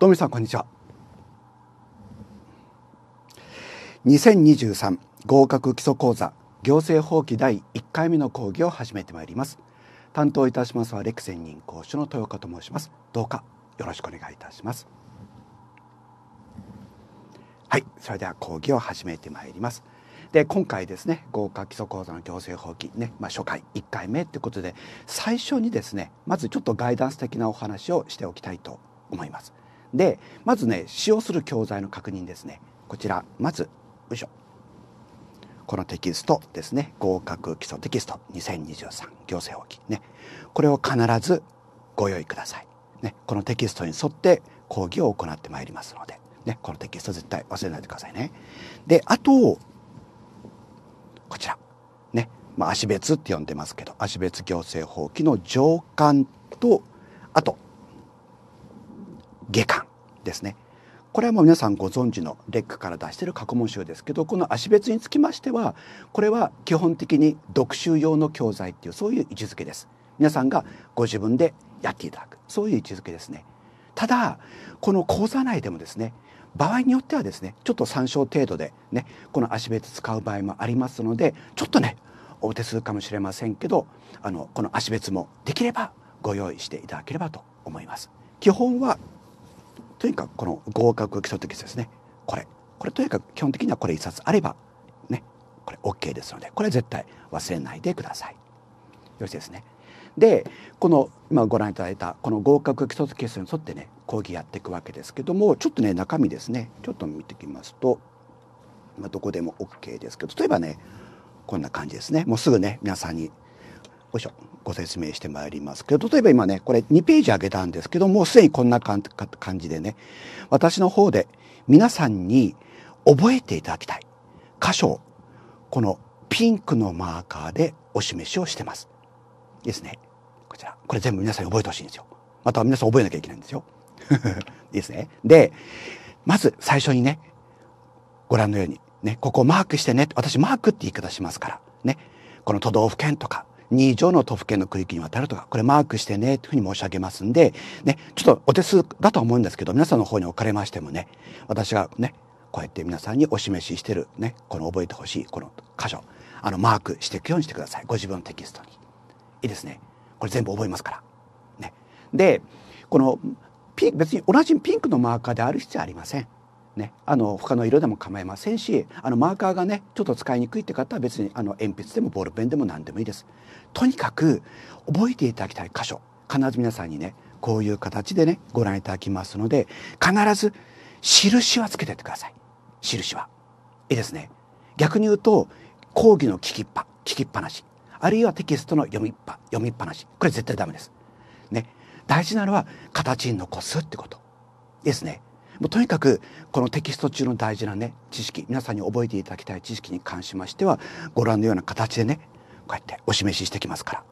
どうも皆さんこんにちは2023合格基礎講座行政法規第1回目の講義を始めてまいります担当いたしますはレクセ専任講師の豊岡と申しますどうかよろしくお願いいたしますはいそれでは講義を始めてまいりますで今回ですね合格基礎講座の行政法規ね、まあ、初回1回目ということで最初にですねまずちょっとガイダンス的なお話をしておきたいと思います。でまずね使用する教材の確認ですねこちらまずよいしょこのテキストですね合格基礎テキスト2023行政法規ねこれを必ずご用意ください、ね、このテキストに沿って講義を行ってまいりますので、ね、このテキスト絶対忘れないでくださいねであとこちらねまあ、足別って呼んでますけど足別行政法規の上巻とあと下巻ですねこれはもう皆さんご存知のレックから出してる過去問集ですけどこの足別につきましてはこれは基本的に読習用の教材っていうそういう位置づけです皆さんがご自分でやっていただくそういう位置づけですねただこの講座内でもですね場合によってはですねちょっと参照程度でねこの足別使う場合もありますのでちょっとねお手数かもしれませんけどあのこの足別もできればご用意していただければと思います。基本はとにかくこの合格基礎的ですねこれこれとにかく基本的にはこれ1冊あればねこれ OK ですのでこれ絶対忘れないでください。よろしいですね。でこの今ご覧いただいたこの合格基礎ストに沿ってね講義やっていくわけですけどもちょっとね中身ですねちょっと見てきますと、まあ、どこでも OK ですけど例えばねこんな感じですねもうすぐね皆さんによいしょご説明してまいりますけど例えば今ねこれ2ページ上げたんですけどもうすでにこんな感じでね私の方で皆さんに覚えていただきたい箇所をこのピンクのマーカーでお示しをしてます。いいですね。こちら。これ全部皆さん覚えてほしいんですよ。また皆さん覚えなきゃいけないんですよ。いいですね。で、まず最初にね、ご覧のように、ね、ここマークしてね、私マークって言い方しますから、ね、この都道府県とか、2以上の都府県の区域にわたるとか、これマークしてね、というふうに申し上げますんで、ね、ちょっとお手数だと思うんですけど、皆さんの方におかれましてもね、私がね、こうやって皆さんにお示ししてる、ね、この覚えてほしい、この箇所、あの、マークしていくようにしてください。ご自分のテキストに。いいですね。これ全部覚えますから。ね。で、この、別に同じピンクのマーカーである必要はありません。ね、あの他の色でも構いませんしあのマーカーがねちょっと使いにくいって方は別にあの鉛筆でもボールペンでも何でもいいです。とにかく覚えていただきたい箇所必ず皆さんにねこういう形でねご覧いただきますので必ず印はつけてってください印はいいですね逆に言うと講義の聞きっぱ聞きっぱなしあるいはテキストの読みっぱ読みっぱなしこれ絶対ダメですね大事なのは形に残すってことですねもうとにかくこのテキスト中の大事なね知識皆さんに覚えていただきたい知識に関しましてはご覧のような形でねこうやってお示ししてきますから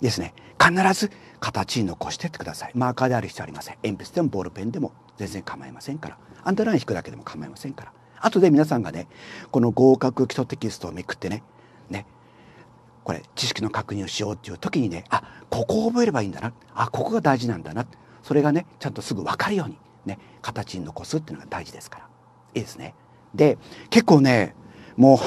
ですね必ず形に残してってくださいマーカーである必要ありません鉛筆でもボールペンでも全然構いませんからアンダーライン引くだけでも構いませんから後で皆さんがねこの合格基礎テキストをめくってねねこれ知識の確認をしようっていう時にねあここを覚えればいいんだなあここが大事なんだなそれがねちゃんとすぐ分かるようにね、形に残すっていうのが大事ですから。いいですね。で、結構ね、も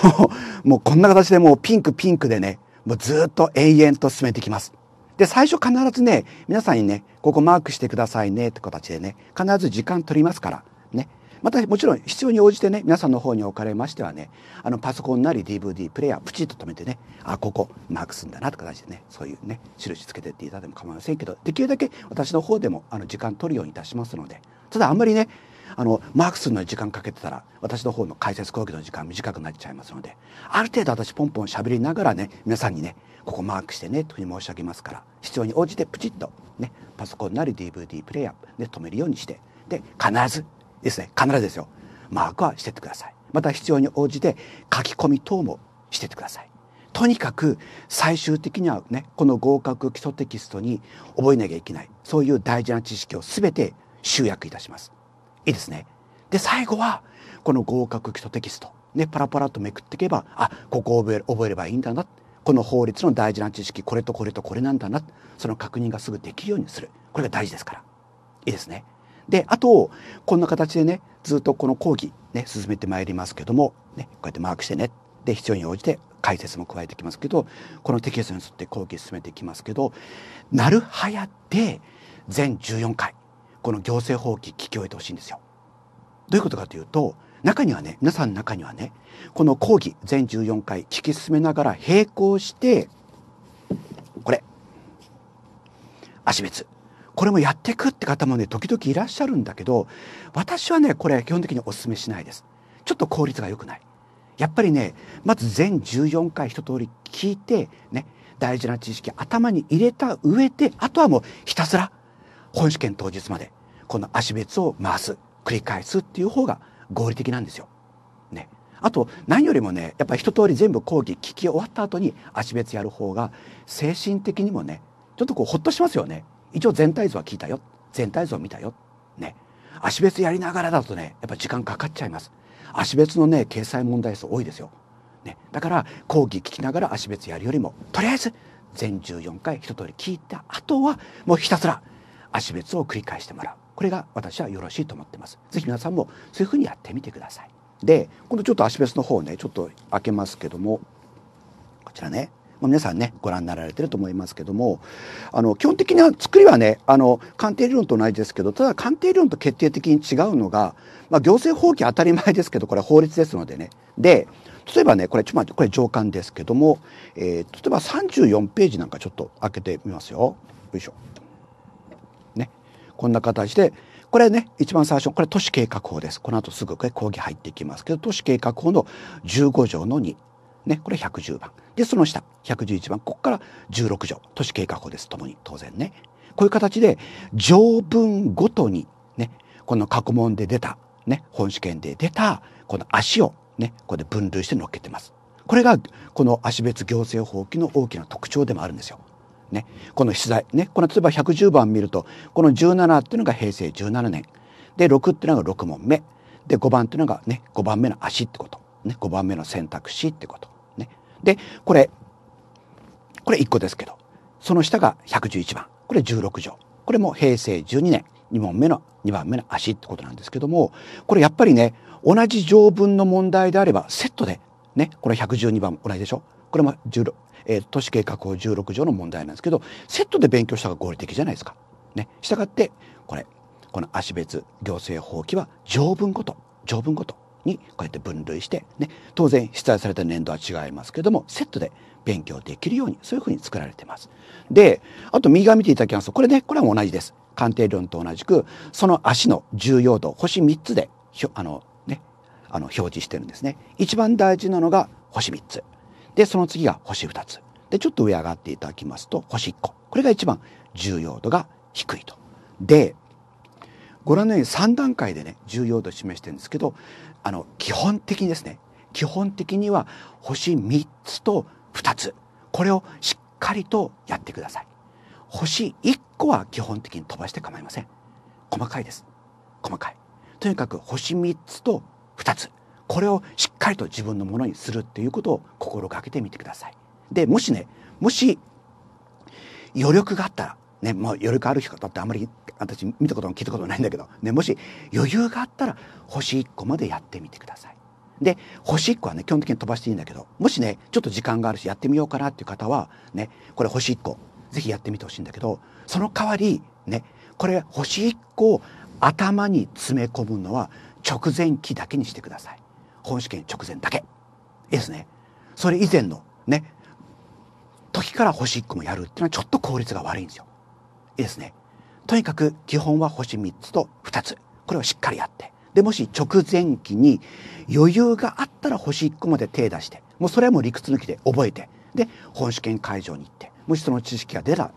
う もうこんな形でもうピンクピンクでね、もうずっと延々と進めてきます。で、最初必ずね、皆さんにね、ここマークしてくださいねって形でね、必ず時間取りますから、ね。またもちろん必要に応じてね、皆さんの方におかれましてはね、あのパソコンなり DVD プレイヤープチッと止めてね、あ、ここマークするんだなって形でね、そういうね、印つけてっていただいても構いませんけど、できるだけ私の方でもあの時間取るようにいたしますので、ただあんまりねあのマークするのに時間かけてたら私の方の解説講義の時間短くなっちゃいますのである程度私ポンポンしゃべりながらね皆さんにねここマークしてねというふうに申し上げますから必要に応じてプチッとねパソコンなり DVD プレーヤーで、ね、止めるようにしてで必ずですね必ずですよマークはしてってくださいまた必要に応じて書き込み等もしてってくださいとにかく最終的にはねこの合格基礎テキストに覚えなきゃいけないそういう大事な知識を全て集約いたしますいいですねで最後はこの合格基礎テキストねパラパラとめくっていけばあここを覚え覚えればいいんだなこの法律の大事な知識これとこれとこれなんだなその確認がすぐできるようにするこれが大事ですからいいですねであとこんな形でねずっとこの講義ね進めてまいりますけども、ね、こうやってマークしてねで必要に応じて解説も加えてきますけどこのテキストに沿って講義進めていきますけどなるはやで全14回この行政法規聞き終えてほしいんですよ。どういうことかというと中にはね皆さんの中にはねこの講義全14回聞き進めながら並行してこれ足別これもやっていくって方もね時々いらっしゃるんだけど私はねこれ基本的にお勧めしないです。ちょっと効率が良くない。やっぱりねまず全14回一通り聞いてね大事な知識頭に入れた上であとはもうひたすら本試験当日までこの足別を回す繰り返すっていう方が合理的なんですよ。ね、あと何よりもねやっぱ一通り全部講義聞き終わった後に足別やる方が精神的にもねちょっとこうほっとしますよね。一応全体像は聞いたよ全体像見たよ。ね足別やりながらだとねやっぱ時間かかっちゃいます。足別のね掲載問題数多いですよ。ね、だから講義聞きながら足別やるよりもとりあえず全14回一通り聞いた後はもうひたすら足別を繰り返してもらう。これが私はよろしいと思ってます。ぜひ皆さんもそういうふうにやってみてください。で、今度ちょっと足別の方をね、ちょっと開けますけども、こちらね、ま皆さんね、ご覧になられてると思いますけども、あの、基本的な作りはね、あの、鑑定理論と同じですけど、ただ鑑定理論と決定的に違うのが、まあ、行政法規当たり前ですけど、これは法律ですのでね。で、例えばね、これ、ちょっと待って、これ上巻ですけども、えー、例えば34ページなんかちょっと開けてみますよ。よいしょ。こんな形でこれね一番最初これ都市計画法ですこの後すぐこれ講義入っていきますけど都市計画法の15条の2ねこれ110番でその下111番ここから16条都市計画法ですともに当然ねこういう形で条文ごとにねこの過去問で出たね本試験で出たこの足をねこれで分類して載っけてますこれがこの足別行政法規の大きな特徴でもあるんですよね、この出題、ね、この例えば110番見るとこの17っていうのが平成17年で6っていうのが6問目で5番っていうのが、ね、5番目の足ってこと、ね、5番目の選択肢ってこと。ね、でこれこれ1個ですけどその下が111番これ16条これも平成12年2問目の2番目の足ってことなんですけどもこれやっぱりね同じ条文の問題であればセットでねこれ112番同じでしょこれもえー、都市計画法16条の問題なんですけどセットで勉強した方が合理的じゃないですか。ね、したがってこれこの足別行政法規は条文ごと条文ごとにこうやって分類して、ね、当然出題された年度は違いますけどもセットで勉強できるようにそういうふうに作られてます。であと右側見ていただきますとこれねこれは同じです。鑑定論と同じくその足の重要度星3つであの、ね、あの表示してるんですね。一番大事なのが星3つ。で、その次が星2つ。で、ちょっと上上がっていただきますと、星1個。これが一番重要度が低いと。で、ご覧のように3段階でね、重要度を示してるんですけど、あの、基本的にですね、基本的には星3つと2つ。これをしっかりとやってください。星1個は基本的に飛ばして構いません。細かいです。細かい。とにかく星3つと2つ。これをしっかりと自分のものにするっていうことを心がけてみてください。でもしねもし余力があったらねもう余力ある人だってあんまり私見たことも聞いたことないんだけど、ね、もし余裕があったら星1個までやってみてください。で星1個はね基本的に飛ばしていいんだけどもしねちょっと時間があるしやってみようかなっていう方はねこれ星1個ぜひやってみてほしいんだけどその代わりねこれ星1個を頭に詰め込むのは直前期だけにしてください。本試験直前だけ。いいですね。それ以前のね、時から星1個もやるっていうのはちょっと効率が悪いんですよ。いいですね。とにかく基本は星3つと2つ。これをしっかりやって。で、もし直前期に余裕があったら星1個まで手出して、もうそれはもう理屈抜きで覚えて、で、本試験会場に行って、もしその知識が出たら、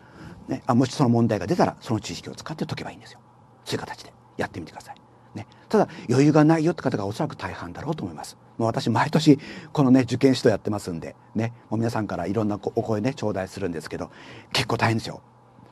ね、あもしその問題が出たら、その知識を使って解けばいいんですよ。そういう形でやってみてください。ね、ただ余裕がないよって方がおそらく大半だろうと思います。もう私毎年このね受験指導やってますんでねもう皆さんからいろんなお声ね頂戴するんですけど結構大変ですよ。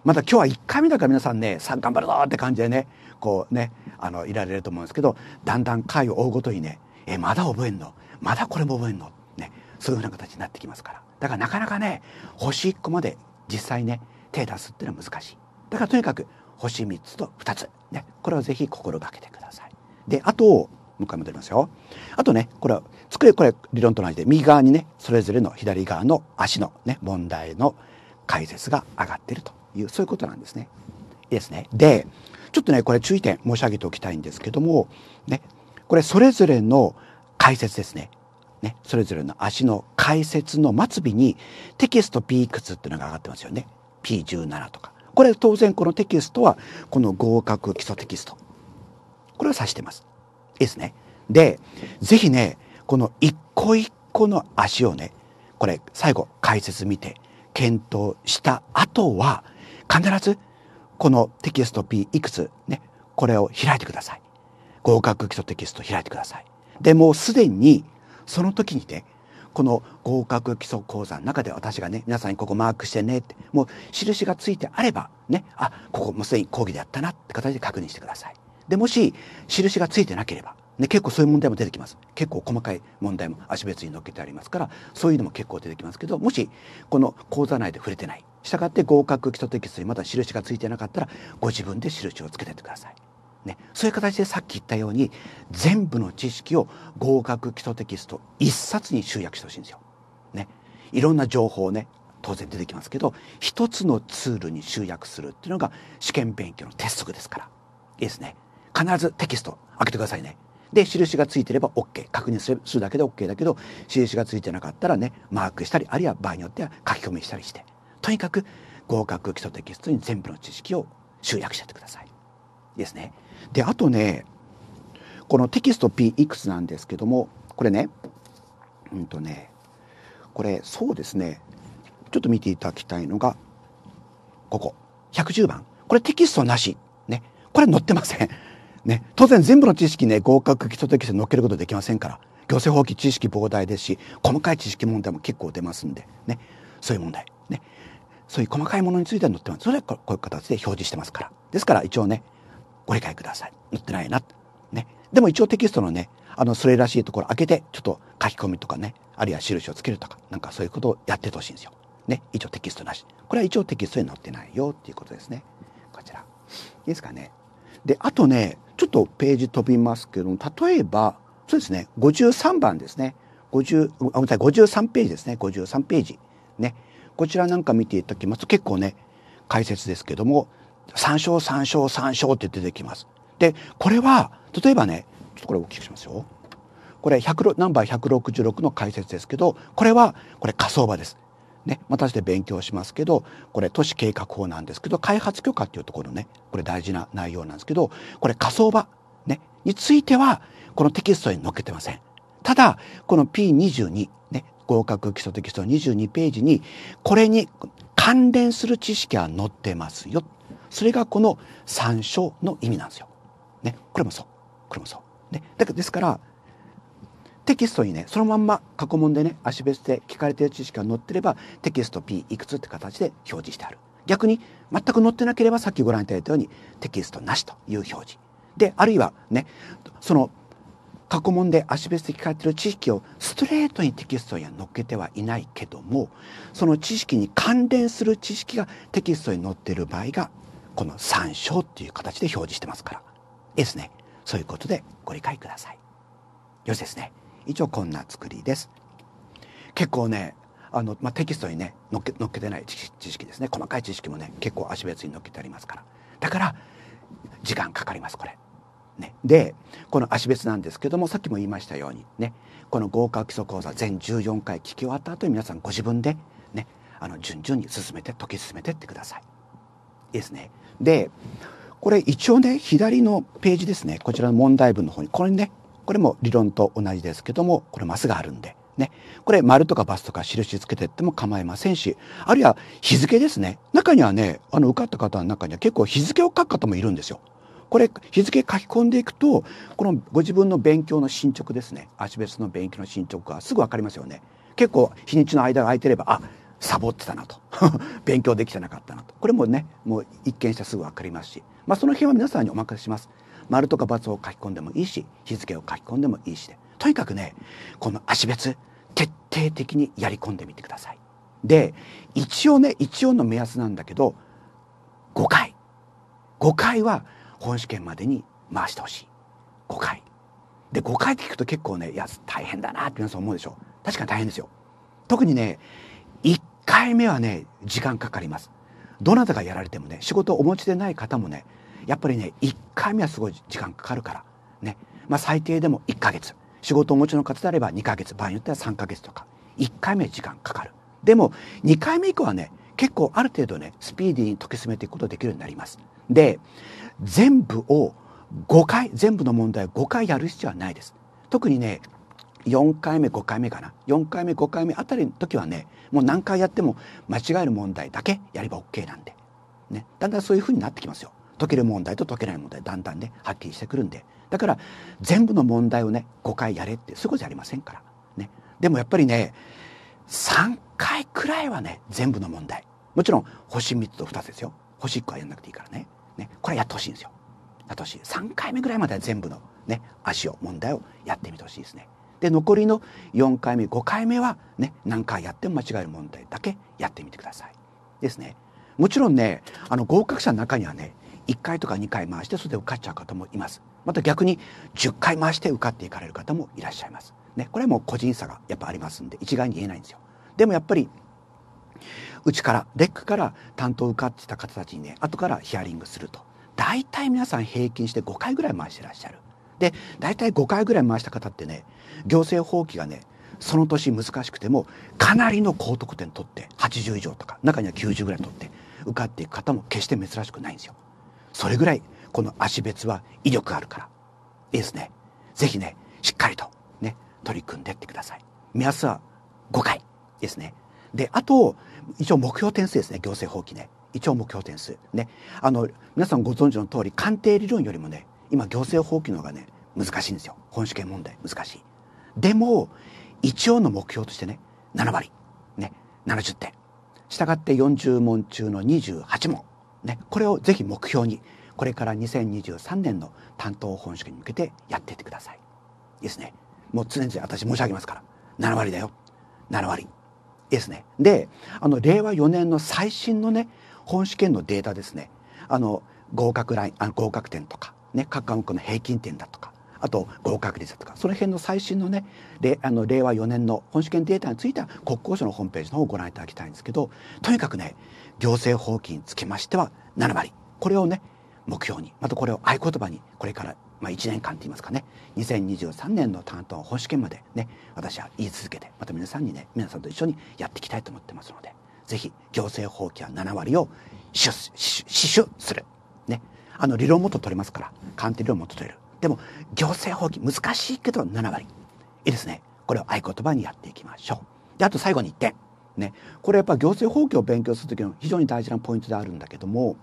まだ今日は1回目だから皆さんねさ頑張るぞって感じでねこうねあのいられると思うんですけどだんだん回を追うごとにねえまだ覚えんのまだこれも覚えんの、ね、そういうふうな形になってきますからだからなかなかね星1個まで実際ね手出すっていうのは難しいだからとにかく星3つと2つね、これはぜひ心がけてください。であともう一回戻りますよ。あとねこれは机これ理論と同じで右側にねそれぞれの左側の足の、ね、問題の解説が上がってるというそういうことなんですね。いいですね。でちょっとねこれ注意点申し上げておきたいんですけども、ね、これそれぞれの解説ですね。ね、それぞれの足の解説の末尾にテキスト P いくつっていうのが上がってますよね。P17 とかこれ当然このテキストはこの合格基礎テキストこれを指してますいいですねで是非ねこの一個一個の足をねこれ最後解説見て検討した後は必ずこのテキスト P いくつねこれを開いてください合格基礎テキスト開いてくださいでもうすでにその時にねこの合格基礎講座の中で私がね、皆さんにここマークしてねって、もう印がついてあれば、ね、あ、ここもうすでに講義でやったなって形で確認してください。で、もし印がついてなければ、ね、結構そういう問題も出てきます。結構細かい問題も足別に載っけてありますから、そういうのも結構出てきますけど、もしこの講座内で触れてない、したがって合格基礎テキストにまだ印がついてなかったら、ご自分で印をつけてってください。ね、そういう形でさっき言ったように全部の知識を合格基礎テキスト一冊に集約してほしいんですよ。ね、いろんな情報ね当然出てきますけど一つのツールに集約するっていうのが試験勉強の鉄則ですからいいですね必ずテキスト開けてくださいねで印がついてれば OK 確認するだけで OK だけど印がついてなかったらねマークしたりあるいは場合によっては書き込みしたりしてとにかく合格基礎テキストに全部の知識を集約しちゃってください。いいですね。であとねこのテキスト P いくつなんですけどもこれねうんとねこれそうですねちょっと見ていただきたいのがここ110番これテキストなしねこれ載ってません。ね、当然全部の知識ね合格基礎テキストに載っけることできませんから行政法規知識膨大ですし細かい知識問題も結構出ますんでねそういう問題ねそういう細かいものについては載ってますそれはこういう形で表示してますからですから一応ねご理解ください。載ってないな。ね。でも一応テキストのね、あの、それらしいところ開けて、ちょっと書き込みとかね、あるいは印をつけるとか、なんかそういうことをやっててほしいんですよ。ね。一応テキストなし。これは一応テキストに載ってないよっていうことですね。こちら。いいですかね。で、あとね、ちょっとページ飛びますけども、例えば、そうですね、53番ですね。50、あ、ごめんなさい、53ページですね。53ページ。ね。こちらなんか見ていただきますと結構ね、解説ですけども、参照参照参照って出てきます。でこれは例えばねちょっとこれ大きくしますよ。これ100ナンバー166の解説ですけどこれはこれ仮想場です。ね、またして勉強しますけどこれ都市計画法なんですけど開発許可っていうところねこれ大事な内容なんですけどこれ仮想場、ね、についてはこのテキストに載っけてません。ただこの P22 ね合格基礎テキスト22ページにこれに関連する知識は載ってますよそれがこの参照の意味なんですよ。ね、これもそうこれもそう。ね、だからですからテキストにねそのまんま過去問でね足別で聞かれてる知識が載ってればテキスト P いくつって形で表示してある。逆に全く載ってなければさっきご覧いただいたようにテキストなしという表示。であるいはねその過去問で足別で聞かれてる知識をストレートにテキストには載っけてはいないけどもその知識に関連する知識がテキストに載っている場合がこの参照っていう形で表示してますからですねそういうことでご理解ください。よしですね一応こんな作りです。結構ねあの、まあ、テキストにね載っけっけてない知識ですね細かい知識もね結構足別に載っけてありますからだから時間かかりますこれ。ね、でこの足別なんですけどもさっきも言いましたようにねこの合格基礎講座全14回聞き終わった後に皆さんご自分でねあの順々に進めて解き進めてってください。いいですねで、これ一応ね、左のページですね。こちらの問題文の方に。これね、これも理論と同じですけども、これマスがあるんで。ね。これ丸とかバスとか印つけてっても構いませんし、あるいは日付ですね。中にはね、あの受かった方の中には結構日付を書く方もいるんですよ。これ日付書き込んでいくと、このご自分の勉強の進捗ですね。足別の勉強の進捗がすぐわかりますよね。結構日にちの間が空いてれば、あ、サボってたなと 勉強できてなかったなとこれもねもう一見してすぐ分かりますし、まあ、その辺は皆さんにお任せします。丸とか×を書き込んでもいいし日付を書き込んでもいいしでとにかくねこの足別徹底的にやり込んでみてください。で一応ね一応の目安なんだけど5回5回は本試験までに回してほしい5回で5回聞くと結構ねいや大変だなって皆さん思うでしょう確かに大変ですよ特にね1回目はね時間かかりますどなたがやられてもね仕事をお持ちでない方もねやっぱりね1回目はすごい時間かかるからね、まあ、最低でも1ヶ月仕事をお持ちの方であれば2ヶ月場合によっては3ヶ月とか1回目時間かかるでも2回目以降はね結構ある程度ねスピーディーに解き進めていくことができるようになりますで全部を5回全部の問題を5回やる必要はないです特にね4回目5回目かな4回目5回目あたりの時はねもう何回やっても間違える問題だけやれば OK なんで、ね、だんだんそういうふうになってきますよ。解ける問題と解けない問題だんだんねはっきりしてくるんでだから全部の問題をね5回やれってそういうことじゃありませんから、ね、でもやっぱりね3回くらいはね全部の問題もちろん星3つと2つですよ星1個はやんなくていいからねねこれやってほしいんですよやってほしい3回目ぐらいまでは全部のね足を問題をやってみてほしいですね。で残りの4回目5回目はね何回やっても間違える問題だけやってみてください。ですね。もちろんねあの合格者の中にはね1回とか2回回してそれで受かっちゃう方もいます。また逆に10回回して受かっていかれる方もいらっしゃいます。ね、これはもう個人差がやっぱありますんで一概に言えないんですよ。でもやっぱりうちからレックから担当受かってた方たちにね後からヒアリングすると大体皆さん平均して5回ぐらい回してらっしゃるで大体5回ぐらい回した方ってね行政放棄がねその年難しくてもかなりの高得点取って80以上とか中には90ぐらい取って受かっていく方も決して珍しくないんですよ。それぐらいこの足別は威力あるからいいですね。ぜひねしっかりとね取り組んでいってください。目安は5回ですね。であと一応目標点数ですね行政放棄ね。一応目標点数ねあの皆さんご存知の通り鑑定理論よりもね今行政法規の方がね難しいんですよ本試験問題難しいでも一応の目標としてね7割ね70点従って40問中の28問ねこれをぜひ目標にこれから2023年の担当本試験に向けてやっていってくださいいいですねもう常々私申し上げますから7割だよ7割いいですねであの令和4年の最新のね本試験のデータですねあの合格ラインあ合格点とかね、各科目の平均点だとかあと合格率だとかその辺の最新のねあの令和4年の本試験データについては国交省のホームページの方をご覧いただきたいんですけどとにかくね行政法規につきましては7割これをね目標にまたこれを合言葉にこれからまあ、1年間といいますかね2023年の担当本試験までね私は言い続けてまた皆さんにね皆さんと一緒にやっていきたいと思ってますので是非行政法規は7割を死守する、ね、あの理論もと取れますから鑑定理論もと取れるでも行政法規難しいけど7割いいですねこれを合言葉にやっていきましょうであと最後に1点ねこれやっぱ行政法規を勉強する時の非常に大事なポイントであるんだけども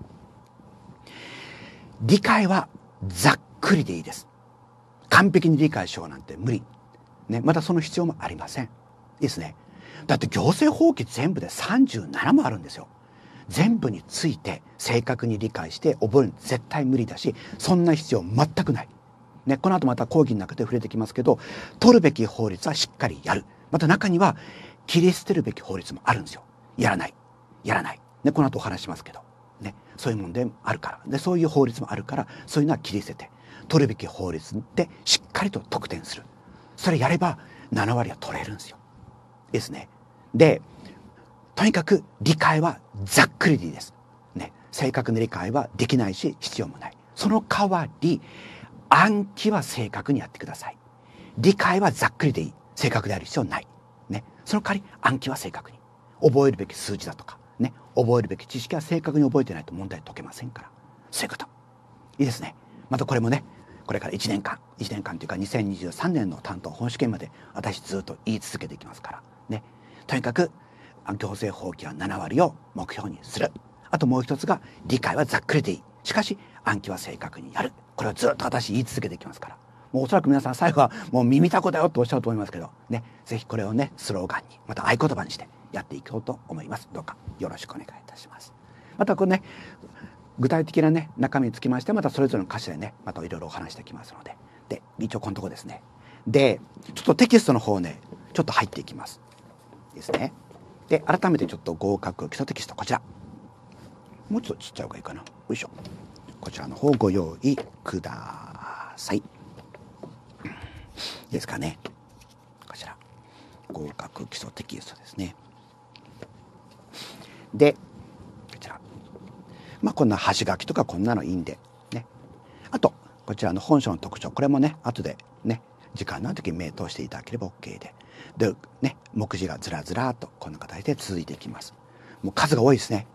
理解はざっくりでいいです完璧に理解しようなんて無理ねまたその必要もありませんいいですねだって行政法規全部で37もあるんですよ全部について正確に理解して覚えるの絶対無理だしそんな必要全くない。ね、この後また講義の中で触れてきますけど取るべき法律はしっかりやるまた中には切り捨てるべき法律もあるんですよやらないやらない、ね、この後お話しますけど、ね、そういうもんであるからでそういう法律もあるからそういうのは切り捨てて取るべき法律でしっかりと得点するそれやれば7割は取れるんですよ。ですね。でとにかく理解はざっくりでいいです。ね、正確な理解はできないし必要もない。その代わり暗記は正確にやってください。理解はざっくりでいい。正確である必要ない。ね、その代わり暗記は正確に。覚えるべき数字だとか、ね、覚えるべき知識は正確に覚えてないと問題解けませんから。そういうこと。いいですね。またこれもね、これから1年間1年間というか2023年の担当本試験まで私ずっと言い続けていきますからねとにかく行政放棄は7割を目標にするあともう一つが理解はざっくりでいいしかし暗記は正確にやるこれをずっと私言い続けてきますからもうおそらく皆さん最後はもう耳たこだよとおっしゃると思いますけどね是非これをねスローガンにまた合言葉にしてやっていこうと思いますどうかよろしくお願いいたしますまたこれね具体的なね中身につきましてまたそれぞれの歌詞でねまたいろいろお話してきますのでで一応このとこですねでちょっとテキストの方ねちょっと入っていきますですねで改めてちょっと合格基礎テキストこちらもうちょっとちっちゃい方がいいかなよいしょこちらの方ご用意くださいいいですかねこちら合格基礎テキストですねでこちらまあこんな端書きとかこんなのいいんでねあとこちらの本書の特徴これもね後でね時間のある時に目通していただければ OK ででね目次がずらずらとこんな形で続いていきますもう数が多いですね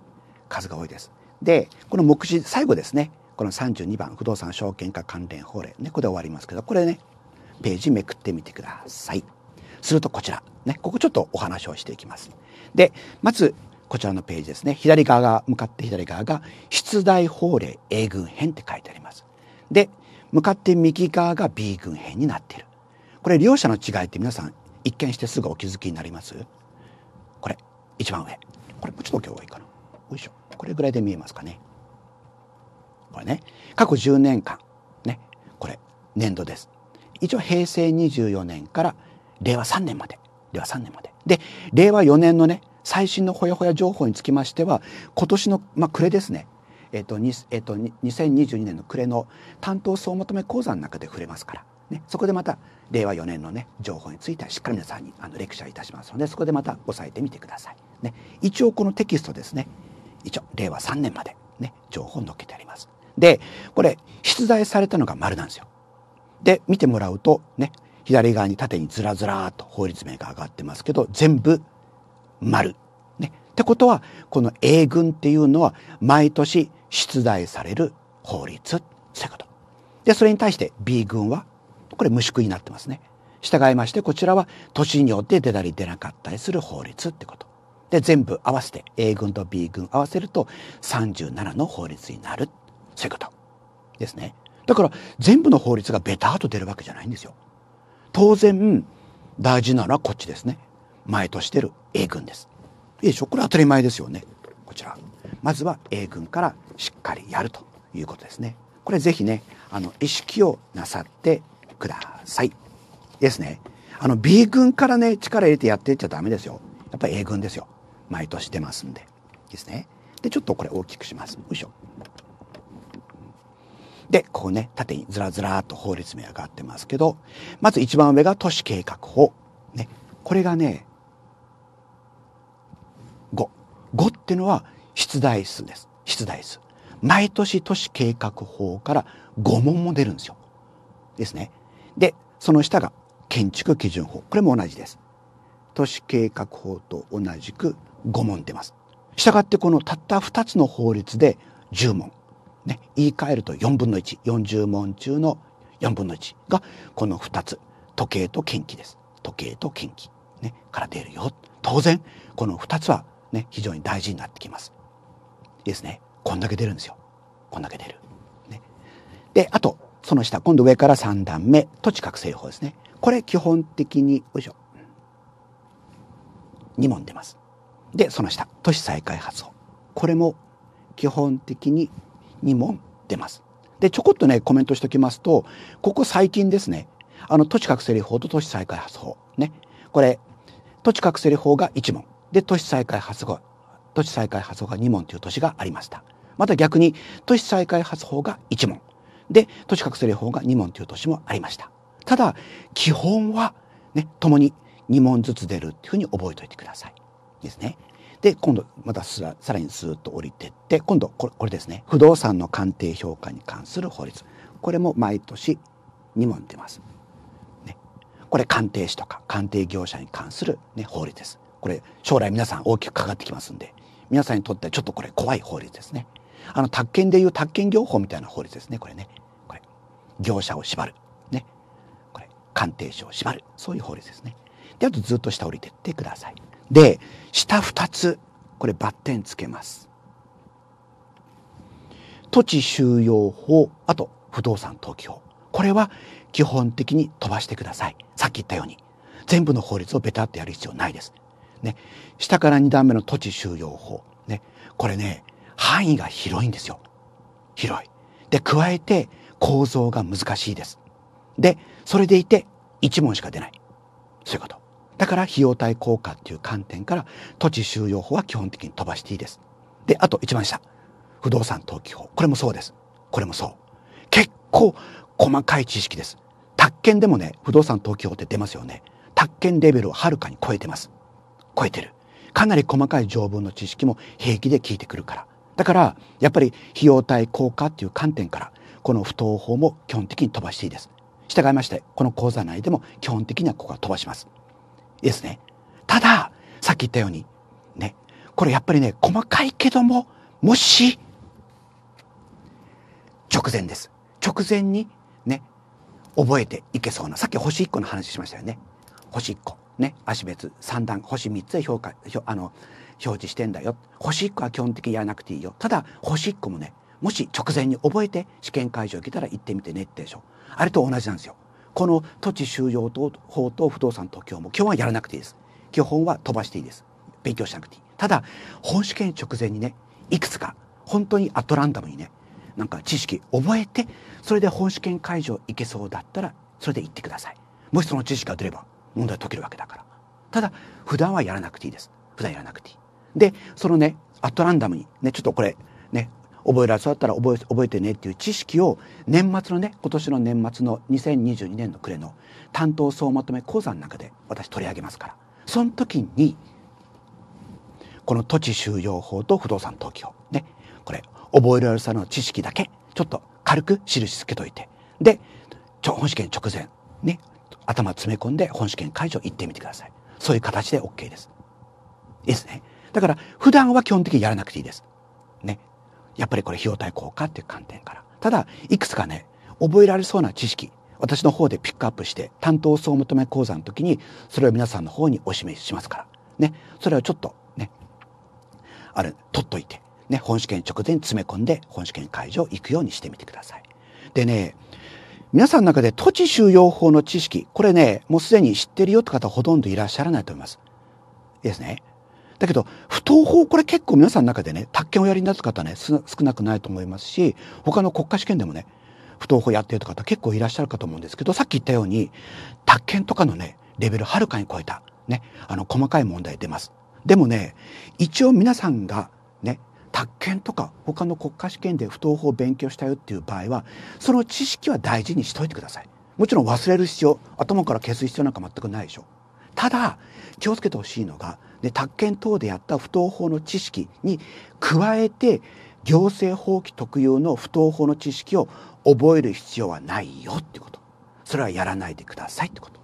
数が多いですでこの目次最後ですねこの32番不動産証券化関連法令ねここで終わりますけどこれねページめくってみてくださいするとこちらねここちょっとお話をしていきますでまずこちらのページですね左側が向かって左側が出題法令 A 群編って書いてありますで向かって右側が B 群編になっているこれ両者の違いって皆さん一見してすぐお気づきになりますこれ一番上これもうちょっと今日がいいかなよいしょこれぐらいで見えますかねこれね過去10年間ねこれ年度です一応平成24年から令和3年まで令和3年までで令和4年のね最新のほやほや情報につきましては今年の、まあ、暮れですねえっ、と,、えっと、と2022年の暮れの担当総まとめ講座の中で触れますからね、そこでまた令和4年のね情報についてはしっかり皆さんにあのレクチャーいたしますのでそこでまた押さえてみてください。ね、一応このテキストですね一応令和3年まで、ね、情報を載っけてあります。でこれ出題されたのが丸なんですよ。で見てもらうとね左側に縦にずらずらっと法律名が上がってますけど全部丸。ね、ってことはこの英軍っていうのは毎年出題される法律ってこと。でそれに対して B 軍はこれ無宿になってますね。従いましてこちらは年によって出たり出なかったりする法律ってこと。で全部合わせて A 軍と B 軍合わせると37の法律になるそういうことですね。だから全部の法律がベターと出るわけじゃないんですよ。当然大事なのはこっちですね。前としてる A 軍です。いいでしょこれ当たり前ですよね。こちら。まずは A 軍からしっかりやるということですね。これぜひね、あの、意識をなさってください。ですね。あの、B 軍からね、力入れてやっていっちゃダメですよ。やっぱり A 軍ですよ。毎年出ますんで。ですね。で、ちょっとこれ大きくします。よいしょ。で、ここね、縦にずらずらっと法律名上がってますけど、まず一番上が都市計画法。ね。これがね、5。5っていうのは出題数です。出題数。毎年都市計画法から5問も出るんですよ。ですね。で、その下が建築基準法。これも同じです。都市計画法と同じく5問出ます。したがってこのたった2つの法律で10問。ね、言い換えると4分の1。40問中の4分の1がこの2つ。時計と研機です。時計と研機。ね、から出るよ。当然、この2つはね、非常に大事になってきます。ですね。こんだけ出るんですよ。こんだけ出る。ね、で、あと、その下、今度上から3段目土地覚醒法ですね。これ基本的に、よいしょ。2問出ます。で、その下、都市再開発法。これも基本的に2問出ます。で、ちょこっとね、コメントしときますと、ここ最近ですね、あの、都市覚醒法と都市再開発法。ね。これ、土地覚醒法が1問。で、都市再開発法、都市再開発法が2問という年がありました。また逆に、都市再開発法が1問。で都市格る例法が2問という年もありましたただ基本はね共に2問ずつ出るっていうふうに覚えておいてくださいですねで今度またさらにスーッと降りてって今度これですね不動産の鑑定評価に関する法律これも毎年2問出ます、ね、これ鑑定士とか鑑定業者に関する、ね、法律ですこれ将来皆さん大きくかかってきますんで皆さんにとってはちょっとこれ怖い法律ですねあの宅建でいう宅建業法みたいな法律ですねこれね業者を縛る、ね、これ鑑定書を縛るそういう法律ですね。であとずっと下降りてってください。で下2つこれバッテンつけます。土地収容法あと不動産登記法これは基本的に飛ばしてください。さっき言ったように全部の法律をベタってやる必要ないです。ね、下から2段目の土地収容法、ね、これね範囲が広いんですよ広い。で加えて構造が難しいです。で、それでいて1問しか出ない。そういうこと。だから費用対効果っていう観点から土地収容法は基本的に飛ばしていいです。で、あと一番下。不動産登記法。これもそうです。これもそう。結構細かい知識です。宅建でもね、不動産登記法って出ますよね。宅建レベルをはるかに超えてます。超えてる。かなり細かい条文の知識も平気で聞いてくるから。だから、やっぱり費用対効果っていう観点から、この不当法も基本的に飛ばしていいです。従いましてこの講座内でも基本的にはここは飛ばします。いいですね。たださっき言ったようにねこれやっぱりね細かいけどももし直前です直前にね覚えていけそうなさっき星1個の話しましたよね星1個ね足別3段星3つで評価あの表示してんだよ星1個は基本的にやらなくていいよただ星1個もねもし直前に覚えて試験会場来たら行ってみてねってでしょあれと同じなんですよこの土地収容法と不動産特許も基本はやらなくていいです基本は飛ばしていいです勉強しなくていいただ本試験直前にねいくつか本当にアトランダムにねなんか知識覚えてそれで本試験会場行けそうだったらそれで行ってくださいもしその知識が出れば問題解けるわけだからただ普段はやらなくていいです普段やらなくていいでそのねアトランダムにねちょっとこれね覚えられそうだったら覚え覚えてねっていう知識を年末のね今年の年末の2022年の暮れの担当総まとめ講座の中で私取り上げますからその時にこの土地収容法と不動産登記法ねこれ覚えられさの知識だけちょっと軽く印つけといてで本試験直前ね頭詰め込んで本試験会場行ってみてくださいそういう形で OK ですいいですねだから普段は基本的にやらなくていいですねやっぱりこれ費用対効果っていう観点から。ただ、いくつかね、覚えられそうな知識、私の方でピックアップして、担当総求め講座の時に、それを皆さんの方にお示ししますから。ね。それをちょっと、ね。あれ、取っといて、ね。本試験直前に詰め込んで、本試験会場行くようにしてみてください。でね、皆さんの中で土地収容法の知識、これね、もうすでに知ってるよって方ほとんどいらっしゃらないと思います。いいですね。だけど、不当法、これ結構皆さんの中でね、宅建をやりになった方ね、少なくないと思いますし、他の国家試験でもね、不当法やってる方結構いらっしゃるかと思うんですけど、さっき言ったように、宅建とかのね、レベルはるかに超えた、ね、あの、細かい問題出ます。でもね、一応皆さんが、ね、宅建とか他の国家試験で不当法を勉強したよっていう場合は、その知識は大事にしといてください。もちろん忘れる必要、頭から消す必要なんか全くないでしょ。ただ、気をつけてほしいのが、で宅建等でやった不当法の知識に加えて行政法規特有の不当法の知識を覚える必要はないよってことそれはやらないでくださいってこと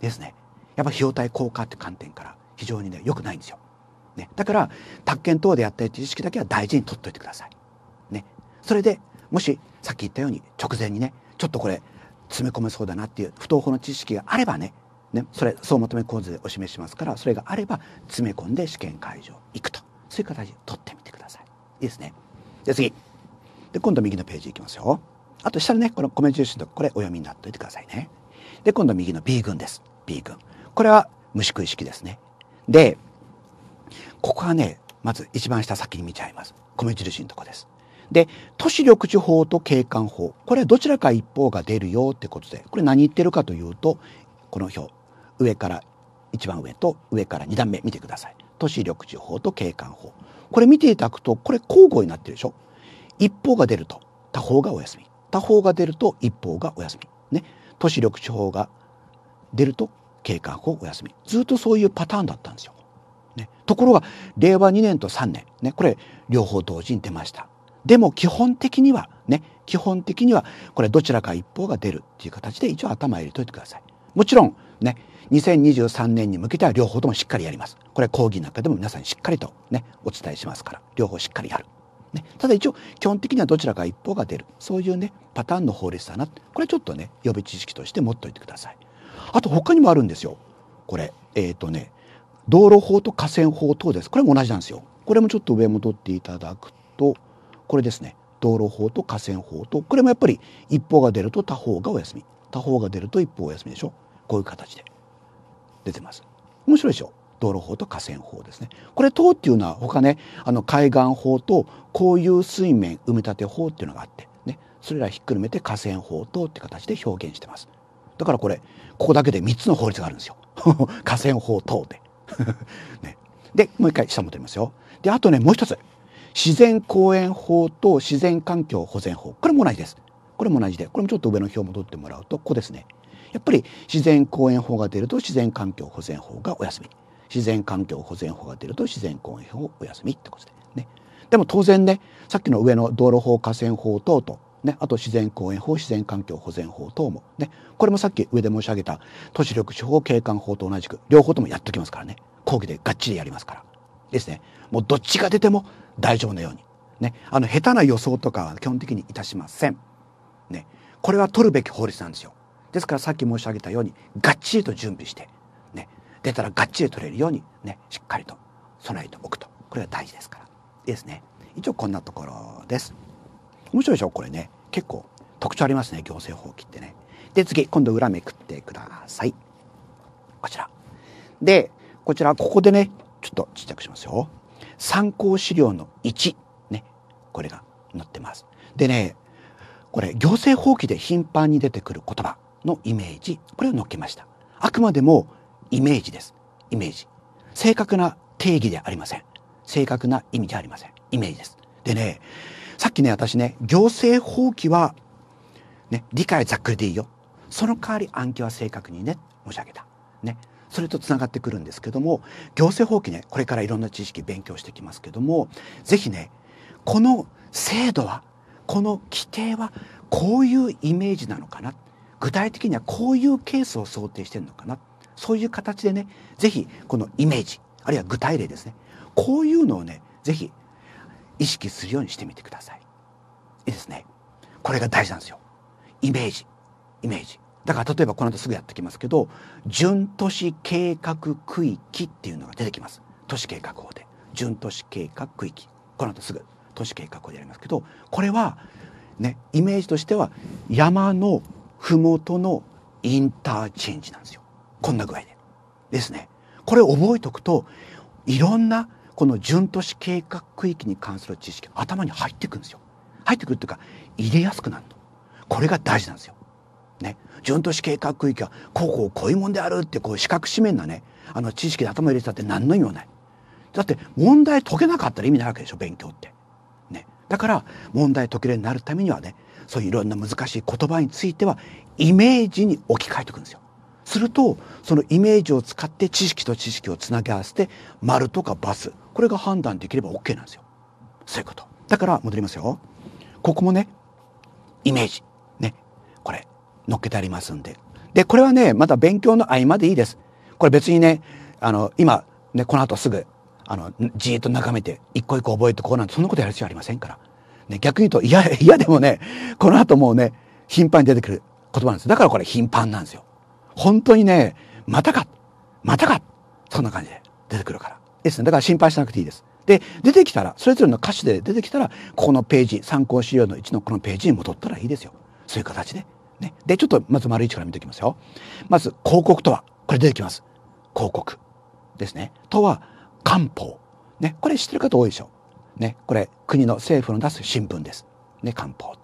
ですねやっぱ費用対効果って観点から非常にね良くないんですよ、ね、だから宅建等でやった知識だけは大事に取っといてくださいねそれでもしさっき言ったように直前にねちょっとこれ詰め込めそうだなっていう不当法の知識があればねね、それ総まとめ構図でお示ししますからそれがあれば詰め込んで試験会場行くとそういう形で取ってみてください。いいですね。で次で今度右のページいきますよ。あと下のねこの米印のとこれお読みになっておいてくださいね。で今度右の B 群です。B 群。これは虫食い式ですね。でここはねまず一番下先に見ちゃいます。米印のとこです。で都市緑地法と景観法これどちらか一方が出るよってことでこれ何言ってるかというとこの表上から一番上と上から2段目見てください都市緑地法と景観法これ見ていただくとこれ交互になってるでしょ一方が出ると他方がお休み他方が出ると一方がお休みね都市緑地法が出ると景観法お休みずっとそういうパターンだったんですよ、ね、ところが令和2年と3年ねこれ両方同時に出ましたでも基本的にはね基本的にはこれどちらか一方が出るっていう形で一応頭入れといてくださいもちろんね2023年に向けては両方ともしっかりやります。これは講義なんかでも皆さんにしっかりとねお伝えしますから両方しっかりやる。ね、ただ一応基本的にはどちらか一方が出るそういうねパターンの法律だなこれちょっとね予備知識として持っといてください。あと他にもあるんですよこれえっ、ー、とね道路法と河川法等ですこれも同じなんですよ。これもちょっと上戻っていただくとこれですね道路法と河川法とこれもやっぱり一方が出ると他方がお休み他方が出ると一方お休みでしょ。こういう形で出てます。面白いでしょ道路法と河川法ですね。これ等っていうのは他ね、あの海岸法と公有水面埋め立て法っていうのがあって、ね、それらひっくるめて河川法等って形で表現してます。だからこれ、ここだけで3つの法律があるんですよ。河川法等で。ね、で、もう一回下も取りますよ。で、あとね、もう一つ。自然公園法と自然環境保全法。これも同じです。これも同じで、これもちょっと上の表も取ってもらうと、ここですね。やっぱり自然公園法が出ると自然環境保全法がお休み自然環境保全法が出ると自然公園法お休みってことでね。でも当然ねさっきの上の道路法河川法等と、ね、あと自然公園法自然環境保全法等も、ね、これもさっき上で申し上げた都市緑地法景観法と同じく両方ともやっときますからね講義でがっちりやりますからですねもうどっちが出ても大丈夫なように、ね、あの下手な予想とかは基本的にいたしません、ね、これは取るべき法律なんですよですからさっき申し上げたようにがっちりと準備して、ね、出たらがっちり取れるように、ね、しっかりと備えておくとこれが大事ですからいいですね一応こんなところです面白いでしょこれね結構特徴ありますね行政法規ってねで次今度裏めくってくださいこちらでこちらここでねちょっとちっちゃくしますよ参考資料の1ねこれが載ってますでねこれ行政法規で頻繁に出てくる言葉のイメージこれを乗っけましたあくまでもイメージですイメージ正確な定義でありません正確な意味じゃありませんイメージですでねさっきね私ね行政放棄はね理解ざっくりでいいよその代わり暗記は正確にね申し上げたねそれとつながってくるんですけども行政法規ねこれからいろんな知識勉強してきますけども是非ねこの制度はこの規定はこういうイメージなのかな具体的にはこういうケースを想定してるのかなそういう形でねぜひこのイメージあるいは具体例ですねこういうのをねぜひ意識するようにしてみてください。いいですね。これが大事なんですよ。イメージイメージ。だから例えばこの後すぐやってきますけど準都市計画区域っていうのが出てきます。都市計画法で準都市計画区域この後すぐ都市計画法でやりますけどこれはねイメージとしては山の麓のインターチェンジなんですよ。こんな具合で。ですね。これ覚えておくと、いろんなこの準都市計画区域に関する知識頭に入ってくんですよ。入ってくるっていうか、入れやすくなるの。これが大事なんですよ。ね。準都市計画区域は、こうこうこういうもんであるってこう四角四面なね、あの知識で頭入れてたって何の意味もない。だって問題解けなかったら意味ないわけでしょ、勉強って。ね。だから問題解けるようになるためにはね、そういういろんな難しい言葉についてはイメージに置き換えていくんですよ。するとそのイメージを使って知識と知識をつなぎ合わせて丸とかバスこれが判断できれば OK なんですよ。そういうこと。だから戻りますよ。ここもねイメージねこれ乗っけてありますんで。でこれはねまだ勉強の合間でいいです。これ別にねあの今ねこの後すぐあのじーっと眺めて一個一個覚えてこうなんてそんなことやる必要ありませんからね、逆に言うと、いや、いやでもね、この後もうね、頻繁に出てくる言葉なんですよ。だからこれ頻繁なんですよ。本当にね、またか、またか、そんな感じで出てくるから。ですね。だから心配しなくていいです。で、出てきたら、それぞれの歌詞で出てきたら、ここのページ、参考資料の1のこのページに戻ったらいいですよ。そういう形で。ね。で、ちょっとまず丸1から見ておきますよ。まず、広告とは、これ出てきます。広告ですね。とは、官報。ね。これ知ってる方多いでしょ。う。ね、これ国の政府の出す新聞です。ね、官報。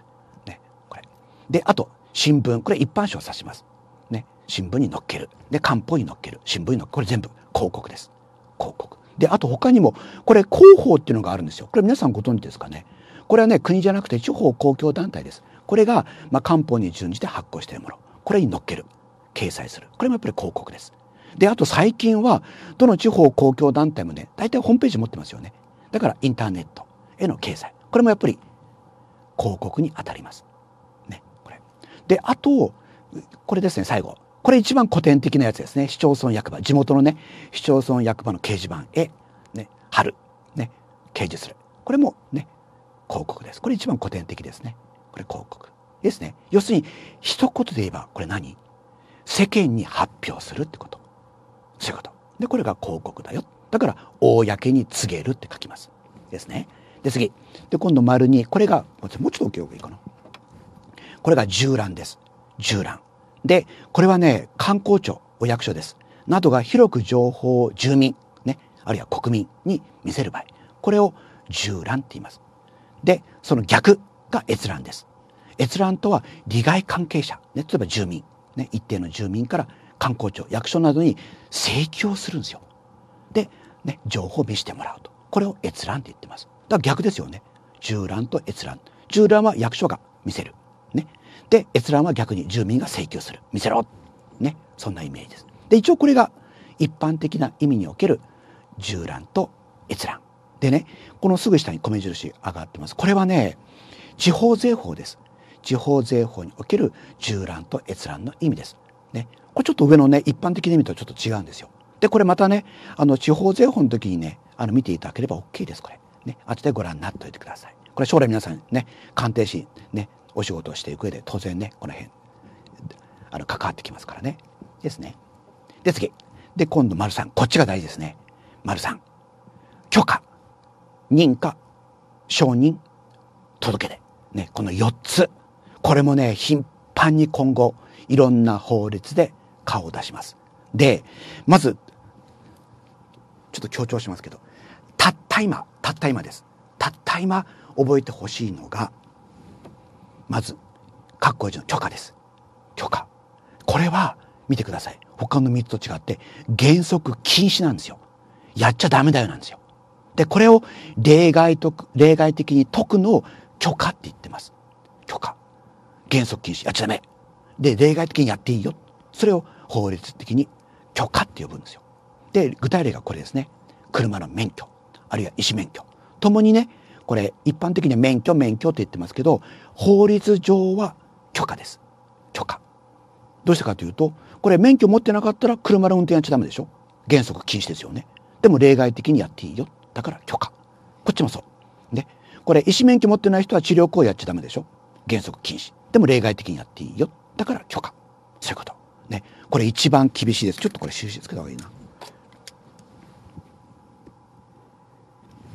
ね、これ。で、あと、新聞。これ一般紙を指します。ね、新聞に載っける。で、官報に載っける。新聞に載っける。これ全部広告です。広告。で、あと他にも、これ広報っていうのがあるんですよ。これ皆さんご存知ですかね。これはね、国じゃなくて地方公共団体です。これが、まあ、官報に準じて発行しているもの。これに載っける。掲載する。これもやっぱり広告です。で、あと最近は、どの地方公共団体もね、大体ホームページ持ってますよね。だからインターネットへの経済これもやっぱり広告に当たります。ね、これであとこれですね最後これ一番古典的なやつですね市町村役場地元のね市町村役場の掲示板へ、ね、貼る、ね、掲示するこれもね広告ですこれ一番古典的ですねこれ広告ですね要するに一言で言えばこれ何世間に発表するってことそういうことでこれが広告だよだから公に告げるって書きますですね。で、次。で、今度丸2。これが、もうちょっと大きい方がいいかな。これが縦覧です。縦覧。で、これはね、観光庁、お役所です。などが広く情報を住民、ね、あるいは国民に見せる場合。これを縦覧って言います。で、その逆が閲覧です。閲覧とは利害関係者、ね、例えば住民、ね、一定の住民から観光庁役所などに請求をするんですよ。で、ね、情報を見せてもらうと。これを閲覧って言ってます。だから逆ですよね。従覧と閲覧。従覧は役所が見せる。ね。で、閲覧は逆に住民が請求する。見せろね。そんなイメージです。で、一応これが一般的な意味における従覧と閲覧。でね、このすぐ下に米印上がってます。これはね、地方税法です。地方税法における従覧と閲覧の意味です。ね。これちょっと上のね、一般的な意味とはちょっと違うんですよ。で、これまたね、あの、地方税法の時にね、あの見ていただければ OK ですこれ。ね、後でご覧になっておいてください。これ将来皆さんね鑑定士ねお仕事をしていく上で当然ねこの辺あの関わってきますからね。ですね。で次で今度丸さんこっちが大事ですね。丸さん許可認可承認届け出、ね、この4つこれもね頻繁に今後いろんな法律で顔を出します。でまずちょっと強調しますけどたった今たった今ですたった今覚えてほしいのがまず括弧字の許可です許可これは見てください他の3つと違って原則禁止なんですよやっちゃダメだよなんですよでこれを例外と例外的に解くのを許可って言ってます許可原則禁止やっちゃダメで例外的にやっていいよそれを法律的に許可って呼ぶんですよで具体例がこれですね車の免許あるいは医師免許ともにねこれ一般的には免許免許って言ってますけど法律上は許可です許可どうしてかというとこれ免許持ってなかったら車の運転やっちゃダメでしょ原則禁止ですよねでも例外的にやっていいよだから許可こっちもそうねこれ医師免許持ってない人は治療行為やっちゃダメでしょ原則禁止でも例外的にやっていいよだから許可そういうことねこれ一番厳しいですちょっとこれ収印つけた方がいいな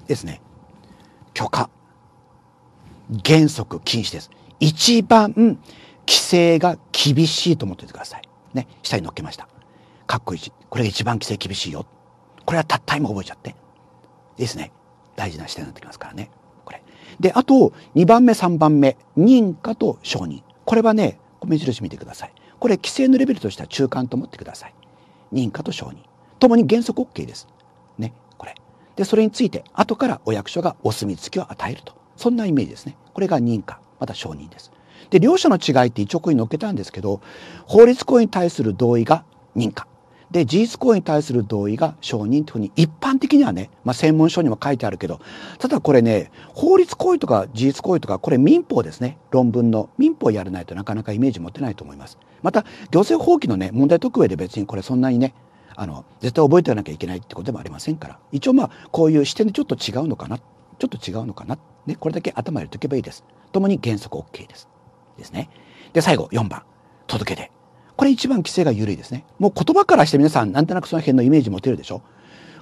ですね、許可、原則禁止です。一番規制が厳しいと思っててください。ね、下に載っけました。かっこいい。これが一番規制厳しいよ。これはたった今覚えちゃって。ですね。大事な視点になってきますからね。これ。で、あと、2番目、3番目。認可と承認。これはね、目印見てください。これ、規制のレベルとしては中間と思ってください。認可と承認。ともに原則 OK です。ね。で、それについて、後からお役所がお墨付きを与えると。そんなイメージですね。これが認可、また承認です。で、両者の違いって一応ここに載っけたんですけど、法律行為に対する同意が認可。で、事実行為に対する同意が承認というふうに一般的にはね、まあ、専門書にも書いてあるけど、ただこれね、法律行為とか事実行為とか、これ民法ですね。論文の民法やらないとなかなかイメージ持てないと思います。また、行政法規のね、問題解く上で別にこれそんなにね、あの絶対覚えてなきゃいけないってことでもありませんから一応まあこういう視点でちょっと違うのかなちょっと違うのかな、ね、これだけ頭入れとけばいいです。ともに原則 OK です。ですね。で最後4番届け出。これ一番規制が緩いですね。もう言葉からして皆さんなんとなくその辺のイメージ持てるでしょ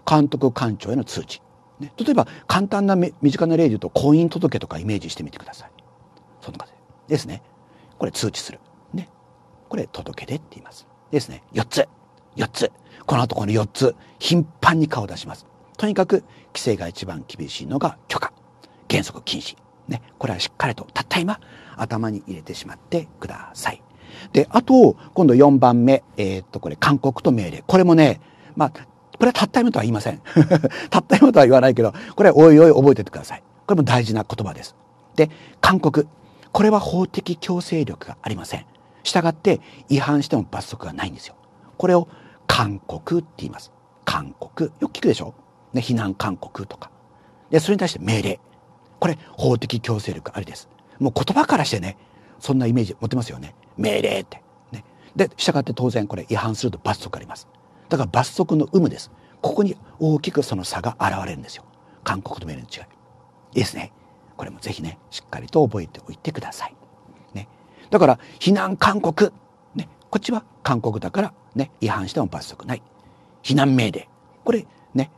監督官庁への通知。ね、例えば簡単な身近な例で言うと婚姻届とかイメージしてみてください。そんな感じですね。これ通知する。ね。これ届け出って言います。ですね。4つ。4つ。この後この4つ、頻繁に顔を出します。とにかく、規制が一番厳しいのが許可、原則禁止。ね、これはしっかりとたった今、頭に入れてしまってください。で、あと、今度4番目、えー、っと、これ、勧告と命令。これもね、まあ、これはたった今とは言いません。たった今とは言わないけど、これはおいおい覚えててください。これも大事な言葉です。で、勧告。これは法的強制力がありません。したがって、違反しても罰則がないんですよ。これを勧告って言います。勧告。よく聞くでしょね、避難勧告とか。で、それに対して命令。これ、法的強制力ありです。もう言葉からしてね、そんなイメージ持てますよね。命令って。ね。で、従って当然これ違反すると罰則あります。だから罰則の有無です。ここに大きくその差が現れるんですよ。勧告と命令の違い。いいですね。これもぜひね、しっかりと覚えておいてください。ね。だから、避難勧告こっちは勧告だからね違反しても罰則ない避難命令これね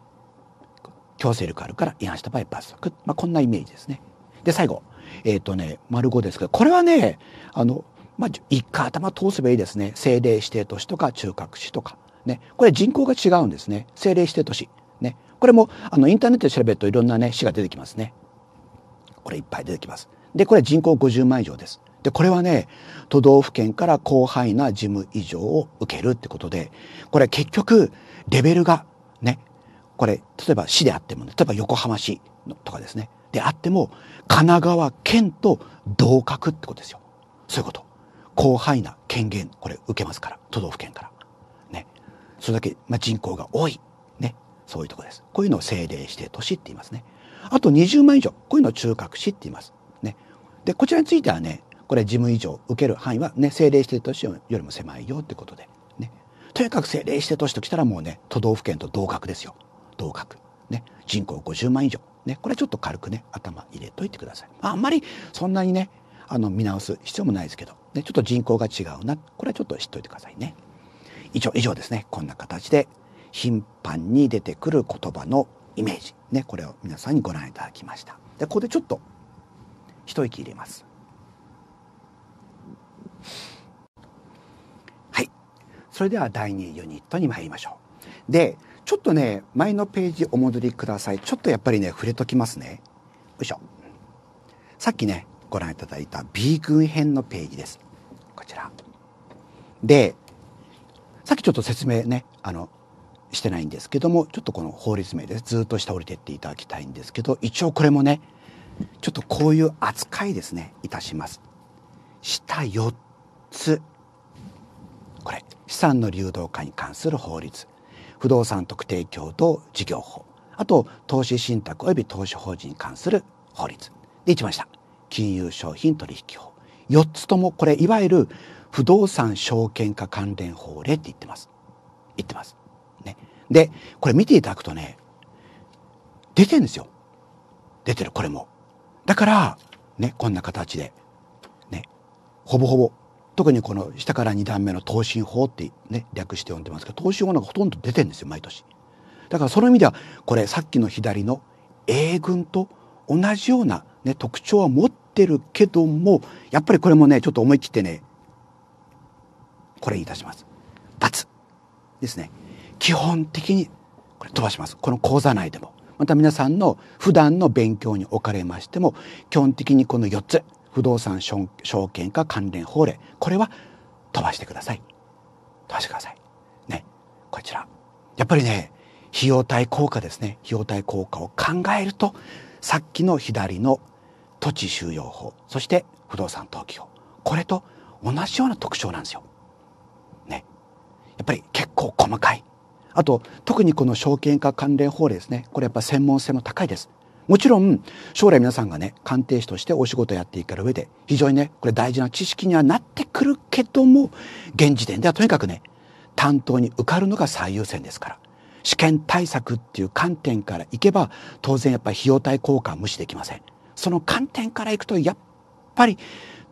強制力あるから違反した場合罰則、まあ、こんなイメージですね。で最後えっ、ー、とね丸五ですけどこれはねあの、まあ、一回頭通せばいいですね政令指定都市とか中核市とかねこれ人口が違うんですね政令指定都市ねこれもあのインターネットで調べるといろんなね市が出てきますねこれいっぱい出てきますでこれ人口50万以上ですで、これはね、都道府県から広範囲な事務以上を受けるってことで、これ結局、レベルがね、これ、例えば市であっても、ね、例えば横浜市とかですね、であっても、神奈川県と同格ってことですよ。そういうこと。広範囲な権限、これ受けますから、都道府県から。ね。それだけ、まあ、人口が多い。ね。そういうとこです。こういうのを政令指定都市って言いますね。あと20万以上。こういうのを中核市って言います。ね。で、こちらについてはね、これ事務以上受ける範囲はね政令指定都市よりも狭いよってことでねとにかく政令指定都市ときたらもうね都道府県と同格ですよ同格ね人口50万以上ねこれちょっと軽くね頭入れといてくださいあんまりそんなにねあの見直す必要もないですけど、ね、ちょっと人口が違うなこれはちょっと知っといてくださいね以上以上ですねこんな形で頻繁に出てくる言葉のイメージねこれを皆さんにご覧いただきましたでここでちょっと一息入れますはい。それでは第2ユニットに参りましょう。で、ちょっとね、前のページお戻りください。ちょっとやっぱりね、触れときますね。よいしょ。さっきね、ご覧いただいた B 群編のページです。こちら。で、さっきちょっと説明ね、あの、してないんですけども、ちょっとこの法律名です。ずっと下降りてっていただきたいんですけど、一応これもね、ちょっとこういう扱いですね、いたします。下4律これ資産の流動化に関する法律不動産特定共同事業法あと投資信託及び投資法人に関する法律で一番下金融商品取引法4つともこれいわゆる不動産証券化関連法令って言ってます言ってます。ね、でこれ見ていただくとね出てるんですよ出てるこれも。だからねこんな形でねほぼほぼ特にこの下から2段目の投信法ってね略して呼んでますけど投信法なんかほとんど出てるんですよ毎年だからその意味ではこれさっきの左の A 軍と同じような、ね、特徴は持ってるけどもやっぱりこれもねちょっと思い切ってねこれいたします×ですね基本的にこれ飛ばしますこの講座内でもまた皆さんの普段の勉強におかれましても基本的にこの4つ不動産証券化関連法令これは飛ばしてください飛ばしてくださいねこちらやっぱりね費用対効果ですね費用対効果を考えるとさっきの左の土地収容法そして不動産登記法これと同じような特徴なんですよ。ね。やっぱり結構細かい。あと特にこの証券化関連法令ですねこれやっぱ専門性も高いです。もちろん将来皆さんがね鑑定士としてお仕事やっていく上で非常にねこれ大事な知識にはなってくるけども現時点ではとにかくね担当に受かるのが最優先ですから試験対策っていう観点からいけば当然やっぱり費用対効果は無視できませんその観点からいくとやっぱり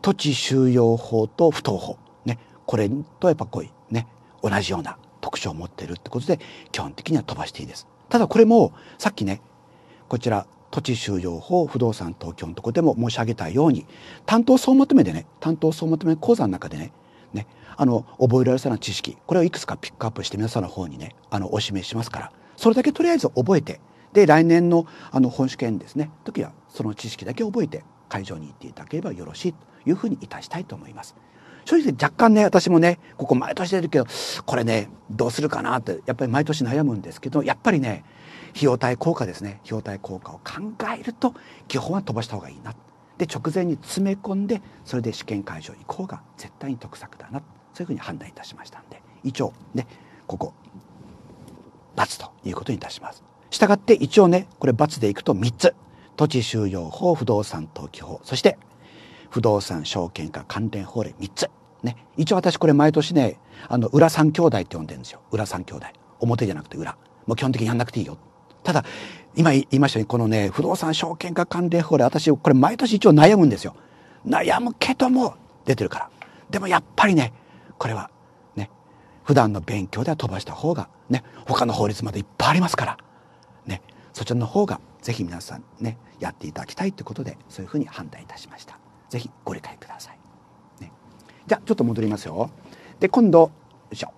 土地収容法と不当法ねこれとやっぱこうね同じような特徴を持ってるってことで基本的には飛ばしていいですただこれもさっきねこちら土地収容法不動産東京のとこでも申し上げたように担当総まとめでね担当総まとめ講座の中でねねあの覚えられそうな知識これをいくつかピックアップして皆さんの方にねあのお示ししますからそれだけとりあえず覚えてで来年のあの本試験ですね時はその知識だけ覚えて会場に行っていただければよろしいというふうにいたしたいと思います。正直若干ね私もねここ毎年出るけどこれねどうするかなってやっぱり毎年悩むんですけどやっぱりね費用対効果ですね費用対効果を考えると基本は飛ばした方がいいなで直前に詰め込んでそれで試験会場行こうが絶対に得策だなそういうふうに判断いたしましたんで一応ねここ×ということにいたします。したがって一応ねこれ×でいくと3つ土地収容法不動産登記法そして不動産証券化関連法令3つ。ね、一応私これ毎年ねあの裏三兄弟って呼んでるんですよ裏三兄弟表じゃなくて裏もう基本的にやんなくていいよただ、今言いましたように、このね、不動産証券化関連法で、私、これ毎年一応悩むんですよ。悩むけども、出てるから。でもやっぱりね、これは、ね、普段の勉強では飛ばした方が、ね、他の法律までいっぱいありますから、ね、そちらの方が、ぜひ皆さんね、やっていただきたいということで、そういうふうに判断いたしました。ぜひご理解ください。ね、じゃあ、ちょっと戻りますよ。で、今度、よいしょ。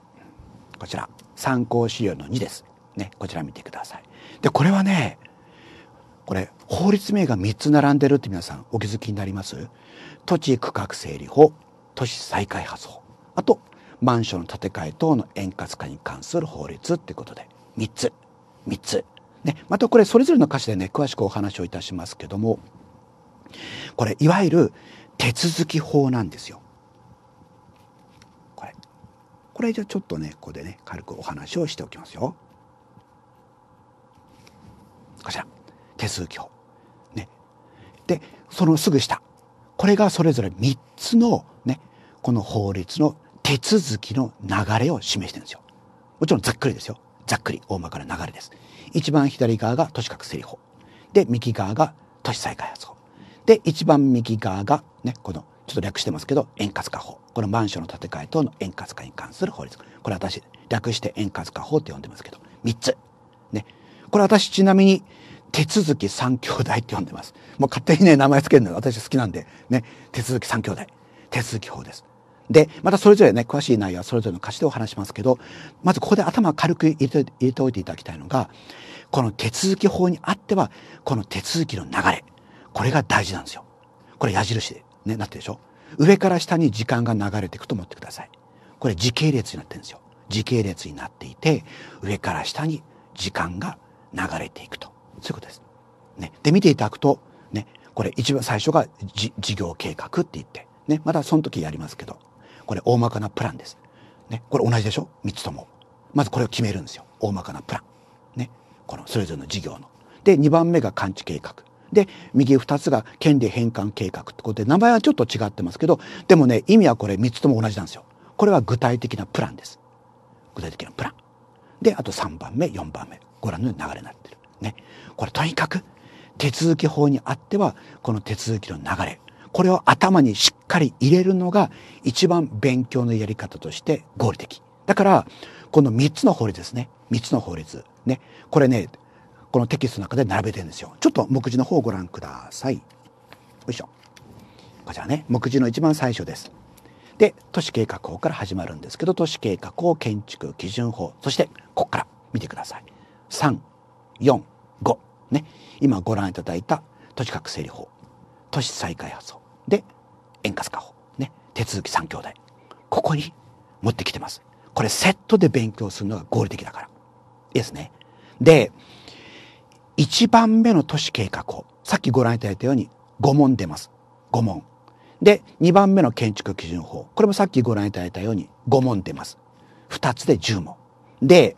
こちら、参考資料の2です。ね、こちら見てください。でこれはねこれ法律名が3つ並んでるって皆さんお気づきになります土地区画整理法都市再開発法あとマンションの建て替え等の円滑化に関する法律ってことで3つ3つ、ね、またこれそれぞれの歌詞でね詳しくお話をいたしますけどもこれいわゆる手続き法なんですよ。これこれじゃちょっとねここでね軽くお話をしておきますよ。こちら手数教。ね、でそのすぐ下これがそれぞれ3つの、ね、この法律の手続きの流れを示してるんですよ。もちろんざっくりですよ。ざっくり大まかな流れです。一番左側が都市確整理法。で右側が都市再開発法。で一番右側がねこのちょっと略してますけど円滑化法このマンションの建て替え等の円滑化に関する法律これ私略して円滑化法って呼んでますけど3つねこれ私ちなみに手続き三兄弟って呼んでます。もう勝手にね、名前つけるの私好きなんで、ね、手続き三兄弟。手続き法です。で、またそれぞれね、詳しい内容はそれぞれの歌詞でお話しますけど、まずここで頭軽く入れて入れておいていただきたいのが、この手続き法にあっては、この手続きの流れ。これが大事なんですよ。これ矢印で、ね、なってるでしょ上から下に時間が流れていくと思ってください。これ時系列になってるんですよ。時系列になっていて、上から下に時間が流れていくと。そういうことです。ね。で、見ていただくと、ね、これ一番最初が事業計画って言って、ね、まだその時やりますけど、これ大まかなプランです。ね、これ同じでしょ ?3 つとも。まずこれを決めるんですよ。大まかなプラン。ね。このそれぞれの事業の。で、2番目が完治計画。で、右2つが権利返還計画ってことで、名前はちょっと違ってますけど、でもね、意味はこれ3つとも同じなんですよ。これは具体的なプランです。具体的なプラン。で、あと3番目、4番目。ご覧のよう流れになってる。ね。これとにかく手続き法にあってはこの手続きの流れこれを頭にしっかり入れるのが一番勉強のやり方として合理的。だからこの3つの法律ですね3つの法律ねこれねこのテキストの中で並べてるんですよ。ちょっと目次の方をご覧ください。よいしょ。こちらね目次の一番最初です。で都市計画法から始まるんですけど都市計画法建築基準法そしてここから見てください。345ね今ご覧いただいた都市核整理法都市再開発法で円滑化法ね手続き3兄弟ここに持ってきてます。これセットで勉強するのが合理的だから。いいですね。で、1番目の都市計画法。さっきご覧いただいたように5問出ます。5問。で、2番目の建築基準法。これもさっきご覧いただいたように5問出ます。2つで10問。で、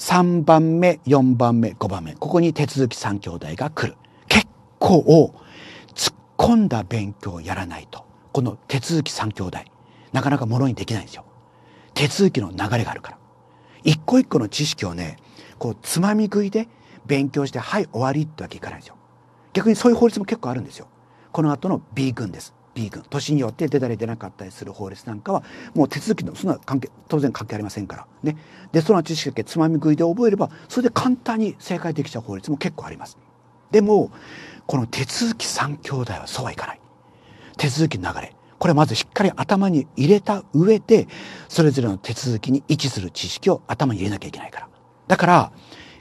3番目、4番目、5番目、ここに手続き3兄弟が来る。結構突っ込んだ勉強をやらないと、この手続き3兄弟、なかなかものにできないんですよ。手続きの流れがあるから。一個一個の知識をね、こう、つまみ食いで勉強して、はい、終わりってわけいかないんですよ。逆にそういう法律も結構あるんですよ。この後の B 群です。B 群年によって出たり出なかったりする法律なんかはもう手続きのそんな関係当然関係ありませんからねでその知識だけつまみ食いで覚えればそれで簡単に正解できちゃう法律も結構あります。でもこの手続き3兄弟はそうはいかない。手続きの流れこれまずしっかり頭に入れた上でそれぞれの手続きに位置する知識を頭に入れなきゃいけないから。だから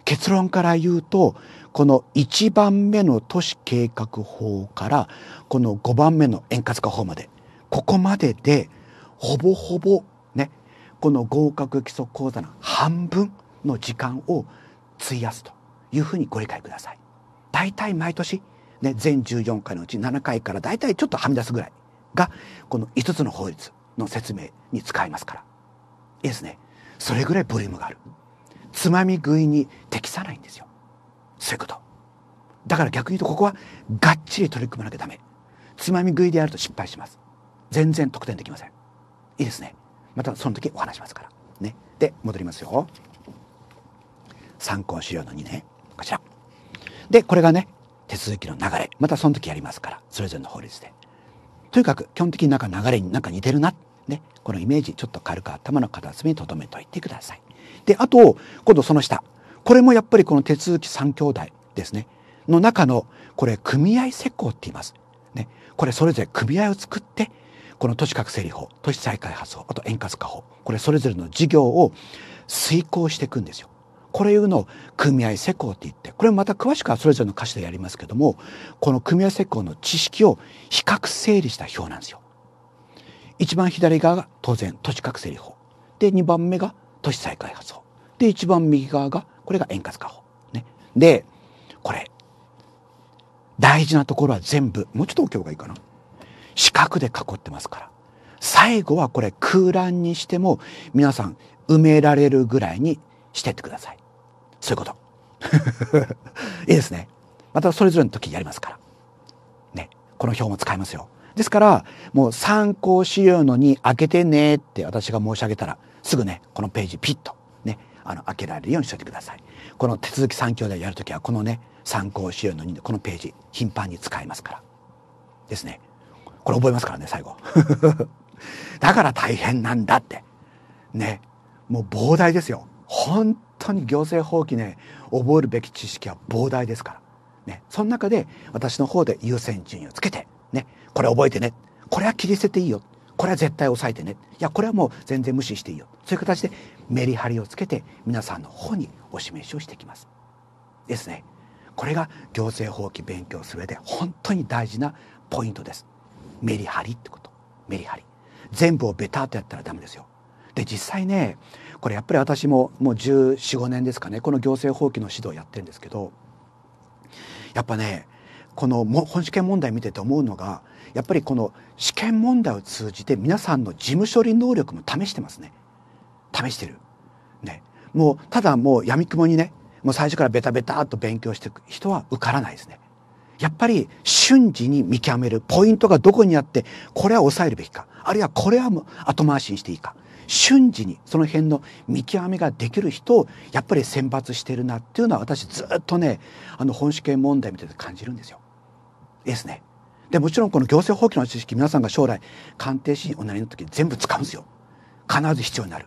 結論から言うとこの1番目の都市計画法からこの5番目の円滑化法までここまででほぼほぼねこの合格基礎講座の半分の時間を費やすというふうにご理解ください。大体毎年、ね、全14回のうち7回から大体ちょっとはみ出すぐらいがこの5つの法律の説明に使いますからいいですねそれぐらいボリュームがあるつまみ食いに適さないんですよそういうことだから逆に言うとここはがっちり取り組まなきゃダメつまみ食いであると失敗します全然得点できませんいいですねまたその時お話しますからねで戻りますよ参考資料の2ねこちらでこれがね手続きの流れまたその時やりますからそれぞれの法律でとにかく基本的になんか流れになんか似てるなねこのイメージちょっと軽く頭の片隅に留めておいてくださいであと今度その下これもやっぱりこの手続き3兄弟ですねの中のこれ組合施工って言います。ね、これそれぞれ組合を作ってこの都市核整理法都市再開発法あと円滑化法これそれぞれの事業を遂行していくんですよ。これいうのを組合施工って言ってこれもまた詳しくはそれぞれの歌詞でやりますけどもこの組合施工の知識を比較整理した表なんですよ。一番左側が当然都市核整理法で2番目が都市再開発法で一番右側がこれが円滑化法。ね。で、これ、大事なところは全部、もうちょっとお経がいいかな。四角で囲ってますから。最後はこれ空欄にしても皆さん埋められるぐらいにしてってください。そういうこと。いいですね。またそれぞれの時やりますから。ね。この表も使いますよ。ですから、もう参考資料の2開けてねって私が申し上げたら、すぐね、このページピッとあの開けられるようにしておいてくださいこの手続き3兄弟やるときはこのね参考資料の2のこのページ頻繁に使いますからですねこれ覚えますからね最後 だから大変なんだってねもう膨大ですよ本当に行政法規ね覚えるべき知識は膨大ですからねその中で私の方で優先順位をつけてねこれ覚えてねこれは切り捨てていいよこれは絶対押さえてねいやこれはもう全然無視していいよそういう形でメリハリをつけて皆さんの方にお示しをしてきますですねこれが行政法規勉強する上で本当に大事なポイントですメリハリってことメリハリ全部をベターとやったらダメですよで実際ねこれやっぱり私ももう1415年ですかねこの行政法規の指導をやってるんですけどやっぱねこの本試験問題見てて思うのがやっぱりこの試験問題を通じて皆さんの事務処理能力も試してますね。試してる。ね。もうただもうやみくもにねもう最初からベタベタっと勉強していく人は受からないですね。やっぱり瞬時に見極めるポイントがどこにあってこれは抑えるべきかあるいはこれはもう後回しにしていいか瞬時にその辺の見極めができる人をやっぱり選抜してるなっていうのは私ずっとねあの本試験問題見てて感じるんですよ。ですね。でもちろんこの行政法規の知識皆さんが将来鑑定士におなりの時全部使うんですよ。必ず必要になる。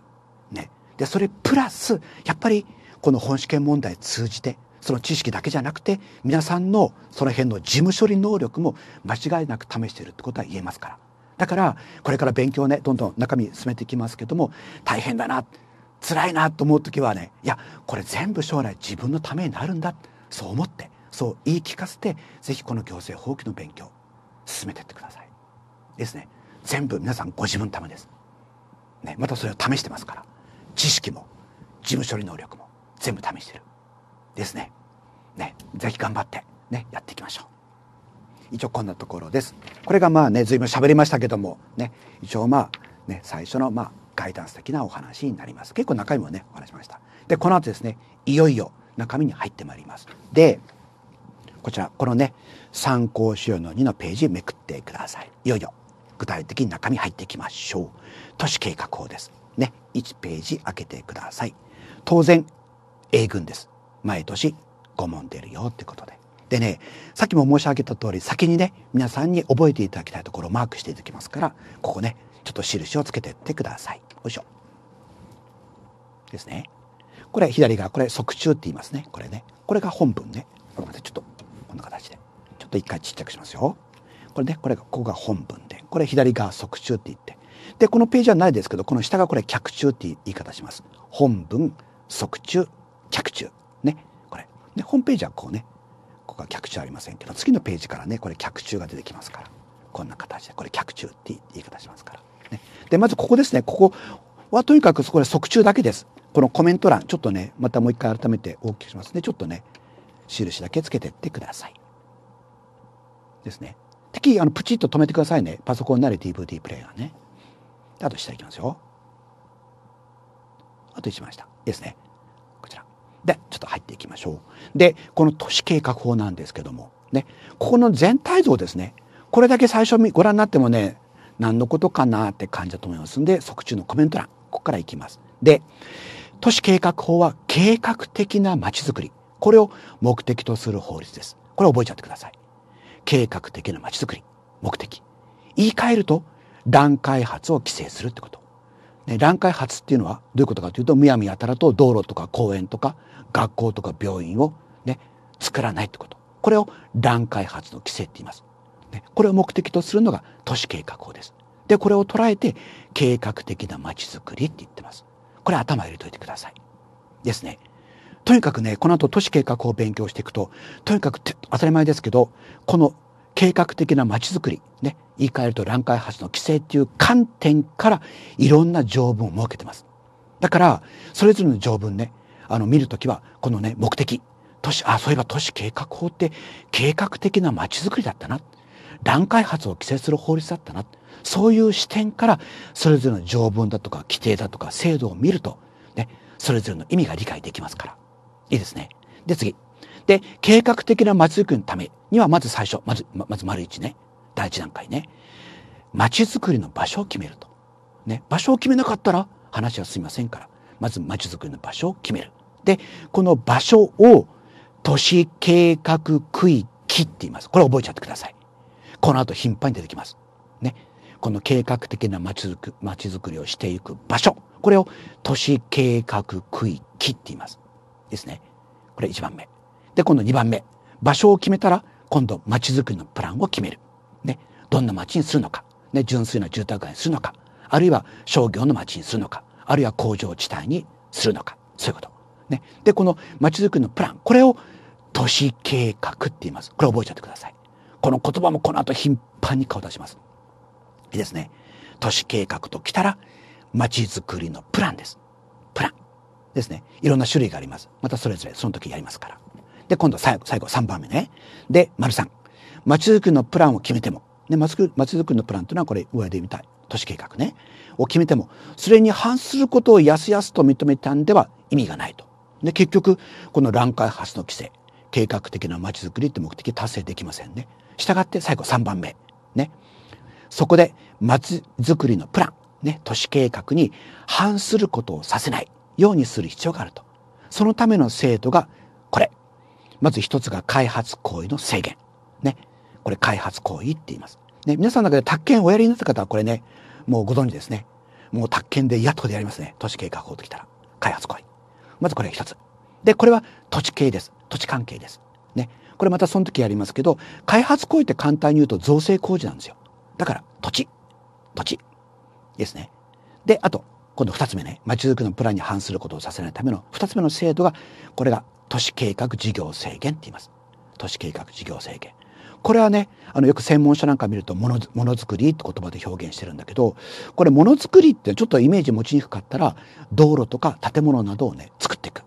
ね、でそれプラスやっぱりこの本試験問題通じてその知識だけじゃなくて皆さんのその辺の事務処理能力も間違いなく試しているってことは言えますからだからこれから勉強ねどんどん中身進めていきますけども大変だな辛いなと思う時はねいやこれ全部将来自分のためになるんだそう思ってそう言い聞かせて是非この行政法規の勉強進めてってください。ですね全部皆さんご自分のためです。ね、またそれを試してますから。知識も事務処理能力も全部試してるですねねぜひ頑張ってねやっていきましょう一応こんなところですこれがまあね随分喋りましたけどもね一応まあね最初のまあガイダンス的なお話になります結構中身もねお話しましたでこの後ですねいよいよ中身に入ってまいりますでこちらこのね参考資料の2のページめくってくださいいよいよ具体的に中身入っていきましょう都市計画法ですね、1ページ開けてください。当然、A 群です。毎年5問出るよってことで。でね、さっきも申し上げた通り、先にね、皆さんに覚えていただきたいところをマークしていただきますから、ここね、ちょっと印をつけてってください。よいしょ。ですね。これ左側、これ側中って言いますね。これね。これが本文ね。ちょっと、こんな形で。ちょっと一回ちっちゃくしますよ。これね、これが、ここが本文で。これ左側側中って言って。でこのページはないですけどこの下がこれ脚中って言い方します本文側中脚中ねこれでホームページはこうねここは脚中ありませんけど次のページからねこれ脚中が出てきますからこんな形でこれ脚中って言い方しますから、ね、でまずここですねここはとにかくこれ側中だけですこのコメント欄ちょっとねまたもう一回改めて大きくしますねちょっとね印だけつけてってくださいですね適宜あのプチッと止めてくださいねパソコンなり DVD プレイヤーねあと下いきますよあと1枚下ですねこちらでちょっと入っていきましょうでこの都市計画法なんですけどもねここの全体像ですねこれだけ最初ご覧になってもね何のことかなって感じだと思いますんで即中のコメント欄ここからいきますで都市計画法は計画的なまちづくりこれを目的とする法律ですこれ覚えちゃってください計画的なまちづくり目的言い換えると乱開発を規制するってこと。ね、乱開発っていうのはどういうことかというとむやみやたらと道路とか公園とか学校とか病院を、ね、作らないってことこれを乱開発の規制って言います、ね、これを目的とするのが都市計画法ですでこれを捉えて計画的な街づくりって言ってますこれ頭入れといてくださいですねとにかくねこの後都市計画を勉強していくととにかく当たり前ですけどこの計画的なまちづくり、ね、言い換えると乱開発の規制っていう観点からいろんな条文を設けてます。だからそれぞれの条文ねあの見るときはこのね目的都市あそういえば都市計画法って計画的なまちづくりだったな乱開発を規制する法律だったなそういう視点からそれぞれの条文だとか規定だとか制度を見ると、ね、それぞれの意味が理解できますからいいですね。で次で、計画的な街づくりのためには、まず最初、まず、まず丸一ね。第一段階ね。街づくりの場所を決めると。ね。場所を決めなかったら話は進みませんから。まず街づくりの場所を決める。で、この場所を都市計画区域って言います。これ覚えちゃってください。この後頻繁に出てきます。ね。この計画的な街づく街づくりをしていく場所。これを都市計画区域って言います。ですね。これ一番目。で今度2番目場所を決めたら今度街づくりのプランを決める、ね、どんな街にするのか、ね、純粋な住宅街にするのかあるいは商業の街にするのかあるいは工場地帯にするのかそういうこと。ね、でこの街づくりのプランこれを都市計画って言いますこれ覚えちゃってくださいこの言葉もこの後頻繁に顔出しますいいですね都市計画ときたら街づくりのプランですプランですねいろんな種類がありますまたそれぞれその時やりますからで、今度最後、最後3番目ね。で、丸3。街づくりのプランを決めても。ね、街づくりのプランというのはこれ、上で見たい。都市計画ね。を決めても、それに反することをやすやすと認めたんでは意味がないと。で、結局、この乱開発の規制、計画的な街づくりって目的達成できませんね。従って最後3番目。ね。そこで、街づくりのプラン、ね、都市計画に反することをさせないようにする必要があると。そのための制度がこれ。まず一つが開発行為の制限。ね。これ開発行為って言います。ね、皆さんの中で宅建おやりになった方はこれね、もうご存知ですね。もう宅建でやっとでやりますね。都市計画法ときたら。開発行為。まずこれが一つ。で、これは土地系です。土地関係です。ね。これまたその時やりますけど、開発行為って簡単に言うと造成工事なんですよ。だから、土地。土地。ですね。で、あと、今度二つ目ね。まちづくりのプランに反することをさせないための二つ目の制度が、これが都市計画事業制限って言います都市計画事業制限これはねあのよく専門書なんか見るとものものづくりって言葉で表現してるんだけどこれものづくりってちょっとイメージ持ちにくかったら道路とか建物などをね作っていく、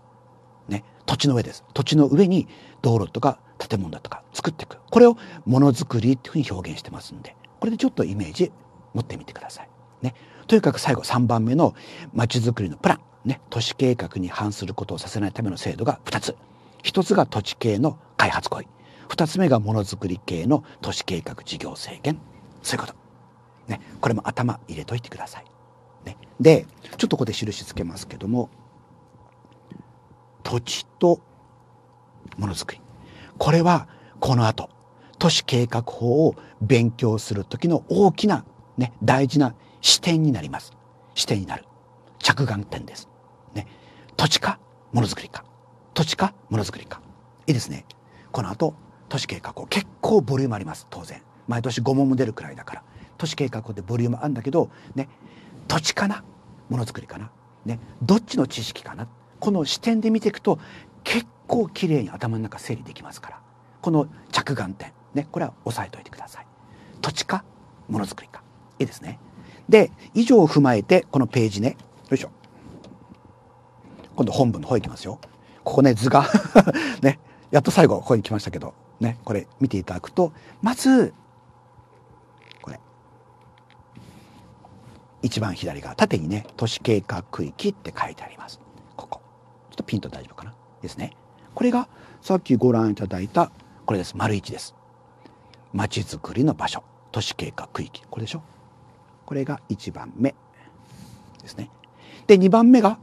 ね、土地の上です土地の上に道路とか建物だとか作っていくこれをものづくりっていうふうに表現してますんでこれでちょっとイメージ持ってみてください。ね、とにかく最後3番目のまちづくりのプランね、都市計画に反することをさせないための制度が2つ。1つが土地系の開発行為。2つ目がものづくり系の都市計画事業制限。そういうこと。ね、これも頭入れといてください。ね、で、ちょっとここで印つけますけども、土地とものづくり。これはこの後、都市計画法を勉強する時の大きな、ね、大事な視点になります。視点になる。着眼点です。ね、土地かものづくりか土地かものづくりかいいですねこの後都市計画を結構ボリュームあります当然毎年5問も出るくらいだから都市計画ってボリュームあるんだけどね土地かなものづくりかなねどっちの知識かなこの視点で見ていくと結構きれいに頭の中整理できますからこの着眼点ねこれは押さえておいてください土地かものづくりかいいですねで以上を踏まえてこのページねよいしょ今度本文の方行きますよ。ここね、図が ね、やっと最後、ここに来ましたけど、ね、これ見ていただくと、まず、これ。一番左側、縦にね、都市計画区域って書いてあります。ここ。ちょっとピンと大丈夫かなですね。これが、さっきご覧いただいた、これです。丸一です。まちづくりの場所。都市計画区域。これでしょこれが1番目ですね。で、2番目が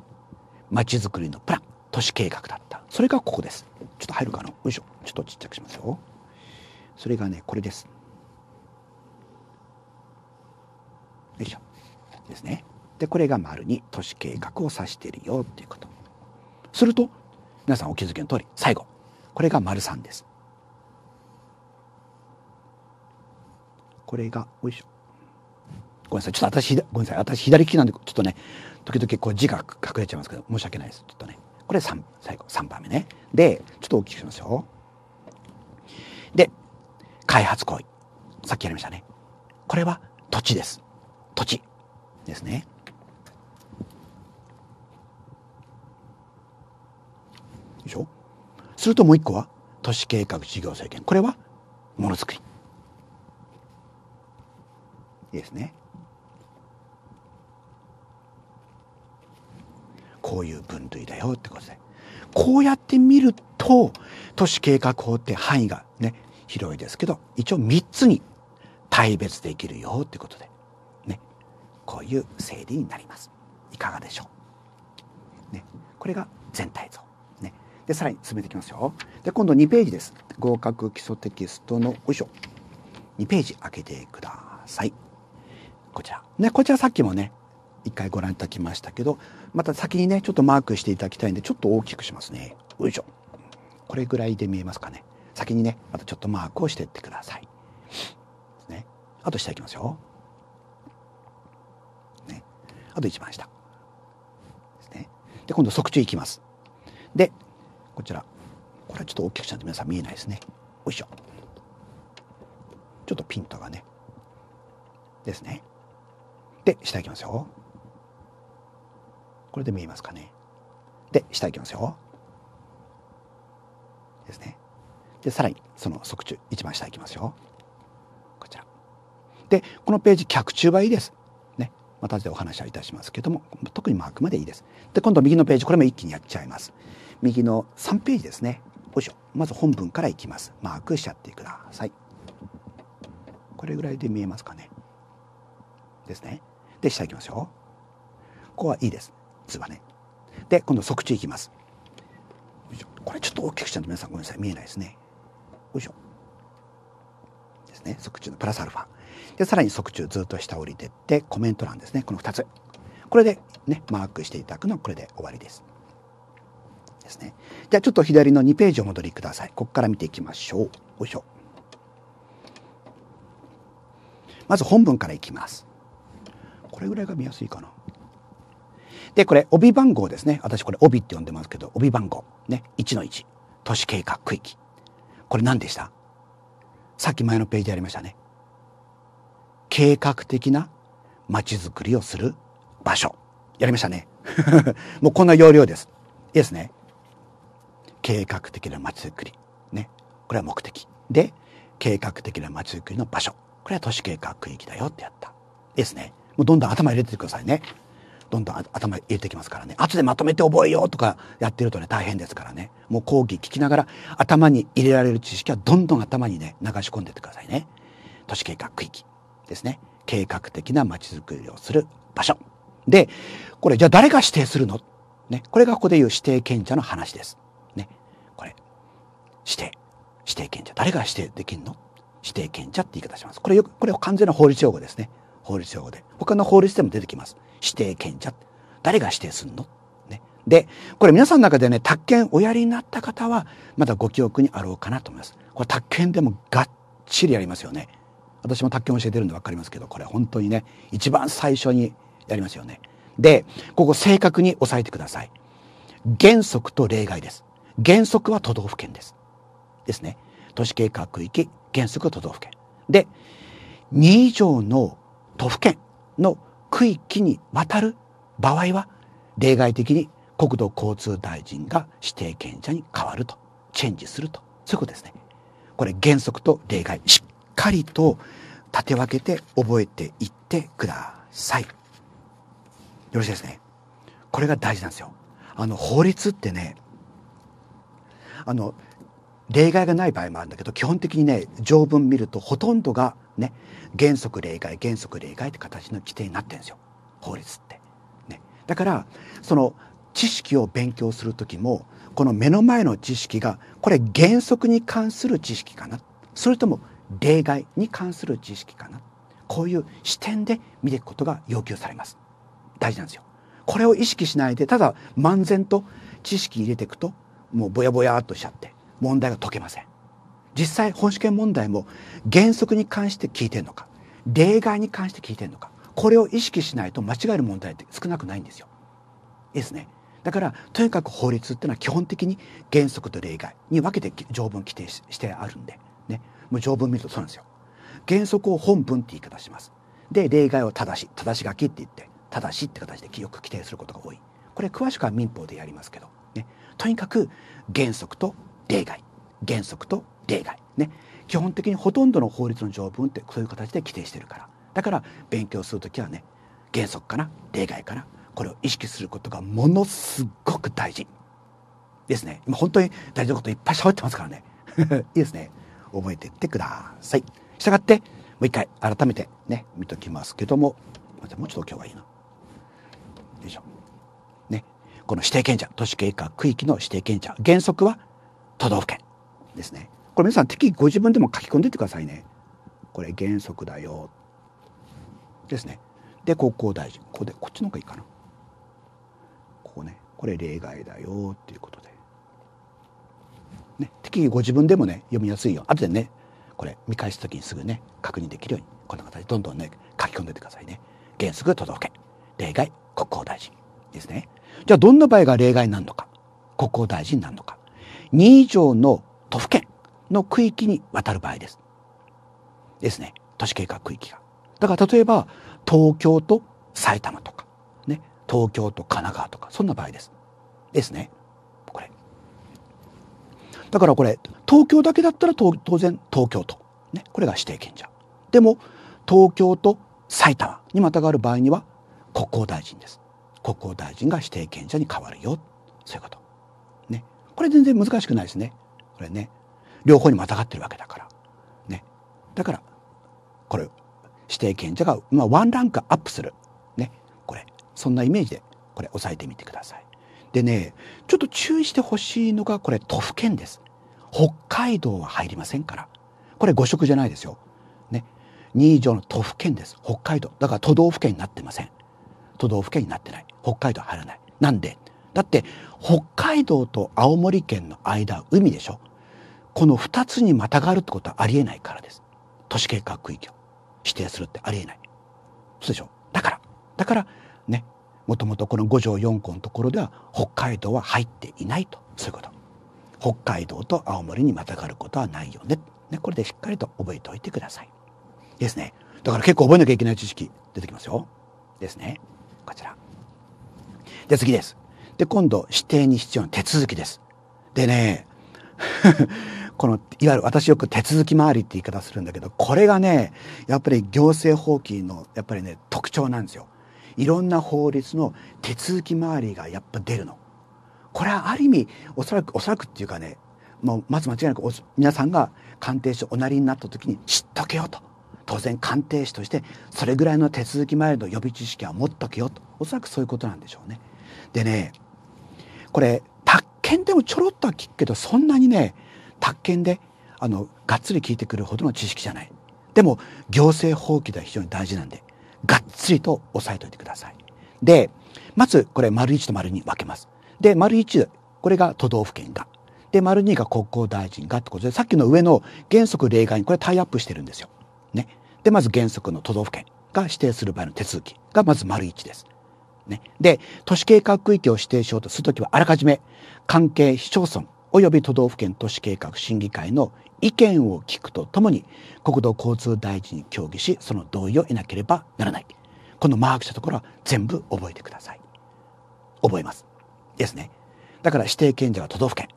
街づくりのプラン都市計画だったそれがここですちょっと入るかなよいしょちょっとちっちゃくしますよそれがねこれですよいしょですねでこれが丸に都市計画を指しているよっていうことすると皆さんお気づきの通り最後これが丸三ですこれがおいしょごめんなさいちょっと私ごめんなさい私左利きなんでちょっとね時々こう字が隠れちゃいますけど申し訳ないですちょっとねこれ3最後3番目ねでちょっと大きくしますよで開発行為さっきやりましたねこれは土地です土地ですねでしょするともう一個は都市計画事業政権これはものづくりいいですねこういう分類だよってことで。こうやって見ると、都市計画法って範囲がね、広いですけど、一応3つに対別できるよってことで、ね、こういう整理になります。いかがでしょう。ね、これが全体像。ね、で、さらに進めていきますよ。で、今度2ページです。合格基礎テキストの、よいしょ。2ページ開けてください。こちら。ね、こちらさっきもね、1回ご覧いただきましたけど、また先にね、ちょっとマークしていただきたいんで、ちょっと大きくしますね。よいしょ。これぐらいで見えますかね。先にね、またちょっとマークをしていってください。ね。あと下いきますよ。ね。あと一番下。ですね。で、今度側中いきます。で、こちら。これはちょっと大きくしないと皆さん見えないですね。よいしょ。ちょっとピントがね。ですね。で、下いきますよ。これで見えますかね。で下行きますよ。ですね。でさらにその側中一番下行きますよ。こちら。でこのページ脚中はいいです。ね。またでお話はいたしますけども特にマークまでいいです。で今度右のページこれも一気にやっちゃいます。右の3ページですね。よいしょ。まず本文からいきます。マークしちゃってください。これぐらいで見えますかね。ですね。で下行きますよ。ここはいいです。実はね。で今度測値いきます。これちょっと大きくしちゃうと皆さんごめんなさい見えないですね。よいしょ。ですね測値のプラスアルファ。でさらに測値をずっと下降りてってコメント欄ですねこの2つ。これでねマークしていただくのはこれで終わりです。ですね。じゃあちょっと左の2ページお戻りください。ここから見ていきましょう。よいしょ。まず本文からいきます。これぐらいが見やすいかな。で、これ、帯番号ですね。私これ、帯って呼んでますけど、帯番号。ね。1の1。都市計画区域。これ何でしたさっき前のページでありましたね。計画的な街づくりをする場所。やりましたね。もうこんな要領です。いいですね。計画的な街づくり。ね。これは目的。で、計画的な街づくりの場所。これは都市計画区域だよってやった。いいですね。もうどんどん頭入れてくださいね。どんどん頭入れてきますからね後でまとめて覚えようとかやってるとね大変ですからねもう講義聞きながら頭に入れられる知識はどんどん頭にね流し込んでってくださいね都市計画区域ですね計画的なまちづくりをする場所でこれじゃあ誰が指定するの、ね、これがここでいう指定権者の話ですねこれ指定指定権者誰が指定できるの指定権者って言い方しますこれよくこれ完全な法律用語ですね法律用語で他の法律でも出てきます指定権者。誰が指定すんのね。で、これ皆さんの中でね、宅建おやりになった方は、まだご記憶にあろうかなと思います。これ宅建でもがっちりやりますよね。私も宅権教えてるんでわかりますけどこれ本当にね一番最初にやりますよねでここ正確に押さえてください原則と例外です原則は都道府県ですですね都市計画区域原則は都道府県で2以上の都府県の区域に渡る場合は例外的に国土交通大臣が指定権者に変わるとチェンジするとそういうことですね。これ原則と例外しっかりと立て分けて覚えていってください。よろしいですね。これが大事なんですよ。あの法律ってねあの例外がない場合もあるんだけど基本的にね条文見るとほとんどがね原則例外原則例外って形の規定になってるんですよ法律って。ね、だからその知識を勉強する時もこの目の前の知識がこれ原則に関する知識かなそれとも例外に関する知識かなこういう視点で見ていくことが要求されます。大事なんですよ。これを意識しないでただ漫然と知識入れていくともうぼやぼやっとしちゃって問題が解けません実際本試験問題も原則に関して聞いてるのか例外に関して聞いてるのかこれを意識しないと間違える問題って少なくないんですよ。いいですね。だからとにかく法律っていうのは基本的に原則と例外に分けて条文規定してあるんで、ね、もう条文見るとそうなんですよ。原則を本文って言い方します。で例外を正し正し書きって言って正しって形でよく規定することが多い。これ詳しくは民法でやりますけど、ね、とにかく原則と例外原則と例外ね基本的にほとんどの法律の条文ってそういう形で規定してるからだから勉強する時はね原則かな例外かなこれを意識することがものすごく大事ですね今本当に大事なこといっぱい喋ってますからね いいですね覚えていってくださいしたがってもう一回改めてね見ときますけどももうちょっと今日はいいなよいしょねこの指定権者都市計画区域の指定権者原則は都道府県ですね。これ皆さん適宜ご自分でも書き込んでってくださいね。これ原則だよ。ですね。で国交大臣ここでこっちの方がいいかな。ここねこれ例外だよっていうことで。ね、適宜ご自分でもね読みやすいよ後でねこれ見返す時にすぐね確認できるようにこんな形でどんどんね書き込んでてくださいね。原則都道府県例外国交大臣ですね。じゃあどんな場合が例外なのか国交大臣なのか2以上の都府県の区域にわたる場合です。ですね。都市計画区域が。だから例えば東京と埼玉とか、ね、東京と神奈川とか、そんな場合です。ですね。これ。だからこれ、東京だけだったら当然東京都。ね、これが指定権者。でも、東京と埼玉にまたがる場合には国交大臣です。国交大臣が指定権者に変わるよ。そういうこと。これ全然難しくないですね。これね。両方にまたがってるわけだから。ね。だから、これ、指定権者が、まあ、ワンランクアップする。ね。これ、そんなイメージで、これ、押さえてみてください。でね、ちょっと注意してほしいのが、これ、都府県です。北海道は入りませんから。これ、五色じゃないですよ。ね。2以上の都府県です。北海道。だから、都道府県になってません。都道府県になってない。北海道入らない。なんでだって北海道と青森県の間海でしょこの2つにまたがるってことはありえないからです都市計画区域を指定するってありえないそうでしょだからだからねもともとこの5条4項のところでは北海道は入っていないとそういうこと北海道と青森にまたがることはないよねねこれでしっかりと覚えておいてくださいですねだから結構覚えなきゃいけない知識出てきますよですねこちらで次ですで、今度、指定に必要な手続きです。でね、この、いわゆる私よく手続き回りって言い方するんだけど、これがね、やっぱり行政法規の、やっぱりね、特徴なんですよ。いろんな法律の手続き回りがやっぱ出るの。これはある意味、おそらく、おそらくっていうかね、もうまず間違いなく皆さんが鑑定士おなりになった時に知っとけよと。当然鑑定士としてそれぐらいの手続き前の予備知識は持っとけよと。おそらくそういうことなんでしょうね。でね、これ、宅建でもちょろっとは聞くけど、そんなにね、宅建で、あの、がっつり聞いてくるほどの知識じゃない。でも、行政法規では非常に大事なんで、がっつりと押さえておいてください。で、まず、これ、丸1と丸2分けます。で、丸1、これが都道府県が。で、丸2が国交大臣がってことで、さっきの上の原則例外にこれタイアップしてるんですよ。ね。で、まず原則の都道府県が指定する場合の手続きがまず丸1です。ね。で、都市計画区域を指定しようとするときは、あらかじめ関係市町村及び都道府県都市計画審議会の意見を聞くとともに、国土交通大臣に協議し、その同意を得なければならない。このマークしたところは全部覚えてください。覚えます。ですね。だから指定権者は都道府県。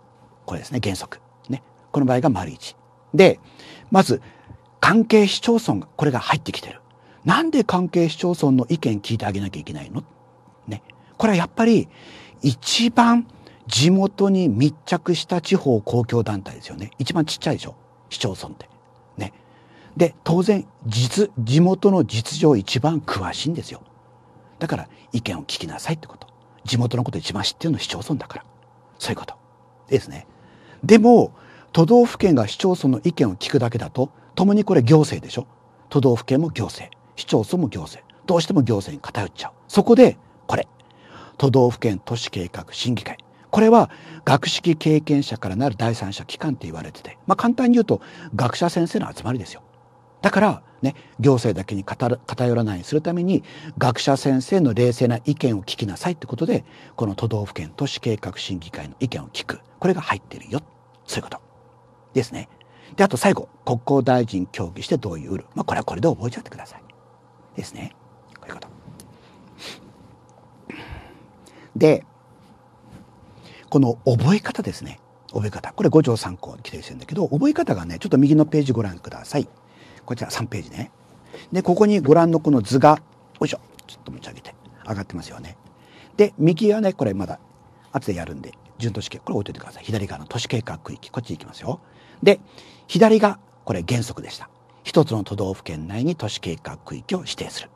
これですね、原則。ね。この場合が丸1。で、まず、関係市町村が、これが入ってきてる。なんで関係市町村の意見聞いてあげなきゃいけないのね。これはやっぱり一番地元に密着した地方公共団体ですよね。一番ちっちゃいでしょ。市町村って。ね。で、当然、実、地元の実情一番詳しいんですよ。だから、意見を聞きなさいってこと。地元のこと一番知ってるの市町村だから。そういうこと。ですね。でも、都道府県が市町村の意見を聞くだけだと、共にこれ行政でしょ。都道府県も行政、市町村も行政。どうしても行政に偏っちゃう。そこで、これ都道府県都市計画審議会これは学識経験者からなる第三者機関って言われてて、まあ、簡単に言うと学者先生の集まりですよ。だからね行政だけに偏らないにするために学者先生の冷静な意見を聞きなさいってことでこの都道府県都市計画審議会の意見を聞くこれが入ってるよそういうことですね。であと最後国交大臣協議してどういうルール、まあ、これはこれで覚えちゃってください。ですね。で、この覚え方ですね。覚え方。これ五条参考に規定してるんだけど、覚え方がね、ちょっと右のページご覧ください。こちら3ページね。で、ここにご覧のこの図が、よいしょ、ちょっと持ち上げて、上がってますよね。で、右はね、これまだ、後でやるんで、準都市計画、これ置いといてください。左側の都市計画区域、こっち行きますよ。で、左が、これ原則でした。一つの都道府県内に都市計画区域を指定する。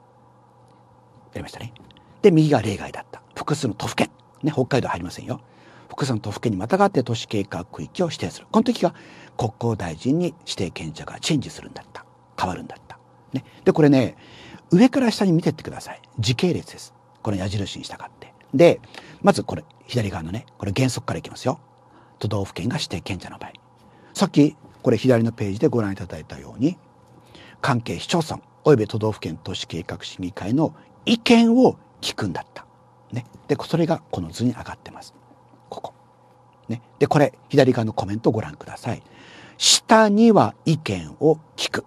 やりましたね。で、右が例外だった。複数の都府県、ね、北海道入りませんよ。複数の都府県にまたがって都市計画区域を指定する。この時が国交大臣に指定権者がチェンジするんだった。変わるんだった。ね。で、これね、上から下に見てってください。時系列です。この矢印に従って。で、まずこれ、左側のね、これ原則からいきますよ。都道府県が指定権者の場合。さっき、これ左のページでご覧いただいたように、関係市町村及び都道府県都市計画審議会の意見を聞くんだった。ね、でそれがこの図に上がってますここ、ね、でこれ左側のコメントをご覧ください下には意見を聞く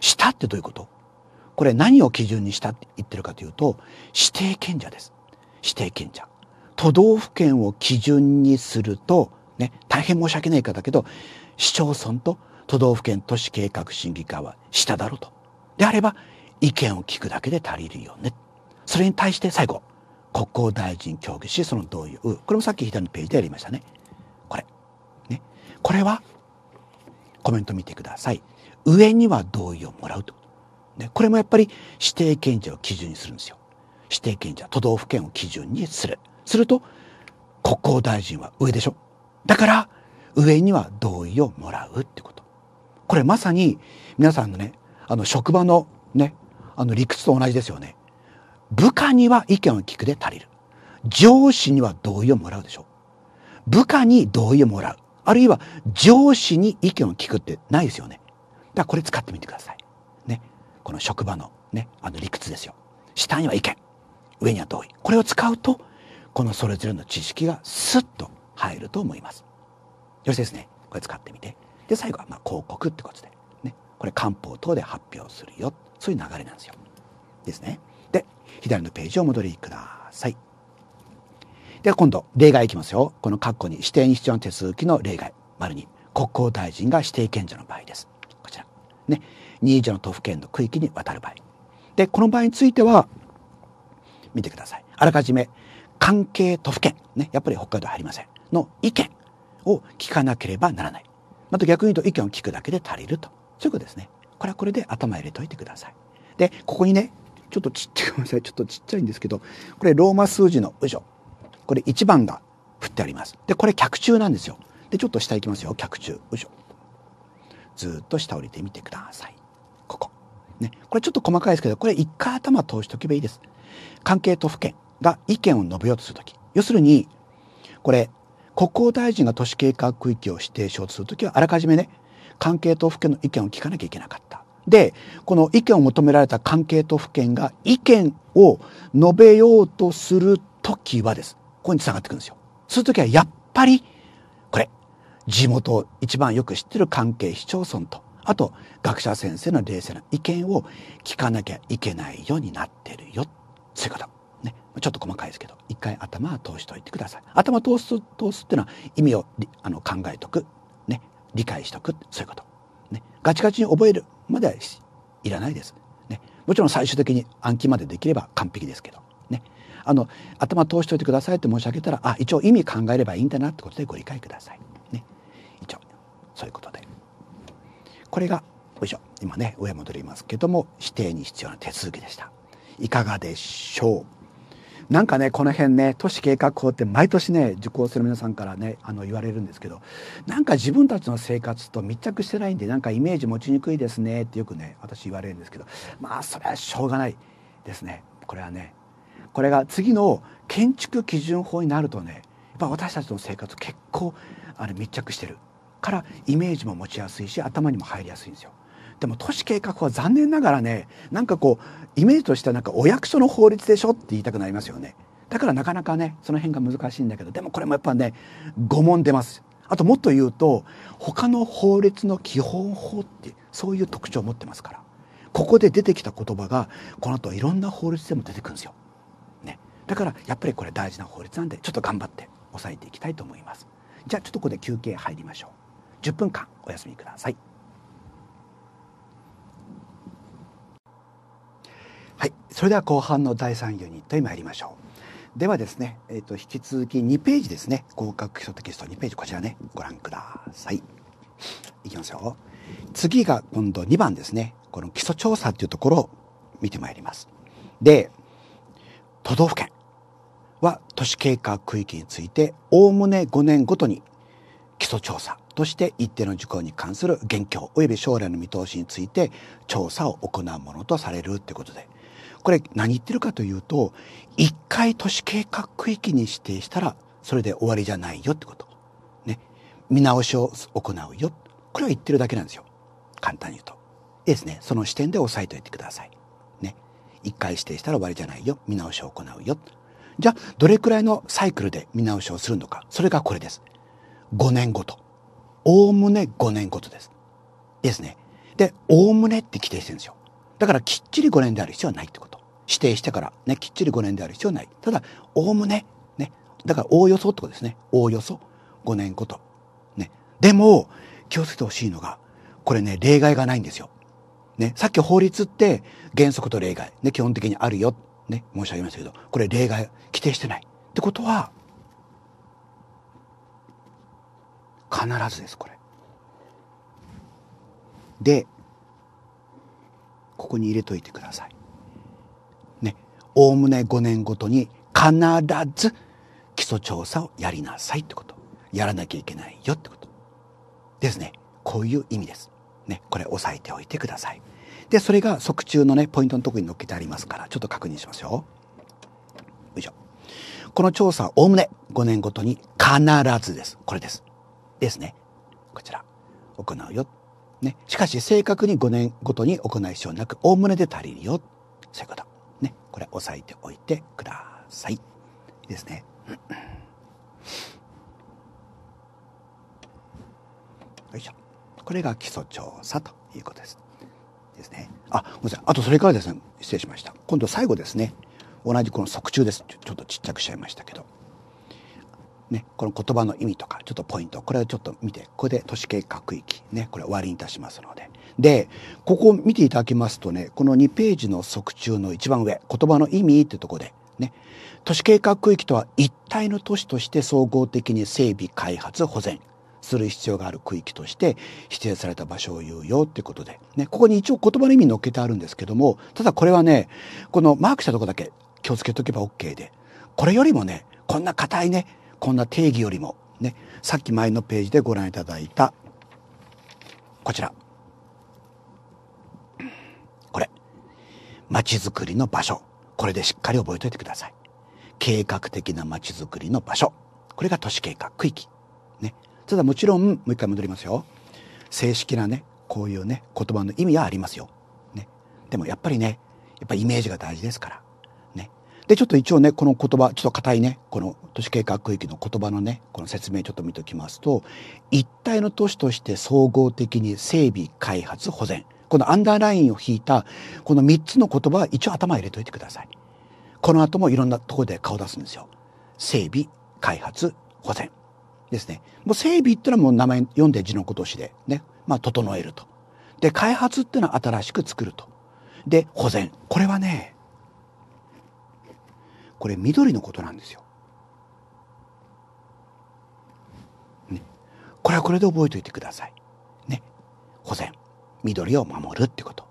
下ってどういうことこれ何を基準にしたって言ってるかというと指定権者です指定権者都道府県を基準にするとね大変申し訳ない方だけど市町村と都道府県都市計画審議会は下だろうとであれば意見を聞くだけで足りるよねそれに対して最後国交大臣協議しその同意これもさっき左のページでやりましたねこれねこれはコメント見てください上には同意をもらうとね、これもやっぱり指定権者を基準にするんですよ指定権者都道府県を基準にするすると国交大臣は上でしょだから上には同意をもらうってことこれまさに皆さんのねあの職場のねあの理屈と同じですよね部下には意見を聞くで足りる。上司には同意をもらうでしょう。部下に同意をもらう。あるいは上司に意見を聞くってないですよね。だからこれ使ってみてください。ね。この職場のね、あの理屈ですよ。下には意見。上には同意。これを使うと、このそれぞれの知識がスッと入ると思います。よろしいですね。これ使ってみて。で、最後はまあ広告ってことで。ね。これ漢方等で発表するよ。そういう流れなんですよ。ですね。左のページをお戻りください。では今度、例外いきますよ。この括弧に指定に必要な手続きの例外、丸に国交大臣が指定権者の場合です。こちら。ね。任意者の都府県の区域に渡る場合。で、この場合については、見てください。あらかじめ、関係都府県、ね、やっぱり北海道入りません、の意見を聞かなければならない。また逆に言うと意見を聞くだけで足りると。そういうことですね。これはこれで頭入れといてください。で、ここにね、ちょっとちっちゃい、ごめんなさい、ちょっとちっちゃいんですけど、これローマ数字の、よいしょ。これ1番が振ってあります。で、これ客中なんですよ。で、ちょっと下行きますよ、客中。よいしょ。ずっと下降りてみてください。ここ。ね。これちょっと細かいですけど、これ一回頭通しておけばいいです。関係都府県が意見を述べようとするとき。要するに、これ、国交大臣が都市計画区域を指定しようとするときは、あらかじめね、関係都府県の意見を聞かなきゃいけなかった。でこの意見を求められた関係都府県が意見を述べようとする時はですここにつながってくるんですよ。そういう時はやっぱりこれ地元を一番よく知ってる関係市町村とあと学者先生の冷静な意見を聞かなきゃいけないようになってるよそういうこと。ね、ちょっと細かいですけど一回頭は通しておいてください頭通す通すっていうのは意味をあの考えとく、ね、理解しとくそういうことガチガチに覚えるまではいらないです。ね、もちろん最終的に暗記までできれば完璧ですけど。ね、あの頭通しておいてくださいって申し上げたらあ一応意味考えればいいんだなってことでご理解ください。ね、一応そういうことでこれがよいしょ今ね上戻りますけども指定に必要な手続きでした。いかがでしょうなんかねこの辺ね都市計画法って毎年ね受講する皆さんからねあの言われるんですけどなんか自分たちの生活と密着してないんでなんかイメージ持ちにくいですねってよくね私言われるんですけどまあそれはしょうがないですねこれはね。これが次の建築基準法になるとねやっぱ私たちの生活結構あの密着してるからイメージも持ちやすいし頭にも入りやすいんですよ。でも都市計画は残念ながらねなんかこうイメージとしてはなんかお役所の法律でしょって言いたくなりますよねだからなかなかねその辺が難しいんだけどでもこれもやっぱね5問出ますあともっと言うと他の法律の基本法ってそういう特徴を持ってますからここで出てきた言葉がこの後いろんな法律でも出てくるんですよ、ね、だからやっぱりこれ大事な法律なんでちょっと頑張って押さえていきたいと思いますじゃあちょっとここで休憩入りましょう10分間お休みくださいはい、それでは後半の第3ユニットへ参りましょう。ではですね、えーと、と引き続き2ページですね合格基礎テキスト2ページこちらねご覧ください。いきますよ。次が今度2番ですねこの基礎調査っていうところを見てまいります。で都道府県は都市計画区域についておおむね5年ごとに基礎調査として一定の事項に関する現況及び将来の見通しについて調査を行うものとされるということでこれ何言ってるかというと、一回都市計画区域に指定したら、それで終わりじゃないよってこと。ね。見直しを行うよ。これは言ってるだけなんですよ。簡単に言うと。いいですね。その視点で押さえておいてください。ね。一回指定したら終わりじゃないよ。見直しを行うよ。じゃあ、どれくらいのサイクルで見直しをするのか。それがこれです。5年ごと。おおむね5年ごとです。いいですね。で、おおむねって規定してるんですよ。だからきっちり5年である必要はないってこと指定してから、ね、きっちり5年である必要はないただおおむねねだからおおよそってことですねおおよそ5年ごと、ね、でも気をつけてほしいのがこれね例外がないんですよ、ね、さっき法律って原則と例外、ね、基本的にあるよ、ね、申し上げましたけどこれ例外規定してないってことは必ずですこれ。でここに入れといてください。ね。おおむね5年ごとに必ず基礎調査をやりなさいってこと。やらなきゃいけないよってこと。ですね。こういう意味です。ね。これ押さえておいてください。で、それが側中のね、ポイントのとこに載っけてありますから、ちょっと確認しますよ。よいしょ。この調査はおおむね5年ごとに必ずです。これです。ですね。こちら。行うよ。ね、しかし正確に5年ごとに行いし要うなく、おおむねで足りるよ。そういうこと。ね、これ押さえておいてください。いいですね。よいしょ。これが基礎調査ということです。ですね。あ、ごめんなさい。あとそれからですね、失礼しました。今度最後ですね。同じこの側中です。ちょっとちっちゃくしちゃいましたけど。ね、この言葉の意味とか、ちょっとポイント、これをちょっと見て、ここで都市計画域、ね、これ終わりにいたしますので。で、ここを見ていただきますとね、この2ページの側中の一番上、言葉の意味ってとこで、ね、都市計画区域とは一体の都市として総合的に整備、開発、保全する必要がある区域として指定された場所を言うよってことで、ね、ここに一応言葉の意味載っけてあるんですけども、ただこれはね、このマークしたとこだけ気をつけとけば OK で、これよりもね、こんな硬いね、こんな定義よりも、ね、さっき前のページでご覧いただいた、こちら。これ。街づくりの場所。これでしっかり覚えておいてください。計画的な街づくりの場所。これが都市計画区域。ね。ただもちろん、もう一回戻りますよ。正式なね、こういうね、言葉の意味はありますよ。ね。でもやっぱりね、やっぱイメージが大事ですから。で、ちょっと一応ね、この言葉、ちょっと硬いね、この都市計画区域の言葉のね、この説明ちょっと見ておきますと、一体の都市として総合的に整備、開発、保全。このアンダーラインを引いた、この3つの言葉は一応頭入れといてください。この後もいろんなところで顔出すんですよ。整備、開発、保全。ですね。もう整備ってのはもう名前読んで字のことしで、ね。まあ、整えると。で、開発ってのは新しく作ると。で、保全。これはね、これ緑のことなんですよ。ね、これはこれで覚えておいてください。ね、保全緑を守るってこと。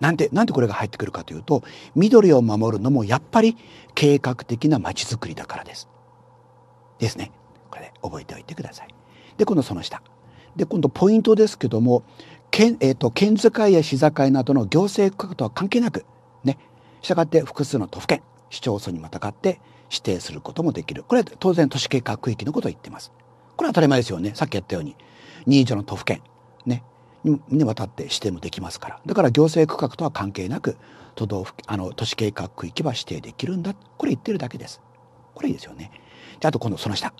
なんでなんでこれが入ってくるかというと緑を守るのもやっぱり計画的なまちづくりだからです。ですね。これで覚えておいてください。で今度その下。で今度ポイントですけども県,、えーと、と県境や市境などの行政区画とは関係なくねしたがって複数の都府県市町村にまたがって指定することもできるこれは当然都市計画区域のことを言ってますこれは当たり前ですよねさっきやったように任意上の都府県ねにわたって指定もできますからだから行政区画とは関係なく都道府あの都市計画区域は指定できるんだこれ言ってるだけですこれいいですよねであと今度その下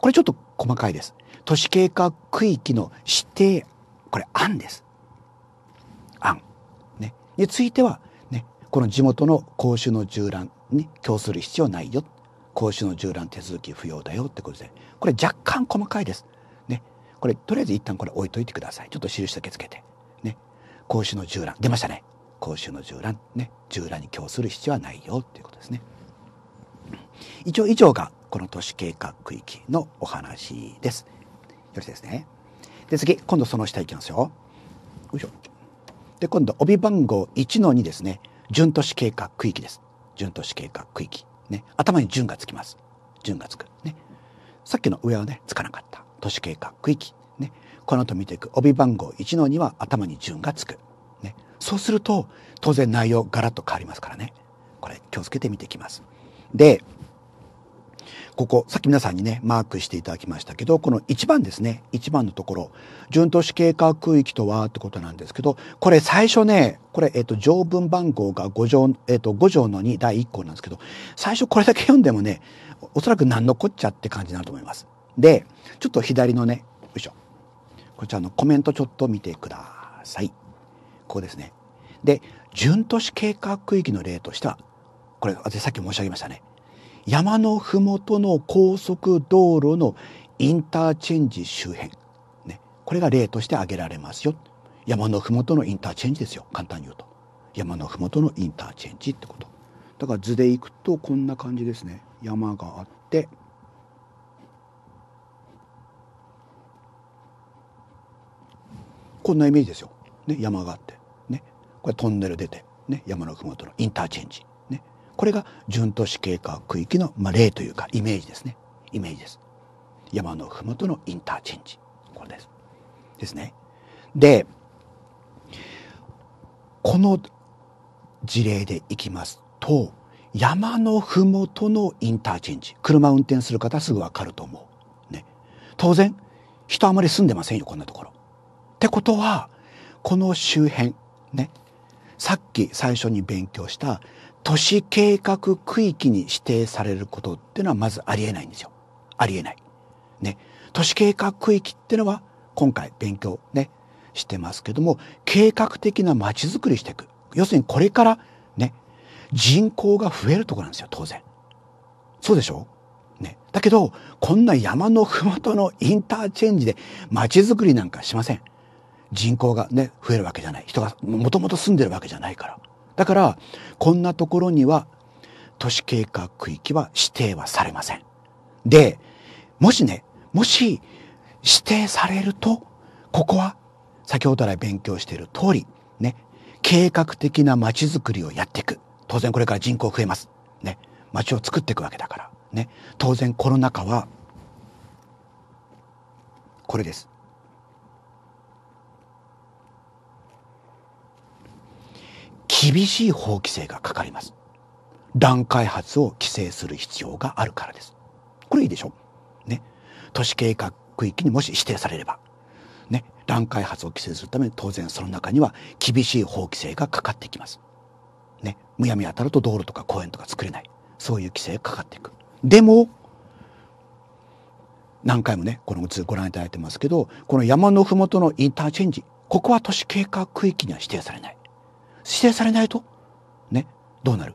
これちょっと細かいです都市計画区域の指定これ案です案、ね、については、ね、この地元の公衆の縦覧ね、供する必要ないよ公衆の縦覧手続き不要だよってことでこれ若干細かいです。ね、これとりあえず一旦これ置いといてくださいちょっと印だけつけて。ね、公衆の縦覧出ましたね公衆の縦覧ね縦覧に供する必要はないよっていうことですね。一応以上がこの都市計画区域のお話です。よろしいですね。で次今度その下行きますよ。よいしょ。で今度帯番号1の2ですね準都市計画区域です。準都市計画区域。ね。頭に準がつきます。準がつく。ね。さっきの上はね、つかなかった。都市計画区域。ね。この後見ていく帯番号1の2は頭に順がつく。ね。そうすると、当然内容ガラッと変わりますからね。これ気をつけて見ていきます。で、ここ、さっき皆さんにね、マークしていただきましたけど、この1番ですね、1番のところ、準都市計画区域とはってことなんですけど、これ最初ね、これ、えっと、条文番号が5条、えっと、5条の2第1項なんですけど、最初これだけ読んでもね、おそらく何のこっちゃって感じになると思います。で、ちょっと左のね、よいしょ。こちらのコメントちょっと見てください。ここですね。で、準都市計画区域の例としては、これ、私さっき申し上げましたね。山のふもとの高速道路のインターチェンジ周辺、ね、これが例として挙げられますよ山のふもとのインターチェンジですよ簡単に言うと山のふもとのインターチェンジってことだから図でいくとこんな感じですね山があってこんなイメージですよ、ね、山があって、ね、これトンネル出て、ね、山のふもとのインターチェンジこれが準都市経過区域の、まあ、例というかイメージですねイメージです山の麓のインターチェンジこれですですねでこの事例でいきますと山の麓のインターチェンジ車運転する方すぐわかると思う、ね、当然人あまり住んでませんよこんなところ。ってことはこの周辺ねさっき最初に勉強した都市計画区域に指定されることっていうのはまずありえないんですよ。ありえない。ね。都市計画区域っていうのは今回勉強ね、してますけども、計画的な街づくりしていく。要するにこれからね、人口が増えるところなんですよ、当然。そうでしょね。だけど、こんな山のふもとのインターチェンジで街づくりなんかしません。人口がね、増えるわけじゃない。人がもともと住んでるわけじゃないから。だからこんなところには都市計画区域は指定はされません。で、もしね、もし指定されると、ここは先ほど来勉強している通り、ね、計画的な街づくりをやっていく。当然これから人口増えます。ね、街を作っていくわけだから。ね、当然コロナ禍は、これです。厳しい法規制がかかります。乱開発を規制する必要があるからです。これいいでしょね。都市計画区域にもし指定されれば。ね。乱開発を規制するために当然その中には厳しい法規制がかかってきます。ね。むやみ当たると道路とか公園とか作れない。そういう規制がかかっていく。でも、何回もね、この図ご覧いただいてますけど、この山のふもとのインターチェンジ、ここは都市計画区域には指定されない。指定されないと、ね、どうなる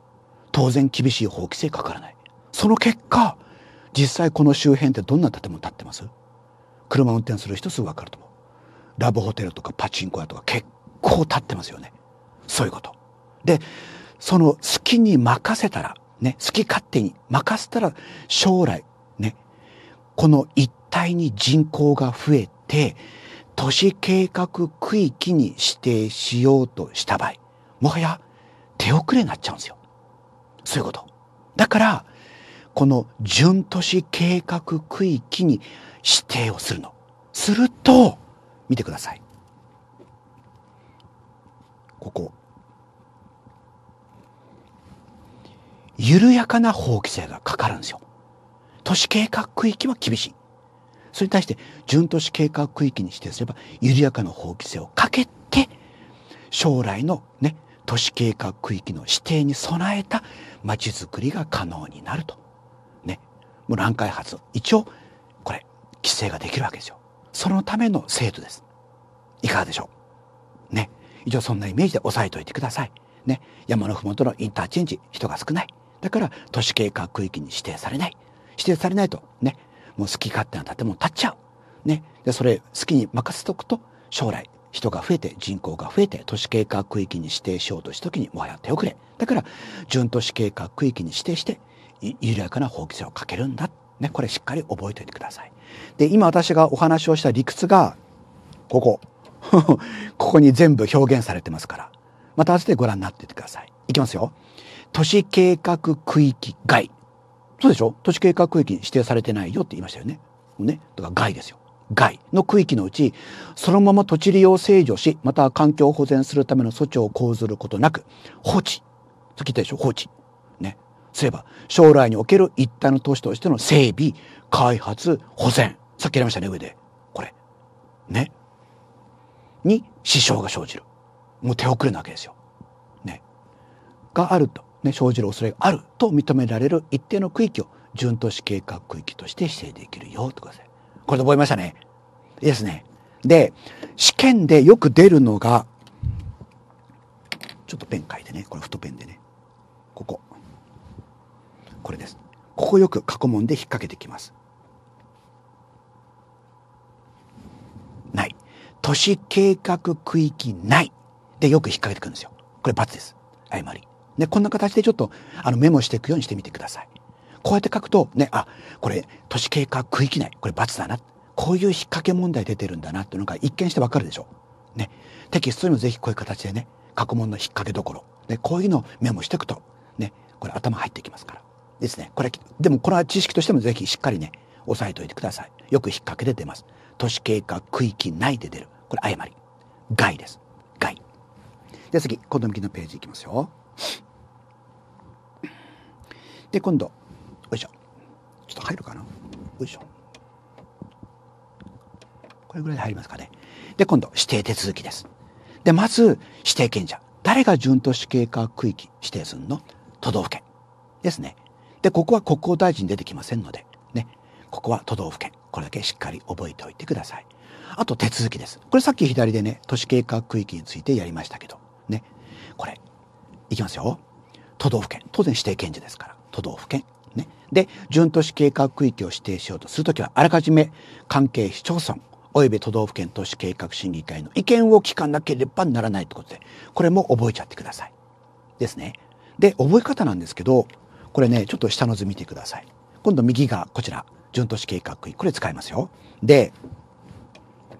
当然厳しい法規制かからない。その結果、実際この周辺ってどんな建物建ってます車運転する人すぐわかると思う。ラブホテルとかパチンコ屋とか結構建ってますよね。そういうこと。で、その好きに任せたら、ね、好き勝手に任せたら将来、ね、この一帯に人口が増えて、都市計画区域に指定しようとした場合、もはや手遅れになっちゃうんですよ。そういうこと。だから、この準都市計画区域に指定をするの。すると、見てください。ここ。緩やかな法規制がかかるんですよ。都市計画区域は厳しい。それに対して、準都市計画区域に指定すれば、緩やかな法規制をかけて、将来のね、都市計画区域の指定に備えた街づくりが可能になると。ね。もう乱開発、一応、これ、規制ができるわけですよ。そのための制度です。いかがでしょうね。一応そんなイメージで押さえておいてください。ね。山のふもとのインターチェンジ、人が少ない。だから都市計画区域に指定されない。指定されないと、ね。もう好き勝手な建物建っちゃう。ね。で、それ好きに任せとくと、将来人が増えて人口が増えて都市計画区域に指定しようとした時にもはや手遅れだから準都市計画区域に指定して緩やかな法規制をかけるんだ、ね、これしっかり覚えておいてください。で今私がお話をした理屈がここ ここに全部表現されてますからまた後でご覧になっててください。いきますよ。都市計画区域外そうでしょ都市計画区域に指定されてないよって言いましたよね。ね。とか外ですよ。外の区域のうちそのまま土地利用制御しまた環境を保全するための措置を講ずることなく放置さっき言ったでしょ放置ねすれば将来における一体の都市としての整備開発保全さっきやりましたね上でこれねに支障が生じるもう手遅れなわけですよ。ねがあると、ね、生じる恐れがあると認められる一定の区域を準都市計画区域として指定できるよとかですね。これ覚えましたね。いいですね。で、試験でよく出るのが、ちょっとペン書いてね。これ太ペンでね。ここ。これです。ここよく過去問で引っ掛けてきます。ない。都市計画区域内でよく引っ掛けてくるんですよ。これ×です。誤り。で、こんな形でちょっとあのメモしていくようにしてみてください。こうやって書くとねあこれ都市計画区域内これ罰だなこういう引っ掛け問題出てるんだなっていうのが一見してわかるでしょ。う。ね、テキストにもぜひこういう形でね過去問の引っ掛けどころでこういうのをメモしていくとねこれ頭入ってきますからですねこれでもこれは知識としてもぜひしっかりね押さえておいてくださいよく引っ掛けで出ます都市計画区域内で出るこれ誤り害です害で次この右のページいきますよで今度ちょっと入るかなよいしょこれぐらいで入りますかねで今度指定手続きですでまず指定権者誰が準都市計画区域指定するの都道府県ですねでここは国交大臣出てきませんのでねここは都道府県これだけしっかり覚えておいてくださいあと手続きですこれさっき左でね都市計画区域についてやりましたけどねこれいきますよ都道府県当然指定権者ですから都道府県ね、で準都市計画区域を指定しようとするときはあらかじめ関係市町村及び都道府県都市計画審議会の意見を聞かなければならないということでこれも覚えちゃってください。ですね。で覚え方なんですけどこれねちょっと下の図見てください。今度右がこちら準都市計画区域これ使いますよ。で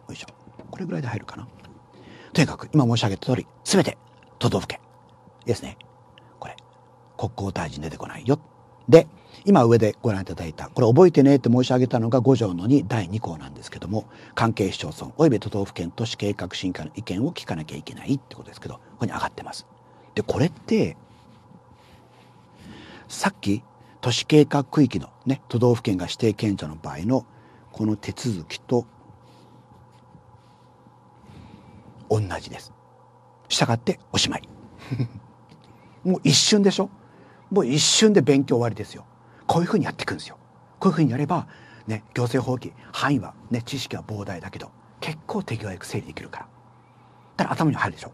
よいしょこれぐらいで入るかな。とにかく今申し上げた通り全て都道府県ですね。これ国交大臣出てこないよ。で今上でご覧いただいたこれ覚えてねって申し上げたのが5条の2第2項なんですけども関係市町村及び都道府県都市計画審議の意見を聞かなきゃいけないってことですけどここに上がってます。でこれってさっき都市計画区域の、ね、都道府県が指定県庁の場合のこの手続きと同じです。したがっておしまい。もう一瞬でしょもう一瞬で勉強終わりですよ。こういうふうにやっていくんですよ。こういうふうにやれば、ね、行政法規範囲は、ね、知識は膨大だけど結構手際よく整理できるから。だから頭に入るでしょ。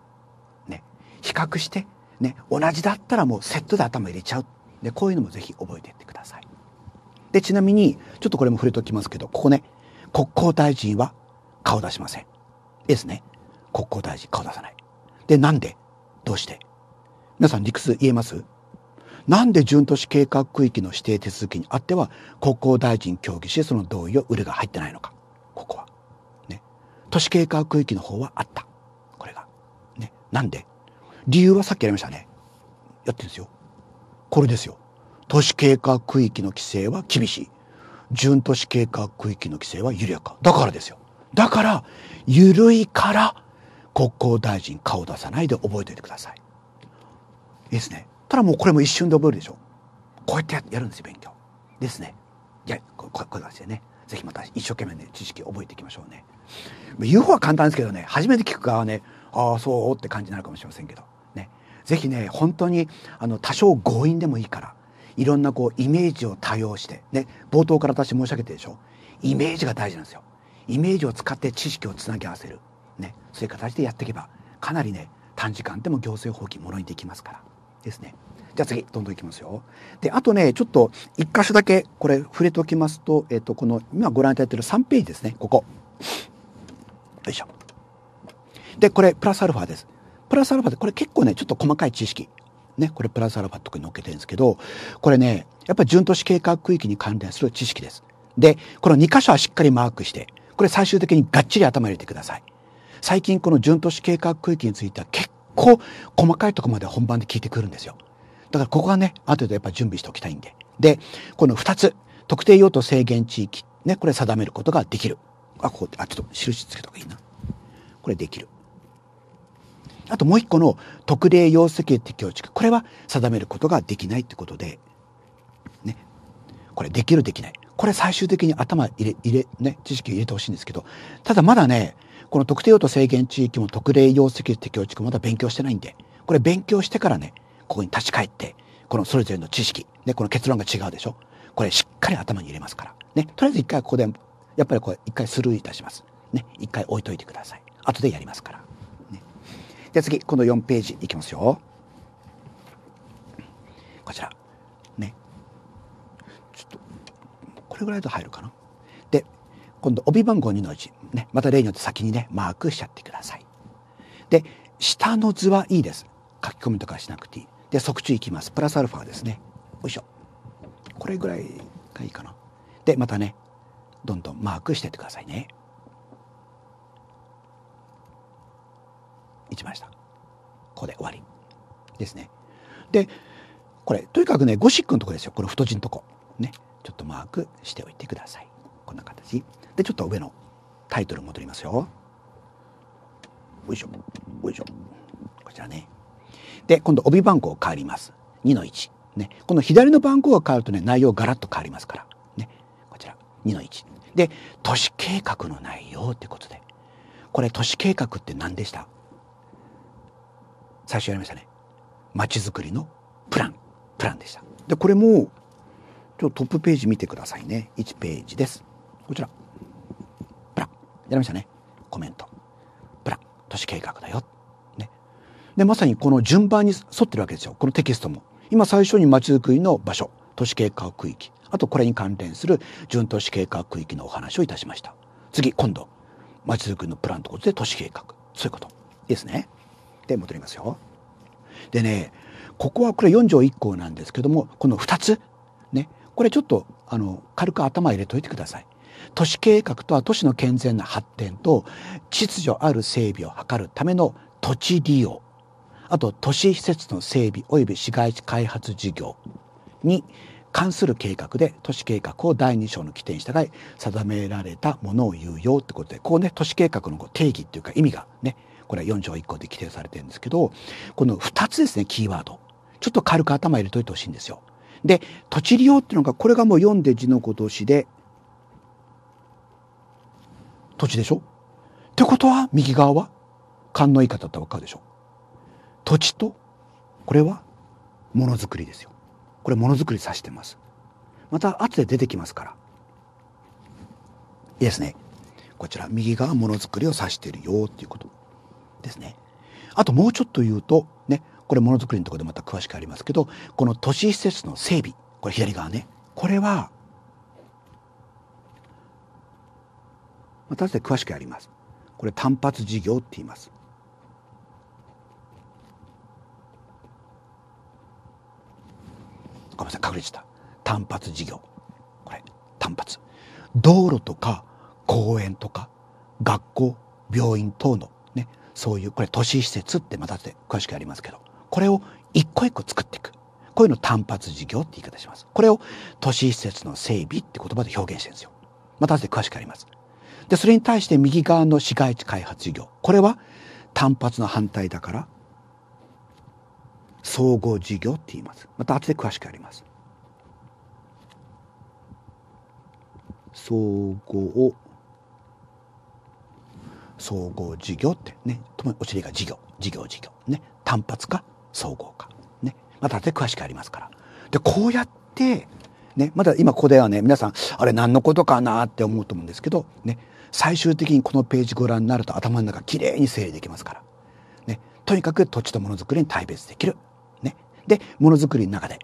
ね、比較して、ね、同じだったらもうセットで頭入れちゃう。でこういうのもぜひ覚えていってください。でちなみにちょっとこれも触れておきますけどここね国交大臣は顔出しません。ですね。国交大臣顔出さない。でなんでどうして皆さん理屈言えますなんで準都市計画区域の指定手続きにあっては国交大臣協議してその同意を売るが入ってないのかここは。ね。都市計画区域の方はあった。これが。ね。なんで理由はさっきやりましたね。やってるんですよ。これですよ。都市計画区域の規制は厳しい。準都市計画区域の規制は緩やか。だからですよ。だから、緩いから、国交大臣顔出さないで覚えておいてください。いいですね。たらもうこれも一瞬で覚えるでしょこうやってやるんですよ勉強ですねじゃこういう感じでねぜひまた一生懸命ね知識覚えていきましょうね言う方は簡単ですけどね初めて聞く側はねああそうって感じになるかもしれませんけどねぜひね本当にあの多少強引でもいいからいろんなこうイメージを多用してね冒頭から私申し上げてでしょイメージが大事なんですよイメージを使って知識をつなぎ合わせるねそういう形でやっていけばかなりね短時間でも行政法規もろにできますから。ですね。じゃあ次、どんどんいきますよ。で、あとね、ちょっと一箇所だけこれ触れておきますと、えっ、ー、と、この今ご覧いただいている3ページですね、ここ。よいしょ。で、これプラスアルファです。プラスアルファで、これ結構ね、ちょっと細かい知識。ね、これプラスアルファとかに載っけてるんですけど、これね、やっぱり準都市計画区域に関連する知識です。で、この2箇所はしっかりマークして、これ最終的にがっちり頭入れてください。最近この準都市計画区域については結こ細かいとこまで本番で聞いてくるんですよ。だからここはね、ある程度やっぱ準備しておきたいんで。で、この二つ、特定用途制限地域、ね、これ定めることができる。あ、ここ、あ、ちょっと印つけた方がいいな。これできる。あともう一個の特例用石的教築。これは定めることができないってことで、ね。これできるできない。これ最終的に頭入れ、入れ、ね、知識入れてほしいんですけど、ただまだね、この特定用途制限地域も特例用積立教育まだ勉強してないんで、これ勉強してからね、ここに立ち返って、このそれぞれの知識、ね、この結論が違うでしょこれしっかり頭に入れますから。ね、とりあえず一回ここで、やっぱりこれ一回スルーいたします。ね、一回置いといてください。後でやりますから。ね、で、次、この4ページいきますよ。こちら。ね。ちょっと、これぐらいで入るかな。で、今度、帯番号2の1。ね、また例によって先にね、マークしちゃってください。で、下の図はいいです。書き込みとかしなくていい。で、測値いきます。プラスアルファですね。よいしょ。これぐらいがいいかな。で、またね、どんどんマークしてってくださいね。いきました。ここで終わり。ですね。で、これ、とにかくね、ゴシックのとこですよ。この太字のとこ。ね。ちょっとマークしておいてください。こんな形。で、ちょっと上のタイトル戻りますよ。よいしょよいしょこちらね。で今度帯番号変わります。2の1。ね、この左の番号が変わるとね内容ガラッと変わりますから、ね、こちら2の1。で都市計画の内容ってことでこれ都市計画って何でした最初やりましたね。まちづくりのプランプランでした。でこれもちょっとトップページ見てくださいね。1ページです。こちらりましたねコメントプラ都市計画だよ、ね、でまさにこの順番に沿ってるわけですよこのテキストも今最初にまちづくりの場所都市計画区域あとこれに関連する準都市計画区域のお話をいたしました次今度まちづくりのプランということで都市計画そういうことですねで戻りますよでねここはこれ4条1項なんですけどもこの2つねこれちょっとあの軽く頭入れといてください都市計画とは都市の健全な発展と秩序ある整備を図るための土地利用あと都市施設の整備及び市街地開発事業に関する計画で都市計画を第2章の規定に従い定められたものを言うよってことでこうね都市計画の定義っていうか意味がねこれは4条1項で規定されてるんですけどこの2つですねキーワードちょっと軽く頭入れといてほしいんですよ。で土地利用っていうのがこれがもう読んで字のごとしで土地でしょってことは右側は勘のいい方だったら分かるでしょ土地とこれはものづくりですよこれものづくり指してますまた後で出てきますからいいですねこちら右側ものづくりを指してるよっていうことですねあともうちょっと言うとねこれものづくりのとこでまた詳しくありますけどこの都市施設の整備これ左側ねこれは私で詳しくやりますこれ単発事業って言いますごめんなさい隠れてた単発事業これ単発道路とか公園とか学校病院等のねそういうこれ都市施設ってまたで詳しくやりますけどこれを一個一個作っていくこういうの単発事業って言い方しますこれを都市施設の整備って言葉で表現してるんですよまた後で詳しくやりますで、それに対して右側の市街地開発事業。これは単発の反対だから、総合事業って言います。また後で詳しくやります。総合、総合事業ってね、ともお尻が事業、事業事業。ね、単発か総合か。ね、また後で詳しくやりますから。で、こうやって、ね、まだ今ここではね、皆さん、あれ何のことかなって思うと思うんですけど、ね、最終的にこのページご覧になると頭の中きれいに整理できますから。ね、とにかく土地とものづくりに大別できる。ね、でものづくりの中で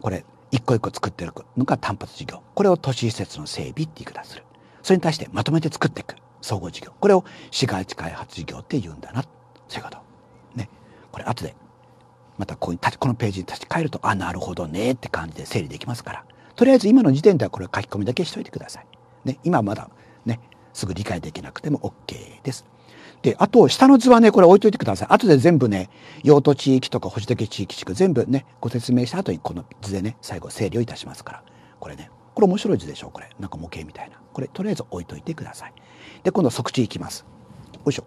これ一個一個作っていくのが単発事業これを都市施設の整備って言い方するそれに対してまとめて作っていく総合事業これを市街地開発事業って言うんだなそういうことねこれ後でまたこうこのページに立ち返るとあなるほどねって感じで整理できますからとりあえず今の時点ではこれ書き込みだけしといてください。ね、今まだすぐ理解できなくても OK です。で、あと、下の図はね、これ置いといてください。後で全部ね、用途地域とか保守的地域地区全部ね、ご説明した後にこの図でね、最後整理をいたしますから。これね、これ面白い図でしょこれ。なんか模型みたいな。これ、とりあえず置いといてください。で、今度測地いきます。よいしょ。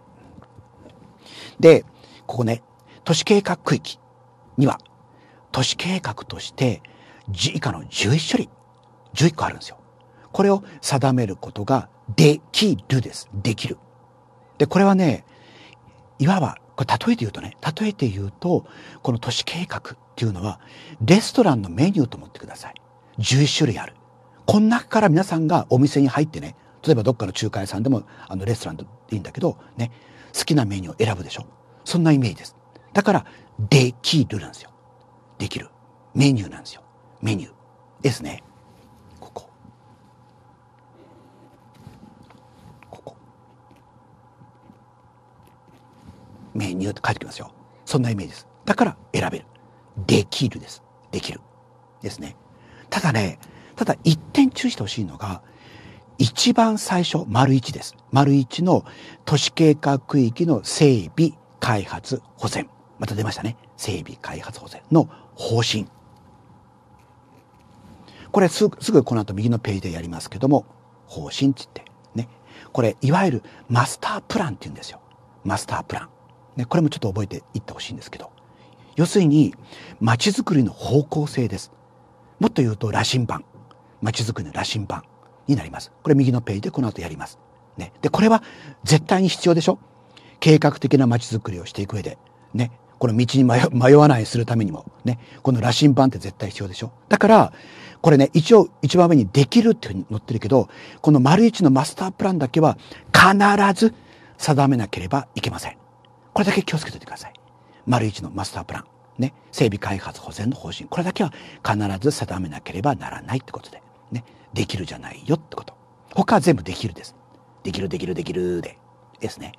で、ここね、都市計画区域には、都市計画として、以下の11種類、11個あるんですよ。これを定めることができるです。できる。で、これはね、いわば、これ例えて言うとね、例えて言うと、この都市計画っていうのは、レストランのメニューと思ってください。11種類ある。この中から皆さんがお店に入ってね、例えばどっかの中華屋さんでも、あの、レストランでいいんだけど、ね、好きなメニューを選ぶでしょ。そんなイメージです。だから、できるなんですよ。できる。メニューなんですよ。メニュー。ですね。メニューって書いてきますよそんなイメージですだから選べるできるですできるですねただねただ一点注意してほしいのが一番最初丸1です丸1の都市計画区域の整備開発保全また出ましたね整備開発保全の方針これすぐこの後右のページでやりますけども方針って言ってねこれいわゆるマスタープランって言うんですよマスタープランね、これもちょっと覚えていってほしいんですけど要するに街づくりの方向性ですもっと言うと羅針盤街づくりの羅針盤になりますこれ右のページでこの後やります、ね、でこれは絶対に必要でしょ計画的な街づくりをしていく上でねこの道に迷わないするためにもねこの羅針盤って絶対必要でしょだからこれね一応一番上に「できる」っていうふうに載ってるけどこの丸一のマスタープランだけは必ず定めなければいけませんこれだけ気をつけておいてください。丸一のマスタープラン。ね、整備開発保全の方針これだけは必ず定めなければならないってことで、ね、できるじゃないよってこと他は全部できるですできるできるできるでですね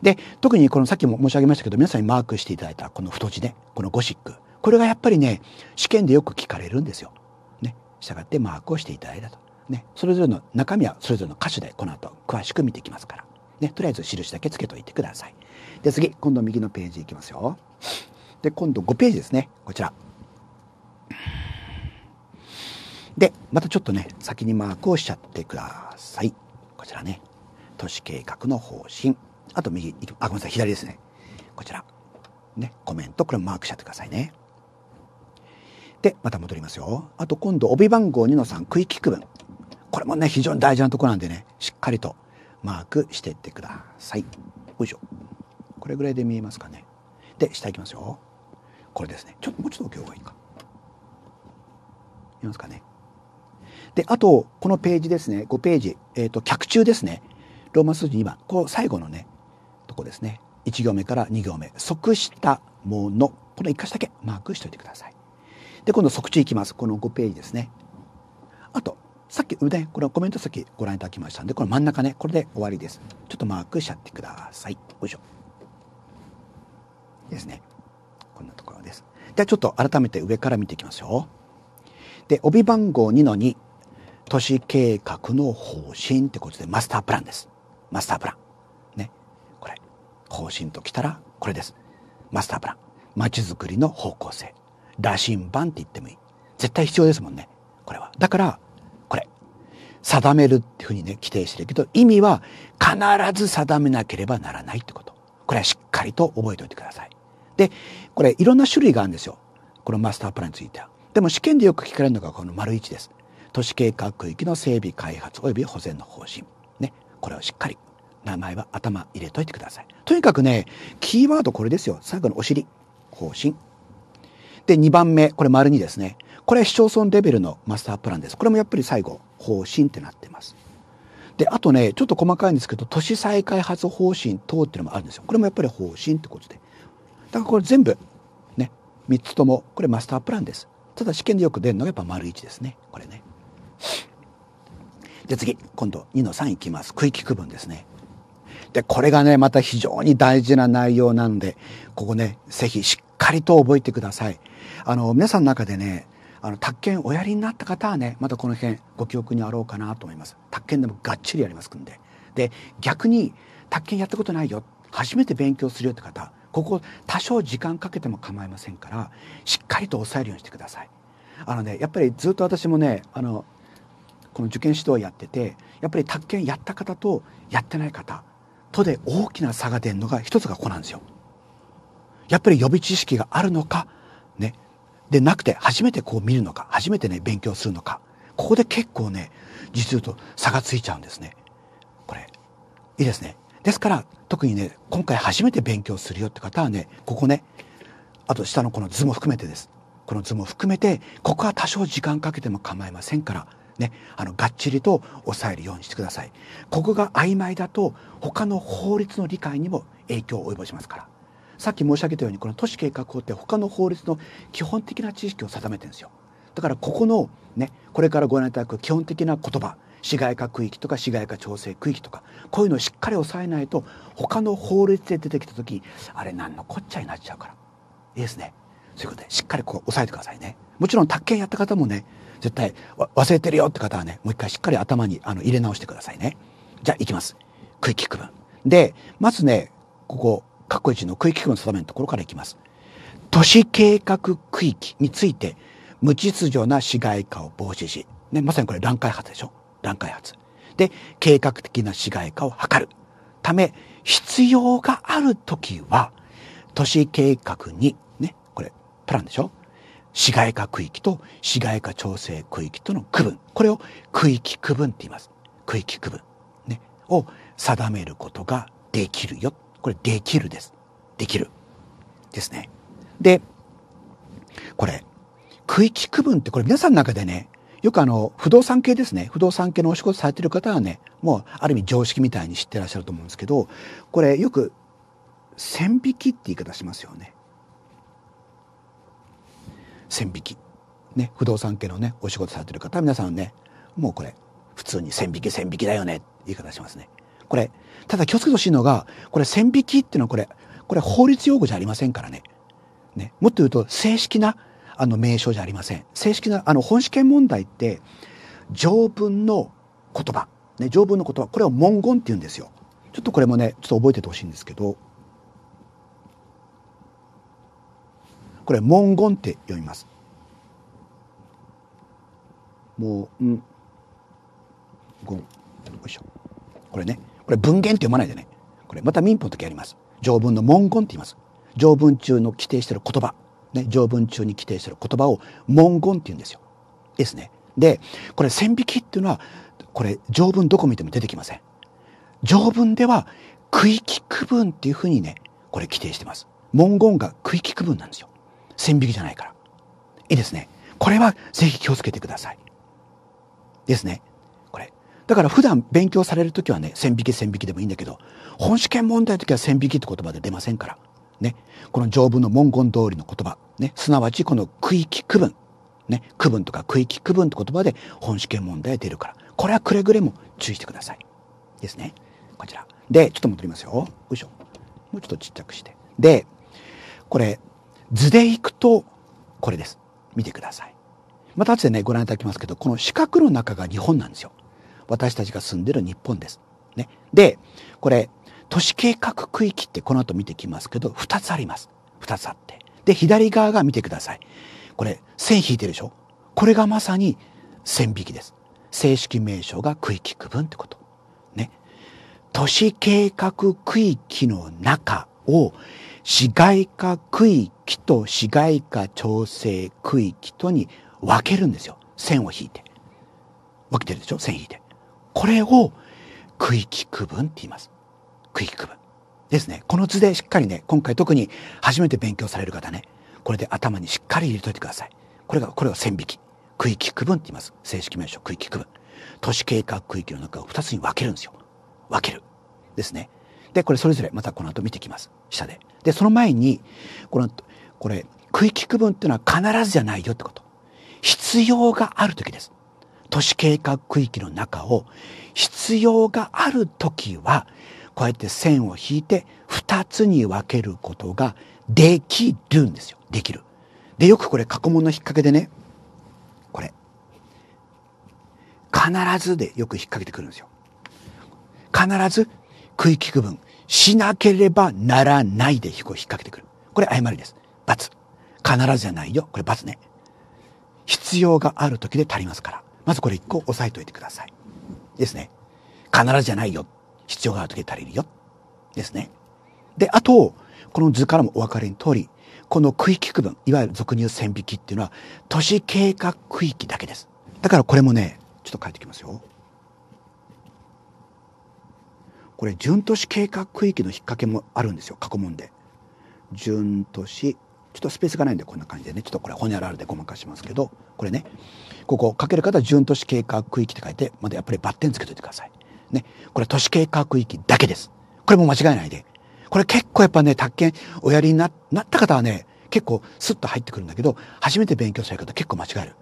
で特にこのさっきも申し上げましたけど皆さんにマークしていただいたこの太字ねこのゴシックこれがやっぱりね試験でよく聞かれるんですよ。ね、従ってマークをしていただいたと、ね、それぞれの中身はそれぞれの歌詞でこの後詳しく見ていきますから、ね、とりあえず印だけつけといてください。で、次、今度右のページいきますよ。で、今度5ページですね。こちら。で、またちょっとね、先にマークをしちゃってください。こちらね。都市計画の方針。あと右、あ、ごめんなさい、左ですね。こちら。ね、コメント、これマークしちゃってくださいね。で、また戻りますよ。あと今度、帯番号2の3、区域区分。これもね、非常に大事なとこなんでね、しっかりとマークしてってください。よいしょ。これぐらいで見えますかねで下いきますよこれですねちょっともうちょっと今方がいいか見ますかねであとこのページですね5ページ、えーと、と客中ですねローマ数字2番こう最後のねとこですね1行目から2行目即したものこの1箇所だけマークしておいてくださいで今度即中いきますこの5ページですねあとさっきねこれコメント先ご覧いただきましたんでこの真ん中ねこれで終わりですちょっとマークしちゃってくださいよいしょですね。こんなところです。ではちょっと改めて上から見ていきますよ。で、帯番号2の2、都市計画の方針ってことでマスタープランです。マスタープラン。ね。これ。方針ときたらこれです。マスタープラン。まちづくりの方向性。羅針盤って言ってもいい。絶対必要ですもんね。これは。だから、これ。定めるっていうふうにね、規定してるけど、意味は必ず定めなければならないってこと。これはしっかりと覚えておいてください。で、これいろんな種類があるんですよ。このマスタープランについては。でも試験でよく聞かれるのがこの丸1です。都市計画区域の整備開発及び保全の方針。ね。これをしっかり名前は頭入れといてください。とにかくね、キーワードこれですよ。最後のお尻。方針。で、2番目。これ丸2ですね。これ市町村レベルのマスタープランです。これもやっぱり最後、方針ってなってます。で、あとね、ちょっと細かいんですけど、都市再開発方針等っていうのもあるんですよ。これもやっぱり方針ってことで。だからこれ全部ね3つともこれマスタープランですただ試験でよく出るのがやっぱ丸1ですねこれねで次今度2の3いきます区域区分ですねでこれがねまた非常に大事な内容なんでここね是非しっかりと覚えてくださいあの皆さんの中でねあの宅建おやりになった方はねまたこの辺ご記憶にあろうかなと思います宅建でもがっちりやりますんでで逆に宅建やったことないよ初めて勉強するよって方ここ多少時間かけても構いませんからしっかりと抑えるようにしてください。あのねやっぱりずっと私もねあのこの受験指導をやっててやっぱり宅建やった方とやってない方とで大きな差が出るのが一つがここなんですよ。やっぱり予備知識があるのかねでなくて初めてこう見るのか初めてね勉強するのかここで結構ね実言うと差がついちゃうんですね。これいいですね。ですから特にね今回初めて勉強するよって方はねここねあと下のこの図も含めてですこの図も含めてここは多少時間かけても構いませんからねあのがっちりと押さえるようにしてくださいここが曖昧だと他の法律の理解にも影響を及ぼしますからさっき申し上げたようにこの都市計画法って他の法律の基本的な知識を定めてるんですよだからここのねこれからご覧いただく基本的な言葉市街化区域とか市街化調整区域とかこういうのをしっかり抑えないと他の法律で出てきた時あれ何のこっちゃになっちゃうからいいですねそういうことでしっかりこう抑えてくださいねもちろん宅建やった方もね絶対忘れてるよって方はねもう一回しっかり頭にあの入れ直してくださいねじゃあいきます区域区分でまずねここ括弧1の区域区分の定めのところからいきます都市計画区域について無秩序な市街化を防止し、ね、まさにこれ乱開発でしょ卵開発で計画的な市街化を図るため必要がある時は都市計画にねこれプランでしょ市街化区域と市街化調整区域との区分これを区域区分って言います区域区分、ね、を定めることができるよこれできるですできるですねでこれ区域区分ってこれ皆さんの中でねよくあの不動産系ですね不動産系のお仕事されてる方はねもうある意味常識みたいに知ってらっしゃると思うんですけどこれよく線引きって言い方しますよね線引きね不動産系のねお仕事されてる方皆さんねもうこれ普通に線引き線引きだよねって言い方しますねこれただ気をつけてほしいのがこれ線引きっていうのはこれこれ法律用語じゃありませんからねねもっと言うと正式なあの名称じゃありません。正式な、あの本試験問題って、条文の言葉、ね、条文の言葉、これを文言って言うんですよ。ちょっとこれもね、ちょっと覚えててほしいんですけど、これ文言って読みます。もう、ん、言。よいしょ。これね、これ文言って読まないでね。これまた民法の時あります。条文の文言って言います。条文中の規定してる言葉。ね、条文中に規定してる言葉を文言って言うんですよ。ですね。で、これ線引きっていうのは、これ条文どこ見ても出てきません。条文では区域区分っていうふうにね、これ規定してます。文言が区域区分なんですよ。線引きじゃないから。いいですね。これはぜひ気をつけてください。ですね。これ。だから普段勉強される時はね、線引き線引きでもいいんだけど、本試験問題の時は線引きって言葉で出ませんから。ね。この条文の文言通りの言葉、ね、すなわちこの区域区分、ね、区分とか区域区分って言葉で本試験問題出るから、これはくれぐれも注意してください。ですね。こちら。で、ちょっと戻りますよ。よいしょ。もうちょっとちっちゃくして。で、これ、図でいくと、これです。見てください。また後でね、ご覧いただきますけど、この四角の中が日本なんですよ。私たちが住んでる日本です。ね。で、これ、都市計画区域ってこの後見てきますけど、二つあります。二つあって。で左側が見てくださいこれ線引いてるでしょこれがまさに線引きです正式名称が区域区分ってことね都市計画区域の中を市街化区域と市街化調整区域とに分けるんですよ線を引いて分けてるでしょ線引いてこれを区域区分って言います区域区分ですね。この図でしっかりね、今回特に初めて勉強される方ね、これで頭にしっかり入れといてください。これが、これを線引き。区域区分って言います。正式名称、区域区分。都市計画区域の中を2つに分けるんですよ。分ける。ですね。で、これそれぞれまたこの後見てきます。下で。で、その前に、この、これ、区域区分っていうのは必ずじゃないよってこと。必要がある時です。都市計画区域の中を必要がある時はこうやって線を引いて2つに分けることができるんですよ。できる。で、よくこれ過去問の引っ掛けでね、これ、必ずでよく引っ掛けてくるんですよ。必ず区域区分しなければならないで引っ掛けてくる。これ誤りです。罰。必ずじゃないよ。これ罰ね。必要がある時で足りますから。まずこれ1個押さえておいてください。ですね。必ずじゃないよ。必要がある時で足りるよ。ですね。で、あと、この図からもお分かりの通り、この区域区分、いわゆる俗にう線引きっていうのは、都市計画区域だけです。だからこれもね、ちょっと書いてきますよ。これ、準都市計画区域の引っ掛けもあるんですよ、過去問で。準都市、ちょっとスペースがないんでこんな感じでね、ちょっとこれ、ほにゃららでごまかしますけど、これね、ここ、かける方は準都市計画区域って書いて、まだやっぱりバッテンつけといてください。ね、これ都市計画域だけです。これも間違いないで。これ結構やっぱね、宅建おやりになった方はね、結構スッと入ってくるんだけど、初めて勉強される方結構間違える。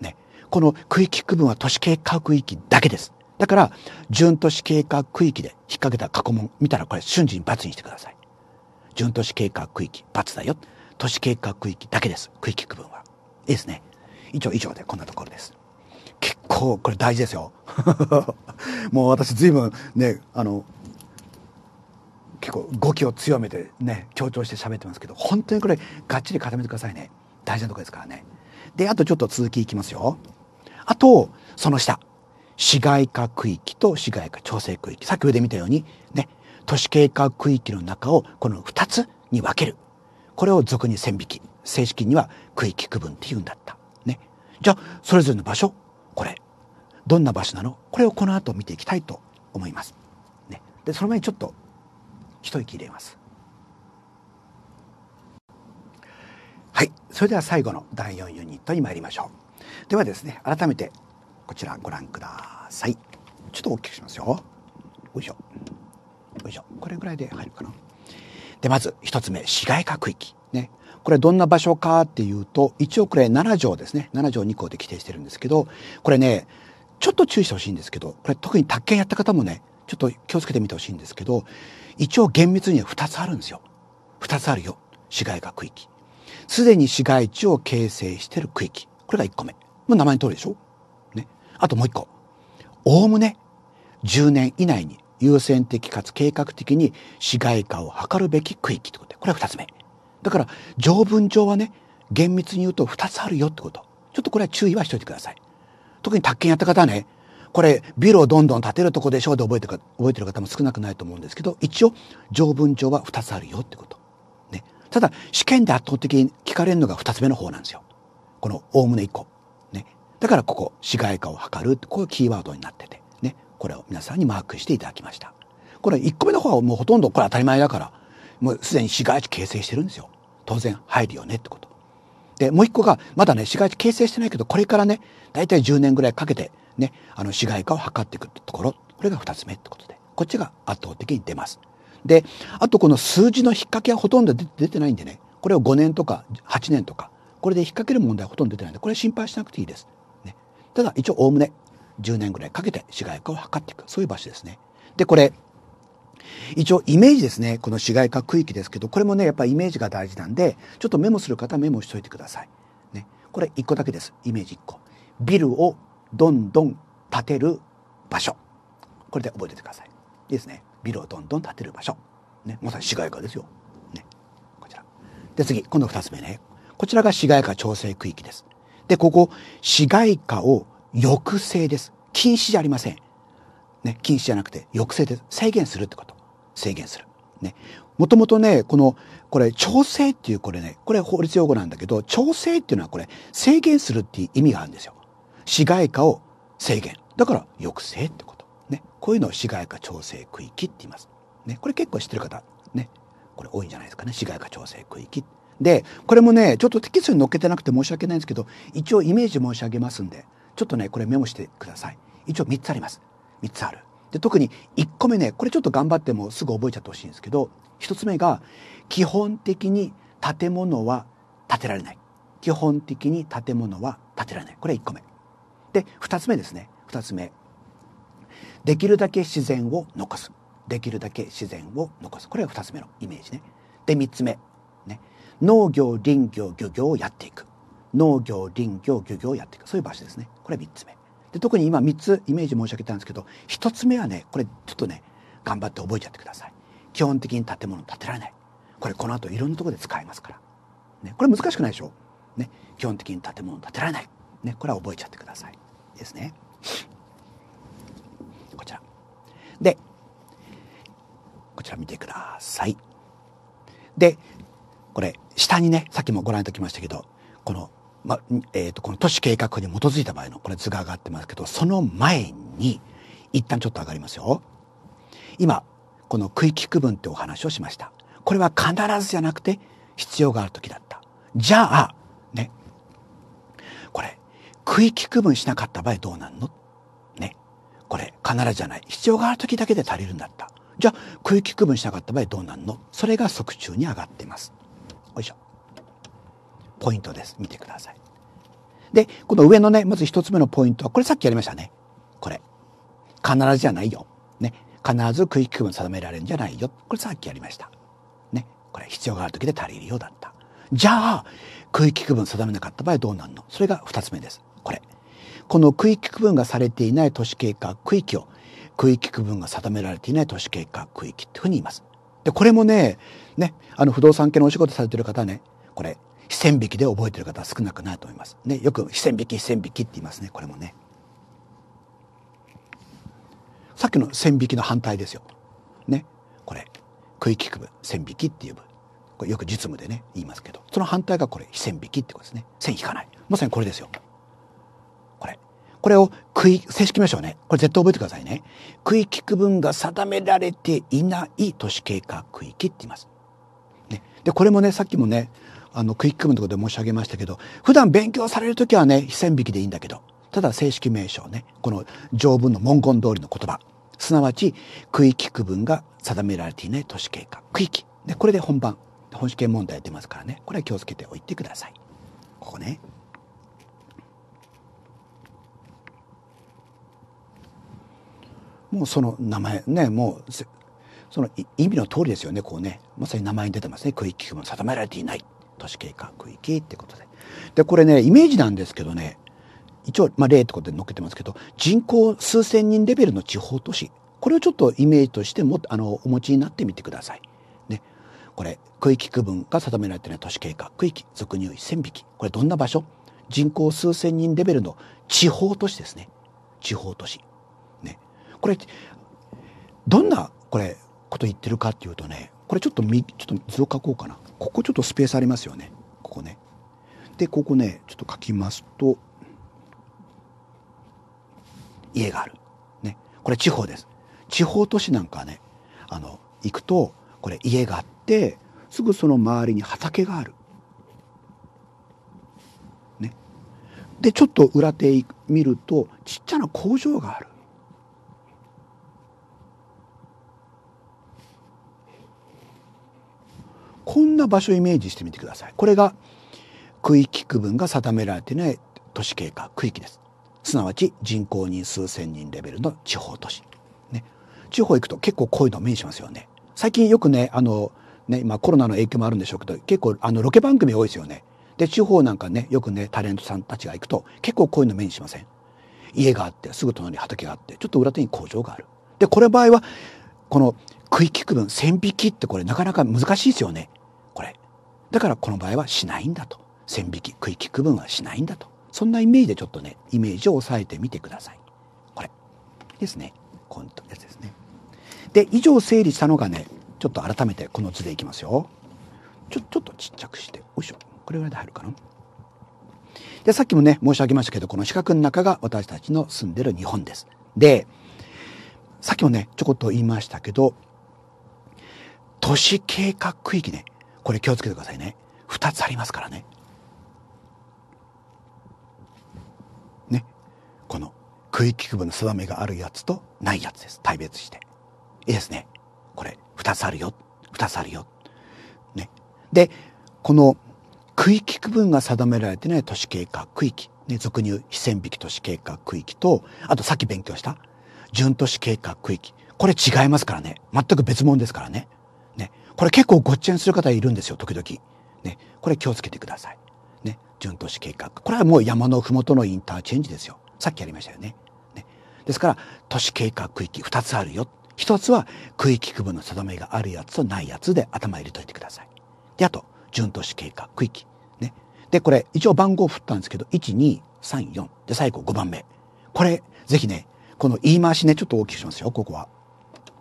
ね。この区域区分は都市計画区域だけです。だから、準都市計画区域で引っ掛けた過去問見たらこれ瞬時に×にしてください。準都市計画区域×だよ。都市計画区域だけです。区域区分は。いいですね。以上以上でこんなところです。結構これ大事ですよ もう私随分ねあの結構語気を強めてね強調して喋ってますけど本当にこれがっちり固めてくださいね大事なとこですからねであとちょっと続きいきますよあとその下市街化区域と市街化調整区域先ほど見たようにね都市計画区域の中をこの2つに分けるこれを俗に線引き正式には区域区分って言うんだったねじゃあそれぞれの場所これどんな場所なのこれをこの後見ていきたいと思います。ね、でその前にちょっと一息入れます。はい、それでは最後の第4ユニットに参りましょう。ではですね、改めてこちらご覧ください。ちょっと大きくしますよ。よいしょ。よいしょ。これぐらいで入るかな。で、まず1つ目、市街化区域。ね。これどんな場所かっていうと、一応これ7条ですね。7条2項で規定してるんですけど、これね、ちょっと注意してほしいんですけど、これ特に宅建やった方もね、ちょっと気をつけてみてほしいんですけど、一応厳密には2つあるんですよ。2つあるよ。市街化区域。すでに市街地を形成してる区域。これが1個目。もう名前の通りでしょね。あともう1個。おおむね10年以内に優先的かつ計画的に市街化を図るべき区域ってことで、これは2つ目。だから条文上はね厳密に言うと2つあるよってことちょっとこれは注意はしておいてください特に宅建やった方はねこれビルをどんどん建てるとこでしょうで覚えて覚えてる方も少なくないと思うんですけど一応条文上は2つあるよってこと、ね、ただ試験で圧倒的に聞かれるのが2つ目の方なんですよこのおおむね1個、ね、だからここ市街化を図るこういうキーワードになっててねこれを皆さんにマークしていただきましたこれ1個目の方はもうほとんどこれ当たり前だからもうすでに市街地形成してるんですよ当然入るよねってことでもう一個がまだね市街地形成してないけどこれからね大体10年ぐらいかけてねあの市街化を図っていくところこれが二つ目ってことでこっちが圧倒的に出ますであとこの数字の引っ掛けはほとんど出てないんでねこれを5年とか8年とかこれで引っ掛ける問題はほとんど出てないんでこれ心配しなくていいです、ね、ただ一応おおむね10年ぐらいかけて市街化を図っていくそういう場所ですねでこれ一応イメージですね。この市街化区域ですけど、これもね、やっぱりイメージが大事なんで、ちょっとメモする方はメモしといてください。ね。これ1個だけです。イメージ1個。ビルをどんどん建てる場所。これで覚えててください。いいですね。ビルをどんどん建てる場所。ね。まさに市街化ですよ。ね。こちら。で、次。今度2つ目ね。こちらが市街化調整区域です。で、ここ、市街化を抑制です。禁止じゃありません。ね、禁止じゃなくて抑制で制限するってこと。制限する。ね。もともとね、この、これ、調整っていう、これね、これ法律用語なんだけど、調整っていうのはこれ、制限するっていう意味があるんですよ。市街化を制限。だから、抑制ってこと。ね。こういうのを市街化調整区域って言います。ね。これ結構知ってる方、ね。これ多いんじゃないですかね。市街化調整区域。で、これもね、ちょっとテキストに載っけてなくて申し訳ないんですけど、一応イメージ申し上げますんで、ちょっとね、これメモしてください。一応3つあります。3つある。で特に1個目ねこれちょっと頑張ってもすぐ覚えちゃってほしいんですけど1つ目が基本的に建物は建てられない基本的に建物は建てられないこれ1個目で2つ目ですね2つ目できるだけ自然を残すできるだけ自然を残すこれが2つ目のイメージねで3つ目、ね、農業林業漁業をやっていく農業林業漁業をやっていくそういう場所ですねこれ3つ目で特に今3つイメージ申し上げたんですけど1つ目はねこれちょっとね頑張って覚えちゃってください基本的に建物建てられないこれこの後いろんなとこで使えますから、ね、これ難しくないでしょね基本的に建物建てられない、ね、これは覚えちゃってくださいですねこちらでこちら見てくださいでこれ下にねさっきもご覧いただきましたけどこのまえー、とこの都市計画に基づいた場合のこれ図が上がってますけどその前に一旦ちょっと上がりますよ。今この区域区分ってお話をしました。これは必ずじゃなくて必要がある時だった。じゃあねこれ区域区分しなかった場合どうなんのねこれ必ずじゃない必要がある時だけで足りるんだった。じゃあ区域区分しなかった場合どうなんのそれが側中に上がってます。よいしょ。ポイントです。見てください。で、この上のね、まず1つ目のポイントは、これさっきやりましたね。これ。必ずじゃないよ。ね。必ず区域区分定められるんじゃないよ。これさっきやりました。ね。これ必要がある時で足りるようだった。じゃあ、区域区分定めなかった場合どうなるのそれが2つ目です。これ。この区域区分がされていない都市計画区域を区域区分が定められていない都市計画区域っていうふうに言います。で、これもね、ね、あの不動産系のお仕事されてる方ね、これ非線引きで覚えてる方は少なくないと思います。ね、よく非線引き、非線引きって言いますね、これもね。さっきの線引きの反対ですよ。ね、これ、区域区分、線引きっていうこれよく実務でね、言いますけど、その反対がこれ、非線引きってことですね。線引かない。まさにこれですよ。これ。これを区域、正式名称ね。これ絶対覚えてくださいね。区域区分が定められていない都市計画区域って言います。ね、で、これもね、さっきもね、あのクイックムのところで申し上げましたけど普段勉強される時はね非線引きでいいんだけどただ正式名称ねこの条文の文言通りの言葉すなわち区域区分が定められていない都市計画区域、これで本番本試験問題出ますからねこれは気をつけておいてくださいここねもうその名前ねもうその意味の通りですよねこうねまさに名前に出てますね区域区分定められていない都市計画区域ってことで。で、これね、イメージなんですけどね、一応、まあ、例ってことで載っけてますけど、人口数千人レベルの地方都市。これをちょっとイメージとしても、あの、お持ちになってみてください。ね。これ、区域区分が定められてない都市計画区域、俗入1000匹。これどんな場所人口数千人レベルの地方都市ですね。地方都市。ね。これ、どんな、これ、こと言ってるかっていうとね、これちょっとみちょっと図を書こうかなここちょっとスペースありますよねここねでここねちょっと書きますと家があるねこれ地方です地方都市なんかねあの行くとこれ家があってすぐその周りに畑があるねでちょっと裏手見るとちっちゃな工場があるこんな場所をイメージしてみてください。これが区域区分が定められていない都市経過区域です。すなわち人口人数千人レベルの地方都市。ね、地方行くと結構こういうのを目にしますよね。最近よくね、あの、ね、今コロナの影響もあるんでしょうけど、結構あのロケ番組多いですよね。で、地方なんかね、よくね、タレントさんたちが行くと、結構こういうの目にしません。家があって、すぐ隣に畑があって、ちょっと裏手に工場がある。で、これ場合は、この区域区分、線引きってこれなかなか難しいですよね。だからこの場合はしないんだと線引き区域区分はしないんだとそんなイメージでちょっとねイメージを押さえてみてくださいこれですねこのやつですねで以上整理したのがねちょっと改めてこの図でいきますよちょちょっとちっちゃくしておいしょこれぐらいで入るかなでさっきもね申し上げましたけどこの四角の中が私たちの住んでる日本ですでさっきもねちょこっと言いましたけど都市計画区域ねこれ気をつけてくださいね2つありますからねねこの区域区分の定めがあるやつとないやつです大別していいですねこれ2つあるよ2つあるよ、ね、でこの区域区分が定められてない都市計画区域、ね、俗に言う非線引き都市計画区域とあとさっき勉強した準都市計画区域これ違いますからね全く別物ですからねこれ結構ごっちゃにする方いるんですよ時々。ね、これ気をつけてください。ね、準都市計画これはもう山の麓のインターチェンジですよさっきやりましたよね。ねですから都市計画区域2つあるよ1つは区域区分の定めがあるやつとないやつで頭入れといてください。であと準都市計画区域。ね、でこれ一応番号振ったんですけど1234で最後5番目これぜひねこの言い回しねちょっと大きくしますよここは。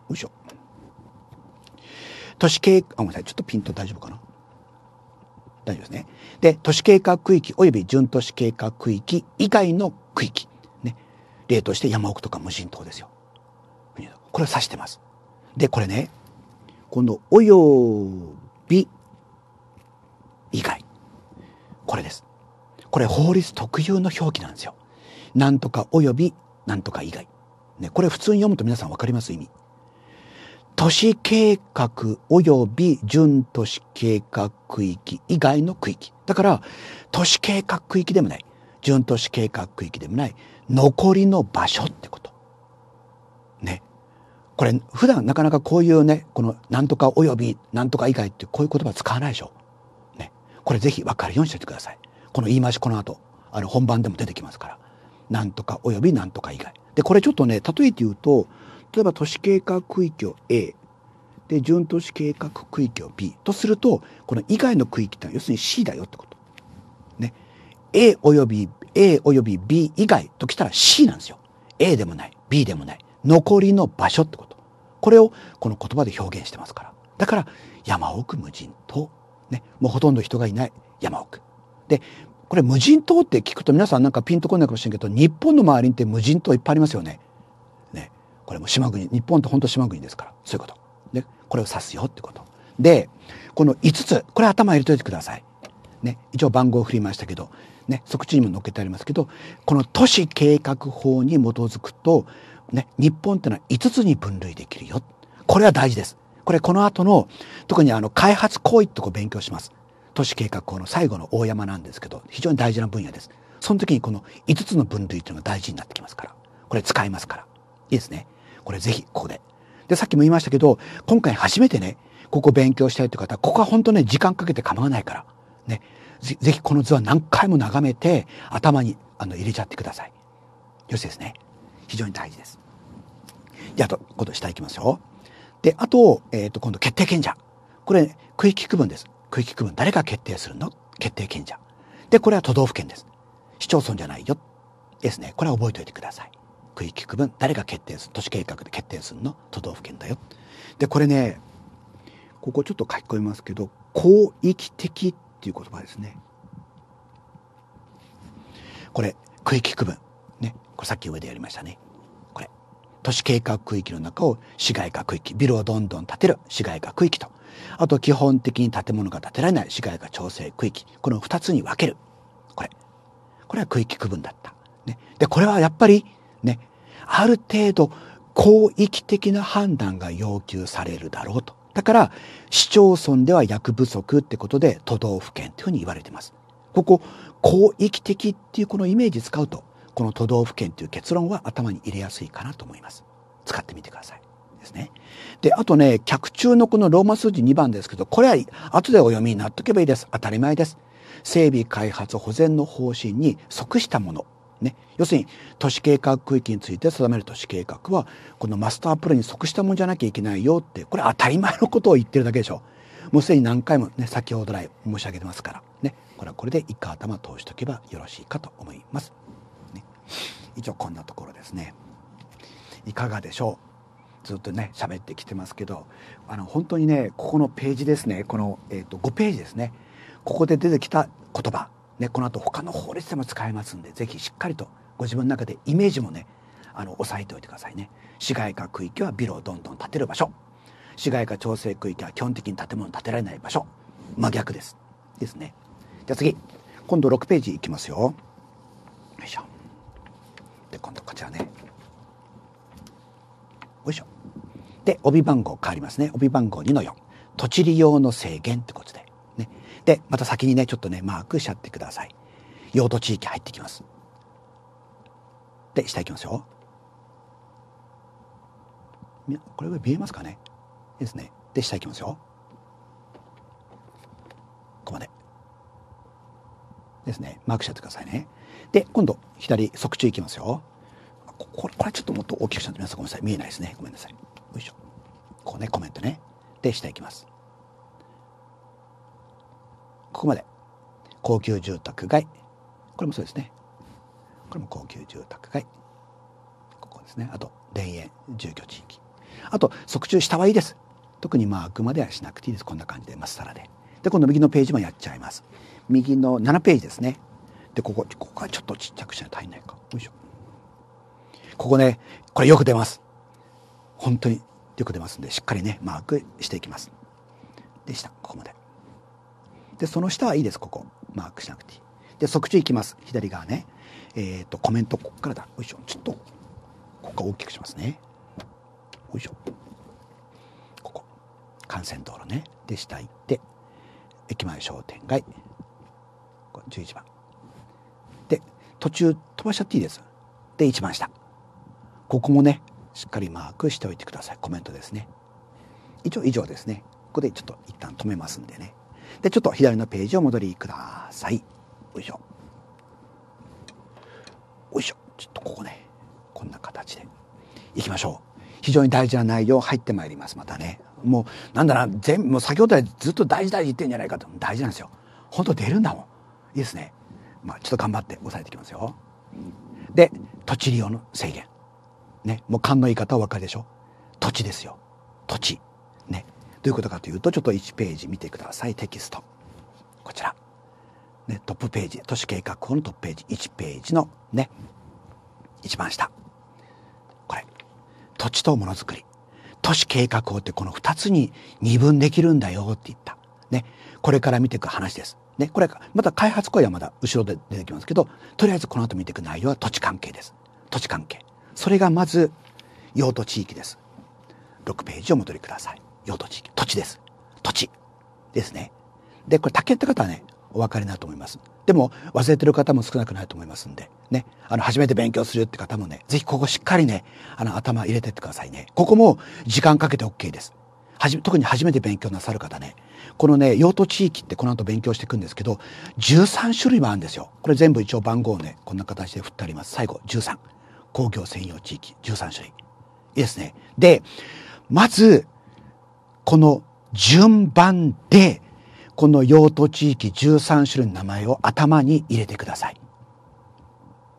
よいしょ。都市計画、ごめんなさい、ちょっとピント大丈夫かな大丈夫ですね。で、都市計画区域及び準都市計画区域以外の区域。ね。例として山奥とか無人島ですよ。これを指してます。で、これね、このおよび以外。これです。これ法律特有の表記なんですよ。なんとかおよびなんとか以外。ね、これ普通に読むと皆さんわかります意味。都市計画及び準都市計画区域以外の区域。だから、都市計画区域でもない。準都市計画区域でもない。残りの場所ってこと。ね。これ、普段なかなかこういうね、この、なんとか及び、なんとか以外ってこういう言葉使わないでしょ。ね。これぜひ分かるようにしておいてください。この言い回しこの後、あの、本番でも出てきますから。なんとか及びなんとか以外。で、これちょっとね、例えて言うと、例えば都市計画区域を A で準都市計画区域を B とするとこの以外の区域ってのは要するに C だよってこと。ね。A および A および B 以外ときたら C なんですよ。A でもない B でもない残りの場所ってこと。これをこの言葉で表現してますから。だから山奥無人島。ね。もうほとんど人がいない山奥。で、これ無人島って聞くと皆さんなんかピンとこないかもしれんけど日本の周りって無人島いっぱいありますよね。これも島国日本って本当島国ですからそういうことねこれを指すよってことでこの5つこれ頭入れといてください、ね、一応番号を振りましたけど、ね、即地にも載っけてありますけどこの都市計画法に基づくと、ね、日本ってのは5つに分類できるよこれは大事ですこれこの後の特にあの開発行為ってこう勉強します都市計画法の最後の大山なんですけど非常に大事な分野ですその時にこの5つの分類っていうのが大事になってきますからこれ使いますからいいですねこれぜひここで。で、さっきも言いましたけど、今回初めてね、ここ勉強したいという方、ここは本当ね、時間かけて構わないから、ね、ぜぜひこの図は何回も眺めて、頭にあの入れちゃってください。よしですね。非常に大事です。じゃあ、あと、今度下行きますよ。で、あと、えっ、ー、と、今度決定権者。これ、区域区分です。区域区分、誰が決定するの決定権者。で、これは都道府県です。市町村じゃないよ。ですね。これは覚えておいてください。区域区分誰が決定する都市計画で決定するの都道府県だよ。でこれねここちょっと書き込みますけど広域的っていう言葉ですね。これ区域区分ねこれさっき上でやりましたね。これ都市計画区域の中を市街化区域ビルをどんどん建てる市街化区域とあと基本的に建物が建てられない市街化調整区域この2つに分けるこれこれは区域区分だった。ね、でこれはやっぱりね、ある程度広域的な判断が要求されるだろうと。だから市町村では薬不足ってことで都道府県というふうに言われています。ここ広域的っていうこのイメージ使うとこの都道府県という結論は頭に入れやすいかなと思います。使ってみてください。ですね。で、あとね、客中のこのローマ数字2番ですけど、これは後でお読みになっとけばいいです。当たり前です。整備開発保全の方針に即したものね、要するに都市計画区域について定める都市計画はこのマスタープランに即したもんじゃなきゃいけないよってこれ当たり前のことを言ってるだけでしょもうすでに何回もね先ほど来申し上げてますからねこれはこれで一回頭通しとけばよろしいかと思います、ね、一応こんなところですねいかがでしょうずっとね喋ってきてますけどあの本当にねここのページですねこの、えーと、と5ページですねここで出てきた言葉ね、この後他の法律でも使えますんで是非しっかりとご自分の中でイメージもねあの押さえておいてくださいね市街化区域はビルをどんどん建てる場所市街化調整区域は基本的に建物建てられない場所真逆ですですねじゃあ次今度6ページいきますよよいしょで今度こちらねよいしょで帯番号変わりますね帯番号2の4土地利用の制限ってことでで、また先にね、ちょっとね、マークしちゃってください。用途地域入ってきます。で、下行きますよ。これは見えますかねですね。で、下行きますよ。ここまで。ですね。マークしちゃってくださいね。で、今度、左、側中行きますよ。これ、これちょっともっと大きくしちゃって皆さんごめんなさい。見えないですね。ごめんなさい。よいしょ。こうね、コメントね。で、下行きます。ここまで高級住宅街これもそうですねこれも高級住宅街ここですねあと田園住居地域あと側中下はいいです特にまああくまではしなくていいですこんな感じでまっさらでで今度右のページもやっちゃいます右の7ページですねでここここはちょっとちっちゃくしないと足りないかよいしょここねこれよく出ます本当によく出ますんでしっかりねマークしていきますでしたここまで。で、その下はいいです、ここ。マークしなくていい。で、側中いきます。左側ね。えっ、ー、と、コメント、こっからだ。よいしょ。ちょっと、ここ大きくしますね。よいしょ。ここ。幹線道路ね。で、下行って、駅前商店街。ここ11番。で、途中飛ばしちゃっていいです。で、一番下。ここもね、しっかりマークしておいてください。コメントですね。一応以上ですね。ここでちょっと一旦止めますんでね。で、ちょっと左のページを戻りください。よいしょ。よいしょ。ちょっとここね、こんな形で。いきましょう。非常に大事な内容入ってまいります。またね。もう、なんだな、全もう先ほどからずっと大事大事言ってんじゃないかと。大事なんですよ。本当出るんだもん。いいですね。まあ、ちょっと頑張って押さえていきますよ。で、土地利用の制限。ね、もう勘の言い方お分かりでしょ土地ですよ。土地。どういうことかというとちょっと1ページ見てくださいテキストこちら、ね、トップページ都市計画法のトップページ1ページのね一番下これ土地とものづくり都市計画法ってこの2つに二分できるんだよって言った、ね、これから見ていく話です。ね、これまた開発行為はまだ後ろで出てきますけどとりあえずこの後見ていく内容は土地関係です土地関係それがまず用途地域です6ページを戻りください用土地、土地です。土地ですね。で、これ竹って方はね、お分かりになると思います。でも忘れてる方も少なくないと思いますんで、ね、あの、初めて勉強するって方もね、ぜひここしっかりね、あの、頭入れてってくださいね。ここも時間かけて OK です。はじ特に初めて勉強なさる方ね、このね、用途地域ってこの後勉強していくんですけど、13種類もあるんですよ。これ全部一応番号をね、こんな形で振ってあります。最後、13。工業専用地域、13種類。いいですね。で、まず、この順番でこの用途地域13種類の名前を頭に入れてください。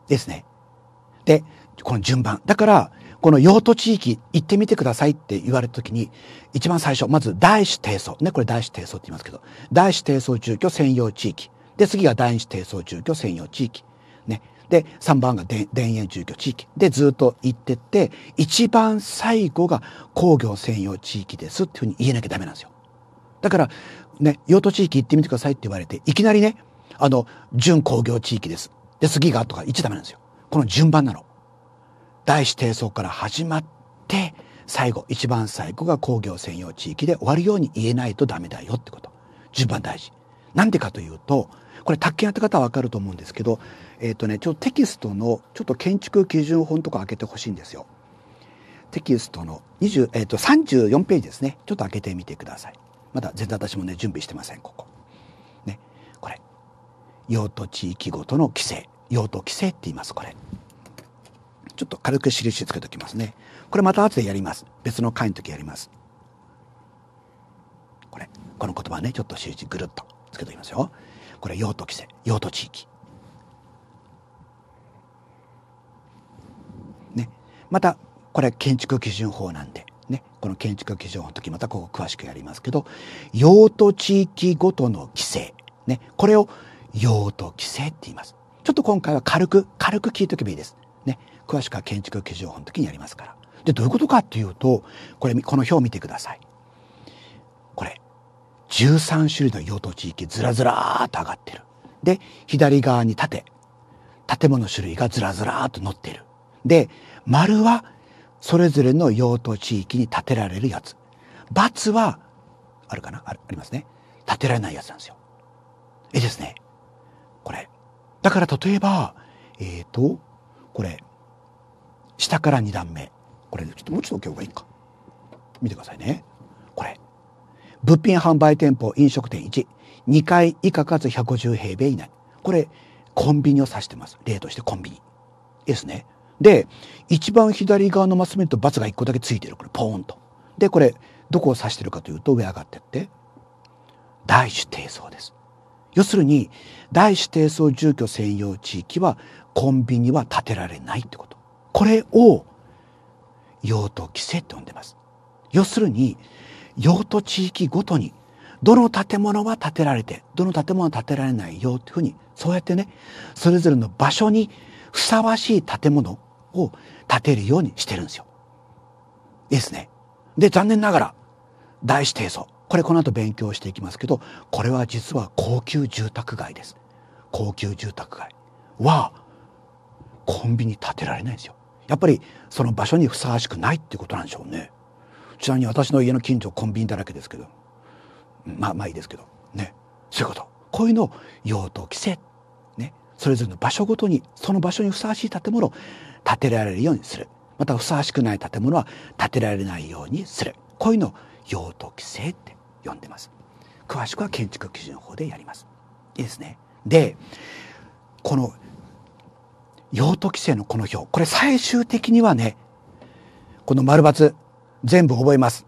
ですね。で、この順番。だから、この用途地域行ってみてくださいって言われた時に、一番最初、まず第四低層。ね、これ第四低層って言いますけど、第四低層住居専用地域。で、次が第一子低層住居専用地域。ね。で、3番が田園住居地域。で、ずっと行ってって、一番最後が工業専用地域ですっていうふうに言えなきゃダメなんですよ。だから、ね、用途地域行ってみてくださいって言われて、いきなりね、あの、準工業地域です。で、次がとか言っちゃダメなんですよ。この順番なの。大子低層から始まって、最後、一番最後が工業専用地域で終わるように言えないとダメだよってこと。順番大事。なんでかというと、これ宅建やった方は分かると思うんですけど、えっ、ー、とね、ちょっとテキストのちょっと建築基準本とか開けてほしいんですよ。テキストの20、えっ、ー、と34ページですねちょっと開けてみてください。まだ全然私もね準備してませんここ。ねこれ用途地域ごとの規制用途規制って言いますこれ。ちょっと軽く印つけておきますね。これまた後でやります。別の回の時やります。これこの言葉ねちょっと印ぐるっとつけておきますよ。これ用途規制用途地域ねまたこれ建築基準法なんでねこの建築基準法の時またここ詳しくやりますけど用途地域ごとの規制ねこれを用途規制って言いますちょっと今回は軽く軽く聞いとけばいいですね詳しくは建築基準法の時にやりますからでどういうことかっていうとこれこの表を見てください13種類の用途地域ずらずらーっと上がってる。で、左側に縦。建物種類がずらずらーっと載ってる。で、丸はそれぞれの用途地域に建てられるやつ。×は、あるかなありますね。建てられないやつなんですよ。えですね。これ。だから例えば、えっ、ー、と、これ、下から2段目。これ、ちょっともうちょっと置けばいいか。見てくださいね。物品販売店舗飲食店12階以下かつ150平米以内これコンビニを指してます例としてコンビニですねで一番左側のマス目とツが1個だけついてるこれポーンとでこれどこを指してるかというと上上がってって大主低層です要するに大主低層住居専用地域はコンビニは建てられないってことこれを用途規制って呼んでます要するに用途地域ごとにどの建物は建てられてどの建物は建てられないよというふうにそうやってねそれぞれの場所にふさわしい建物を建てるようにしてるんですよ。いいですね。で残念ながら大指定層これこの後勉強していきますけどこれは実は高級住宅街です。高級住宅街はコンビニ建てられないんですよ。やっぱりその場所にふさわしくないっていうことなんでしょうね。ちなみに私の家の近所コンビニだらけですけどまあまあいいですけどねそういうことこういうのを用途規制ねそれぞれの場所ごとにその場所にふさわしい建物を建てられるようにするまたふさわしくない建物は建てられないようにするこういうのを用途規制って呼んでます詳しくは建築基準法でやりますいいですねでこの用途規制のこの表これ最終的にはねこの丸×全部覚えます。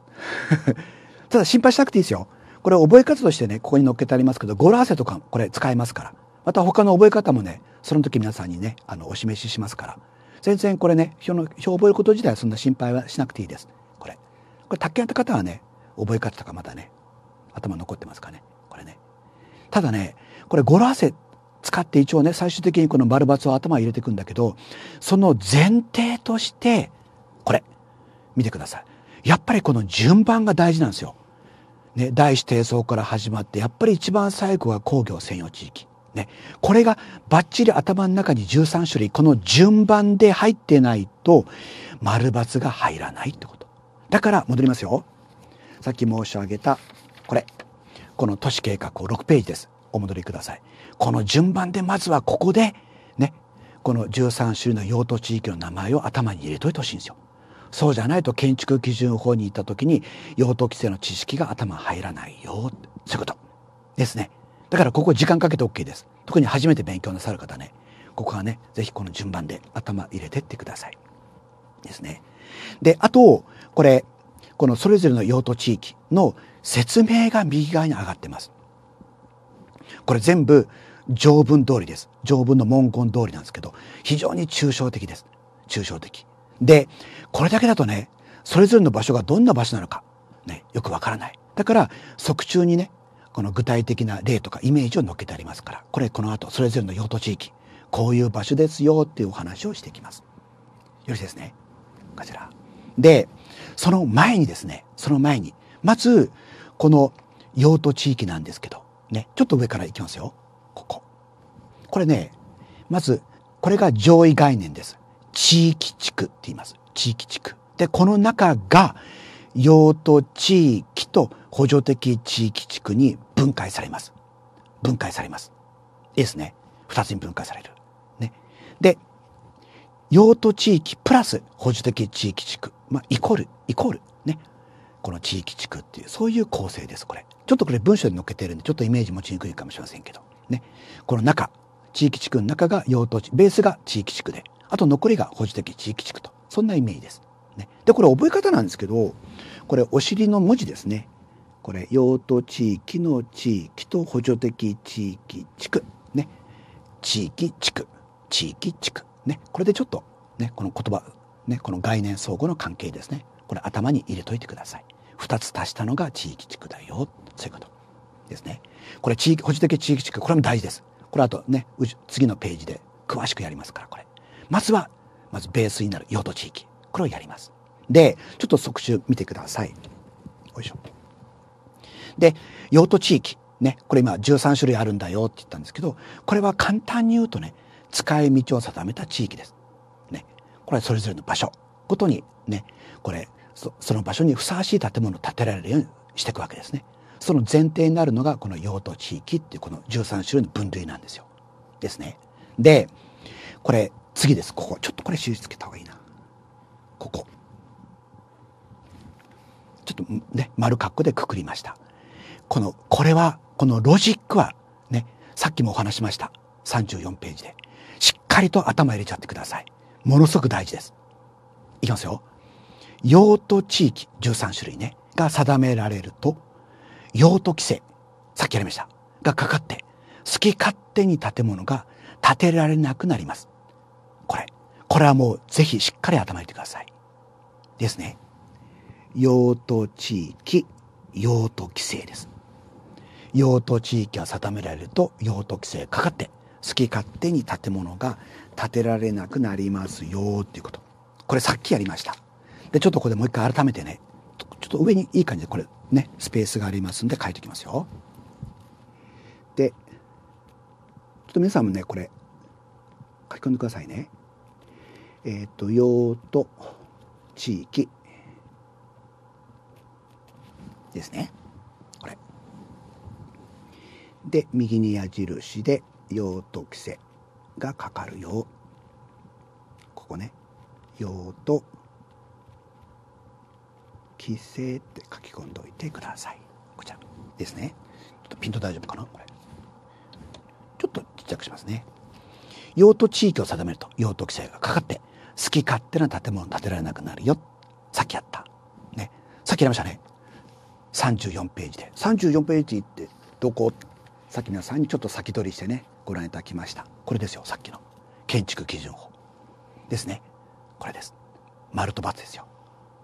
ただ心配しなくていいですよ。これ覚え方としてね、ここに載っけてありますけど、語呂合わせとかこれ使えますから。また他の覚え方もね、その時皆さんにね、あの、お示ししますから。全然これね、表の、表を覚えること自体はそんな心配はしなくていいです。これ。これ、卓球やった方はね、覚え方とかまだね、頭残ってますかね。これね。ただね、これ語呂合わせ使って一応ね、最終的にこの丸抜を頭に入れていくんだけど、その前提として、これ、見てください。やっぱりこの順番が大事なんですよ。ね、第一低層から始まってやっぱり一番最後が工業専用地域。ね、これがバッチリ頭の中に13種類この順番で入ってないと丸抜が入らないってことだから戻りますよさっき申し上げたこれこの都市計画を6ページですお戻りくださいこの順番でまずはここでねこの13種類の用途地域の名前を頭に入れといてほしいんですよそうじゃないと建築基準法に行った時に用途規制の知識が頭入らないよそういうことですねだからここ時間かけて OK です特に初めて勉強なさる方ねここはねぜひこの順番で頭入れてってくださいですねであとこれこのそれぞれの用途地域の説明が右側に上がってますこれ全部条文通りです条文の文言通りなんですけど非常に抽象的です抽象的でこれだけだとねそれぞれの場所がどんな場所なのか、ね、よくわからないだから側中にねこの具体的な例とかイメージを載っけてありますからこれこの後それぞれの用途地域こういう場所ですよっていうお話をしていきます。よろしいですねこちら。でその前にですねその前にまずこの用途地域なんですけどねちょっと上からいきますよここ。これねまずこれが上位概念です。地域地区って言います。地域地区。で、この中が、用途地域と補助的地域地区に分解されます。分解されます。いいですね。二つに分解される。ね。で、用途地域プラス補助的地域地区。まあ、イコール、イコール。ね。この地域地区っていう、そういう構成です、これ。ちょっとこれ文章に載っけてるんで、ちょっとイメージ持ちにくいかもしれませんけど。ね。この中、地域地区の中が用途地、ベースが地域地区で。あと残りが保持的地域地区とそんなイメージです。ね、でこれ覚え方なんですけどこれお尻の文字ですねこれ用途地域の地域と補助的地域地区ね地域地区地域地区ねこれでちょっとねこの言葉ねこの概念相互の関係ですねこれ頭に入れといてください二つ足したのが地域地区だよそういうことですねこれ地域保持的地域地区これも大事ですこれあとね次のページで詳しくやりますからこれまずはまずベースになる用途地域これをやりますでちょっと即習見てくださいよいしょで用途地域ねこれ今13種類あるんだよって言ったんですけどこれは簡単に言うとね使い道を定めた地域です。ね、これはそれぞれの場所ごとにねこれその場所にふさわしい建物を建てられるようにしていくわけですね。その前提になるのがこの用途地域っていうこの13種類の分類なんですよ。ですね。でこれ次ですここちょっとこれ印つけた方がいいなここちょっとね丸括弧でくくりましたこのこれはこのロジックはねさっきもお話しました34ページでしっかりと頭入れちゃってくださいものすごく大事ですいきますよ用途地域13種類ねが定められると用途規制さっきやりましたがかかって好き勝手に建物が建てられなくなりますこれ。これはもうぜひしっかり頭に入れてください。ですね。用途地域、用途規制です。用途地域が定められると用途規制かかって、好き勝手に建物が建てられなくなりますよっていうこと。これさっきやりました。で、ちょっとここでもう一回改めてね、ちょっと上にいい感じでこれね、スペースがありますんで書いておきますよ。で、ちょっと皆さんもね、これ書き込んでくださいね。えっ、ー、と、用途、地域ですね。これ。で、右に矢印で用途規制がかかるよ。ここね。用途、規制って書き込んでおいてください。こちらですね。ちょっとピント大丈夫かなこれ。ちょっとちっちゃくしますね。用途地域を定めると用途規制がかかって好き勝手な建物建てられなくなるよさっきやった、ね、さっきやりましたね34ページで34ページってどこさっき皆さんにちょっと先取りしてねご覧いただきましたこれですよさっきの建築基準法ですねこれです丸と×ですよ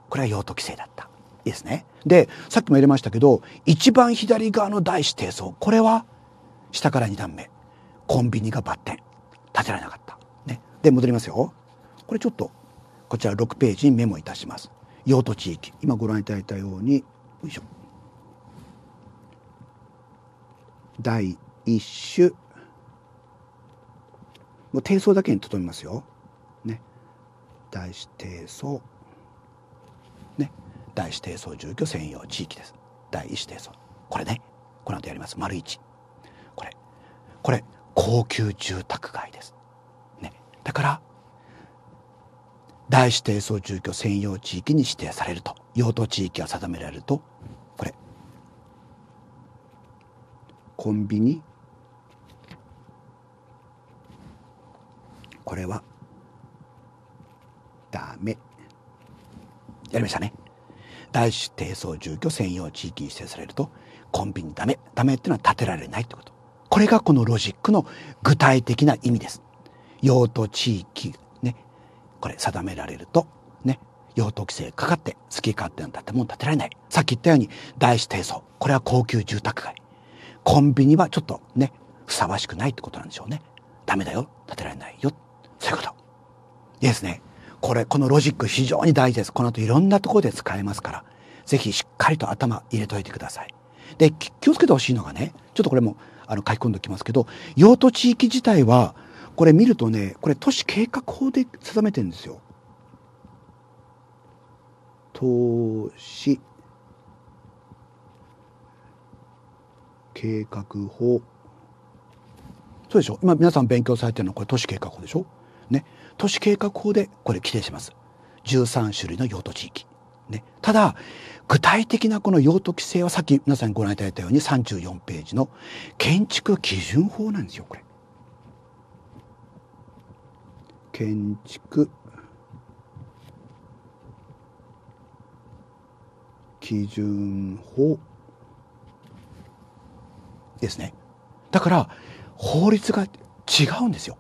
これは用途規制だったいいですねでさっきも入れましたけど一番左側の大子低層これは下から2段目コンビニがバッテン建てられなかったねで戻りますよこれちょっとこちら6ページにメモいたします。用途地域今ご覧いただいたようによいしょ第一種もう低層だけにとどめますよ。ね。大指低層。ね。大指低層住居専用地域です。第一種低層。これね。この後やります。丸1。これ。これ、高級住宅街です。ね。だから、大指定総住居専用地域に指定されると用途地域が定められるとこれコンビニこれはダメやりましたね大指定層住居専用地域に指定されるとコンビニダメダメっていうのは建てられないってことこれがこのロジックの具体的な意味です用途地域これ定められるとね用途規制かかって好き勝手な建物建てられないさっき言ったように大市低層これは高級住宅街コンビニはちょっとねふさわしくないってことなんでしょうねダメだよ建てられないよそういうこといいですねこれこのロジック非常に大事ですこの後いろんなところで使えますから是非しっかりと頭入れといてくださいで気をつけてほしいのがねちょっとこれもあの書き込んでおきますけど用途地域自体はこれ見るとね、これ都市計画法で定めてるんですよ。投資計画法。そうでしょ今皆さん勉強されてるのはこれ都市計画法でしょね。都市計画法でこれ規定します。13種類の用途地域。ね、ただ具体的なこの用途規制はさっき皆さんご覧いただいたように34ページの建築基準法なんですよこれ。建築基準法ですね。だから法律が違うんですよ。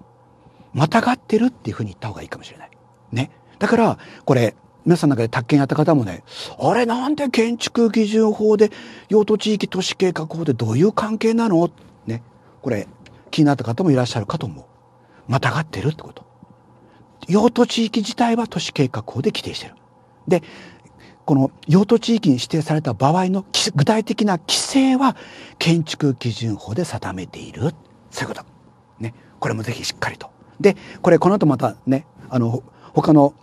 またがってるっていうふうに言った方がいいかもしれない。ね。だからこれ皆さんの中で宅建やった方もね、あれなんで建築基準法で用途地域都市計画法でどういう関係なのね。これ気になった方もいらっしゃるかと思う。またがってるってこと。用途地域自体は都市計画法で規定している。で、この用途地域に指定された場合の具体的な規制は建築基準法で定めている。そういうこと。ね。これもぜひしっかりと。で、これこの後またね、あの、他の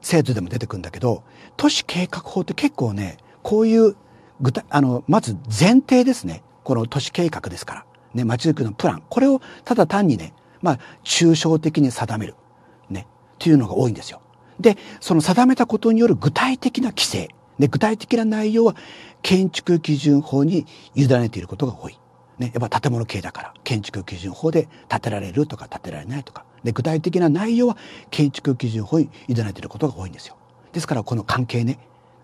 制度でも出てくるんだけど、都市計画法って結構ね、こういう具体、あの、まず前提ですね。この都市計画ですから。ね、街づくりのプラン。これをただ単にね、まあ、抽象的に定める。ね。というのが多いんですよ。で、その定めたことによる具体的な規制。で、具体的な内容は建築基準法に委ねていることが多い。ね。やっぱ建物系だから、建築基準法で建てられるとか建てられないとか。で、具体的な内容は建築基準法に委ねていることが多いんですよ。ですから、この関係ね。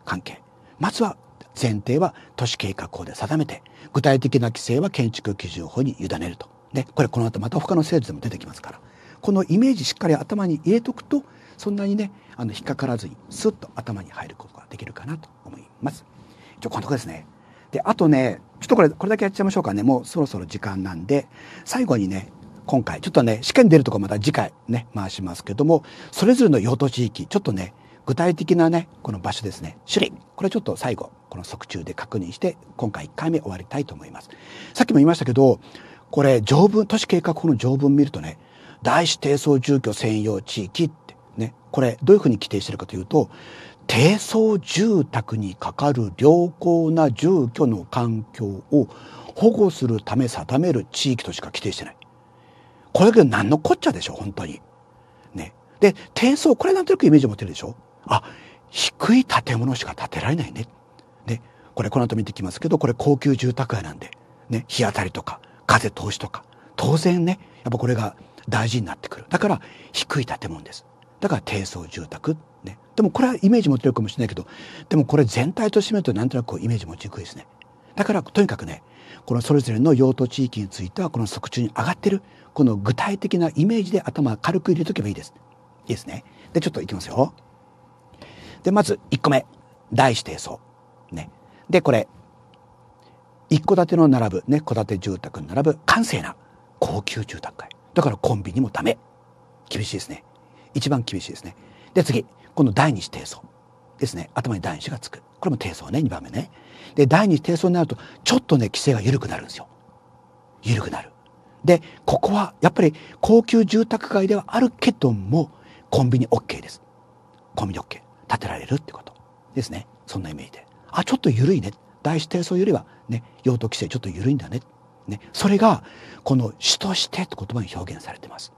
関係。まずは前提は都市計画法で定めて具体的な規制は建築基準法に委ねるとね、これこの後また他の生物でも出てきますからこのイメージしっかり頭に入れとくとそんなにねあの引っかからずにスッと頭に入ることができるかなと思います。ゃあこのとこですねであとねちょっとこれこれだけやっちゃいましょうかねもうそろそろ時間なんで最後にね今回ちょっとね試験出るとこまた次回ね回しますけどもそれぞれの用途地域ちょっとね具体的なねこの場所ですね種類これちょっと最後この側中で確認して今回1回目終わりたいと思います。さっきも言いましたけどこれ条文、都市計画法の条文見るとね、大子低層住居専用地域ってね、これどういうふうに規定してるかというと、低層住宅にかかる良好な住居の環境を保護するため定める地域としか規定してない。これだけど何のこっちゃでしょ、本当に。ね。で、低層、これなんとなくイメージ持ってるでしょあ、低い建物しか建てられないね。ね。これこの後見てきますけど、これ高級住宅街なんで。ね。日当たりとか、風通しとか当然ねやっぱこれが大事になってくるだから低い建物ですだから低層住宅ねでもこれはイメージ持ってるかもしれないけどでもこれ全体としてみるとなんとなくこうイメージ持ちにくいですねだからとにかくねこのそれぞれの用途地域についてはこの側中に上がってるこの具体的なイメージで頭軽く入れとけばいいですいいですねでちょっといきますよでまず1個目大師低層ねでこれ一戸建ての並ぶね戸建て住宅に並ぶ閑静な高級住宅街だからコンビニもダメ厳しいですね一番厳しいですねで次この第二子低層ですね頭に第二子がつくこれも低層ね二番目ねで第二子低層になるとちょっとね規制が緩くなるんですよ緩くなるでここはやっぱり高級住宅街ではあるけどもコンビニ OK ですコンビニ OK 建てられるってことですねそんなイメージであちょっと緩いね第一低層よりはね、用途規制ちょっと緩いんだね。ね、それがこの「主として」って言葉に表現されてます。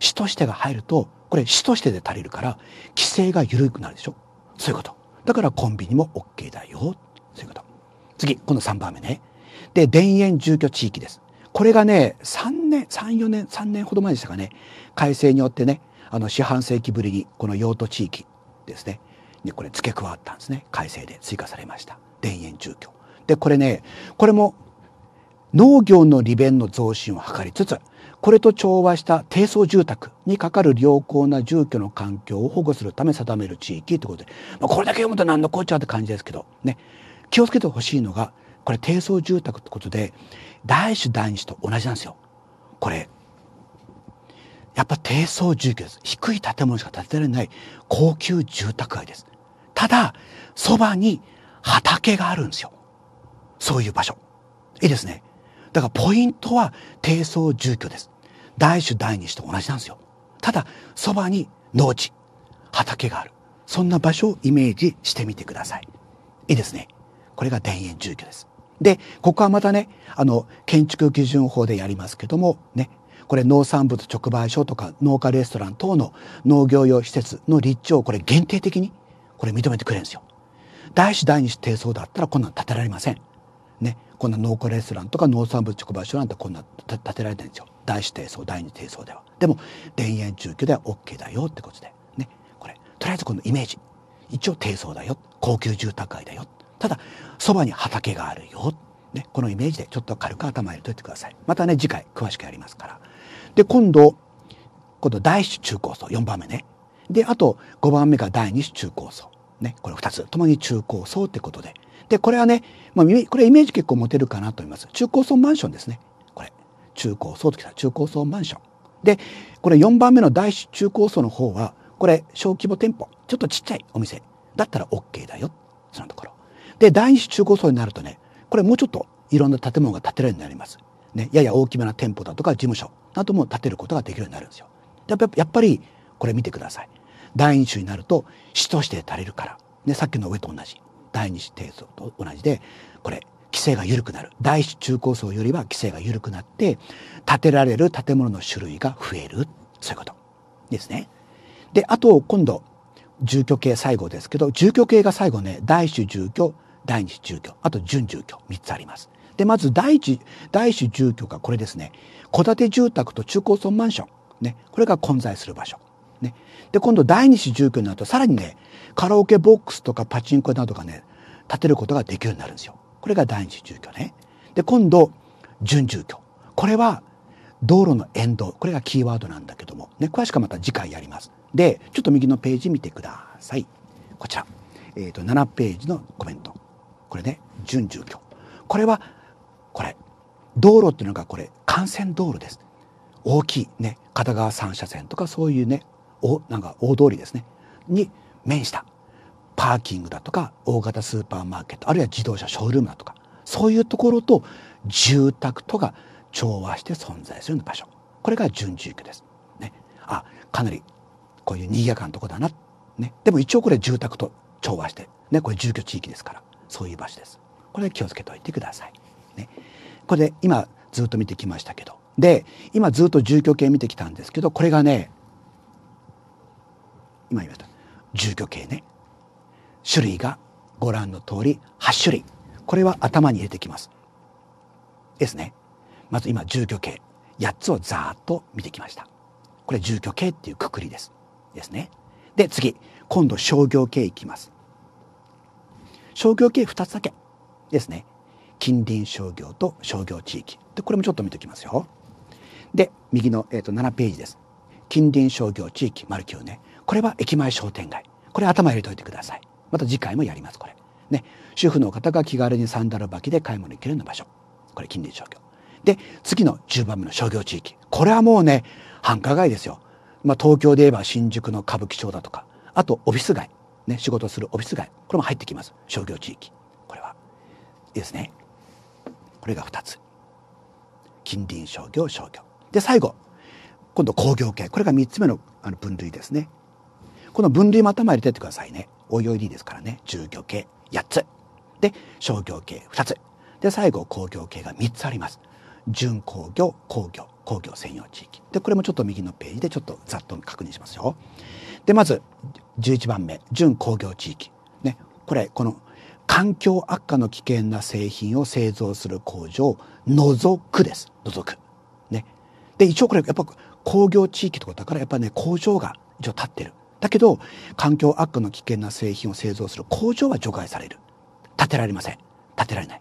主としてが入るとこれ主としてで足りるから規制が緩くなるでしょそういうことだからコンビニも OK だよそういうこと次この3番目ねで田園住居地域ですこれがね3年34年3年ほど前でしたかね改正によってねあの四半世紀ぶりにこの用途地域ですねねこれ付け加わったんですね改正で追加されました田園住居で、これね、これも農業の利便の増進を図りつつ、これと調和した低層住宅にかかる良好な住居の環境を保護するため定める地域ってことで、まあ、これだけ読むと何のこっちゃって感じですけど、ね、気をつけてほしいのが、これ低層住宅ってことで、大種大子と同じなんですよ。これ、やっぱ低層住居です。低い建物しか建てられない高級住宅街です。ただ、そばに畑があるんですよ。そういう場所いいですねだからポイントは低層住居です大種大種と同じなんですよただそばに農地畑があるそんな場所をイメージしてみてくださいいいですねこれが田園住居ですでここはまたねあの建築基準法でやりますけどもねこれ農産物直売所とか農家レストラン等の農業用施設の立地をこれ限定的にこれ認めてくれるんですよ。大種大二低層だったらこんなの建てられません。こんな農家レストランとか農産物直売所なんてこんな建てられてるんですよ第一低層第二低層ではでも田園住居では OK だよってことでねこれとりあえずこのイメージ一応低層だよ高級住宅街だよただそばに畑があるよ、ね、このイメージでちょっと軽く頭入れといてくださいまたね次回詳しくやりますからで今度今度第一中高層4番目ねであと5番目が第二中高層ねこれ2つともに中高層ってことでで、これはね、まあ、これイメージ結構持てるかなと思います。中高層マンションですね。これ。中高層ときた中高層マンション。で、これ4番目の大中高層の方は、これ小規模店舗。ちょっとちっちゃいお店。だったら OK だよ。そのところ。で、第一中高層になるとね、これもうちょっといろんな建物が建てるようになります。ね、やや大きめな店舗だとか事務所なども建てることができるようになるんですよ。やっぱやっぱりこれ見てください。第二種になると市として足りるから、ね、さっきの上と同じ第二子低層と同じでこれ規制が緩くなる第一中高層よりは規制が緩くなって建てられる建物の種類が増えるそういうことですね。であと今度住居系最後ですけど住居系が最後ね第一住居第二住居あと準住居3つあります。でまず第一第一住居がこれですね戸建て住宅と中高層マンション、ね、これが混在する場所ね、で今度第二子住居になるとさらにねカラオケボックスとかパチンコなどがね建てることができるようになるんですよ。これが第二子住居ね。で今度準住居これは道路の沿道これがキーワードなんだけども、ね、詳しくはまた次回やります。でちょっと右のページ見てください。こちら、えーと、と7ページのコメントこれね準住居これはこれ道路っていうのがこれ幹線道路です。大きいね片側3車線とかそういうねおなんか大通りですねに面したパーキングだとか大型スーパーマーケットあるいは自動車ショールームだとかそういうところと住宅とが調和して存在する場所これが準住居です。ね、あかなりこういう賑やかなとこだな、ね、でも一応これ住宅と調和して、ね、これ住居地域ですからそういう場所です。これ気をつけておいてください。ね、これで今ずっと見てきましたけどで今ずっと住居系見てきたんですけどこれがね今言わた住居系ね種類がご覧の通り8種類これは頭に入れてきますですねまず今住居系8つをざっと見てきましたこれ住居系っていうくくりですですねで次今度商業系いきます商業系2つだけですね近隣商業と商業地域でこれもちょっと見ておきますよで右の、えーと、と7ページです近隣商業地域丸9ねこれは駅前商店街これ頭入れといてくださいまた次回もやりますこれね主婦の方が気軽にサンダル履きで買い物行けるような場所これ近隣商業で次の10番目の商業地域これはもうね繁華街ですよ、まあ、東京で言えば新宿の歌舞伎町だとかあとオフィス街、ね、仕事するオフィス街これも入ってきます商業地域これはいいですねこれが2つ近隣商業商業で最後今度工業系これが3つ目の分類ですねこの分類も頭入れてってくださいね。OEOD ですからね。住居系8つ。で、商業系2つ。で、最後、工業系が3つあります。準工業、工業、工業専用地域。で、これもちょっと右のページでちょっとざっと確認しますよ。で、まず、11番目、準工業地域。ね、これ、この環境悪化の危険な製品を製造する工場を除くです。除く。ね。で、一応これ、やっぱ工業地域ってことだから、やっぱね、工場が一応立ってる。だけど環境悪化の危険な製品を製造する工場は除外される建てられません建てられない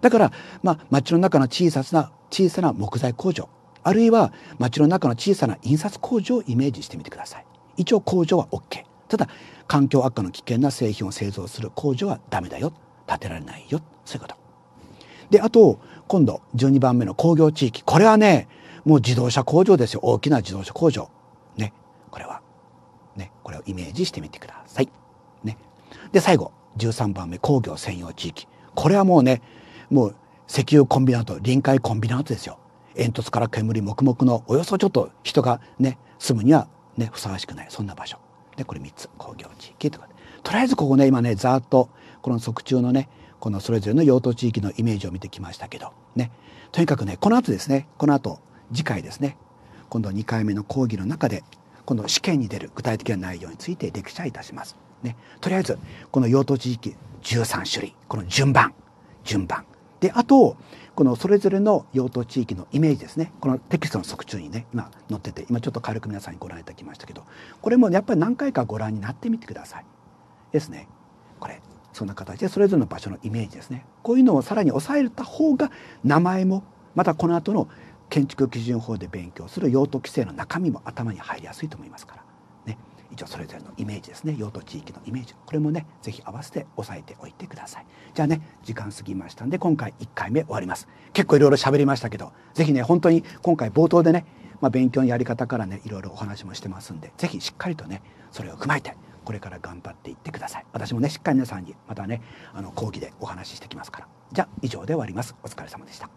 だから、まあ、町の中の小さな小さな木材工場あるいは町の中の小さな印刷工場をイメージしてみてください一応工場は OK ただ環境悪化の危険な製品を製造する工場はダメだよ建てられないよそういうことであと今度12番目の工業地域これはねもう自動車工場ですよ大きな自動車工場ねこれはこれをイメージしてみてください。ね、で最後13番目工業専用地域これはもうねもう石油コンビナート臨海コンビナートですよ煙突から煙黙々のおよそちょっと人がね住むにはねふさわしくないそんな場所でこれ3つ工業地域とかとりあえずここね今ねざっとこの側中のねこのそれぞれの用途地域のイメージを見てきましたけどねとにかくねこの後ですねこの後次回ですね今度2回目の講義の中でこの試験に出る具体的な内容についてレクチャーいたします。ね、とりあえずこの用途地域13種類この順番順番であとこのそれぞれの用途地域のイメージですねこのテキストの側中にね今載ってて今ちょっと軽く皆さんにご覧いただきましたけどこれもやっぱり何回かご覧になってみてくださいですねこれそんな形でそれぞれの場所のイメージですねこういうのをさらに抑えた方が名前もまたこの後の建築基準法で勉強する用途規制の中身も頭に入りやすいと思いますから、ね、一応それぞれのイメージですね用途地域のイメージこれもね是非合わせて押さえておいてくださいじゃあね時間過ぎましたんで今回1回目終わります結構いろいろ喋りましたけど是非ね本当に今回冒頭でね、まあ、勉強のやり方からねいろいろお話もしてますんで是非しっかりとねそれを踏まえてこれから頑張っていってください私もねしっかり皆さんにまたねあの講義でお話ししてきますからじゃあ以上で終わりますお疲れ様でした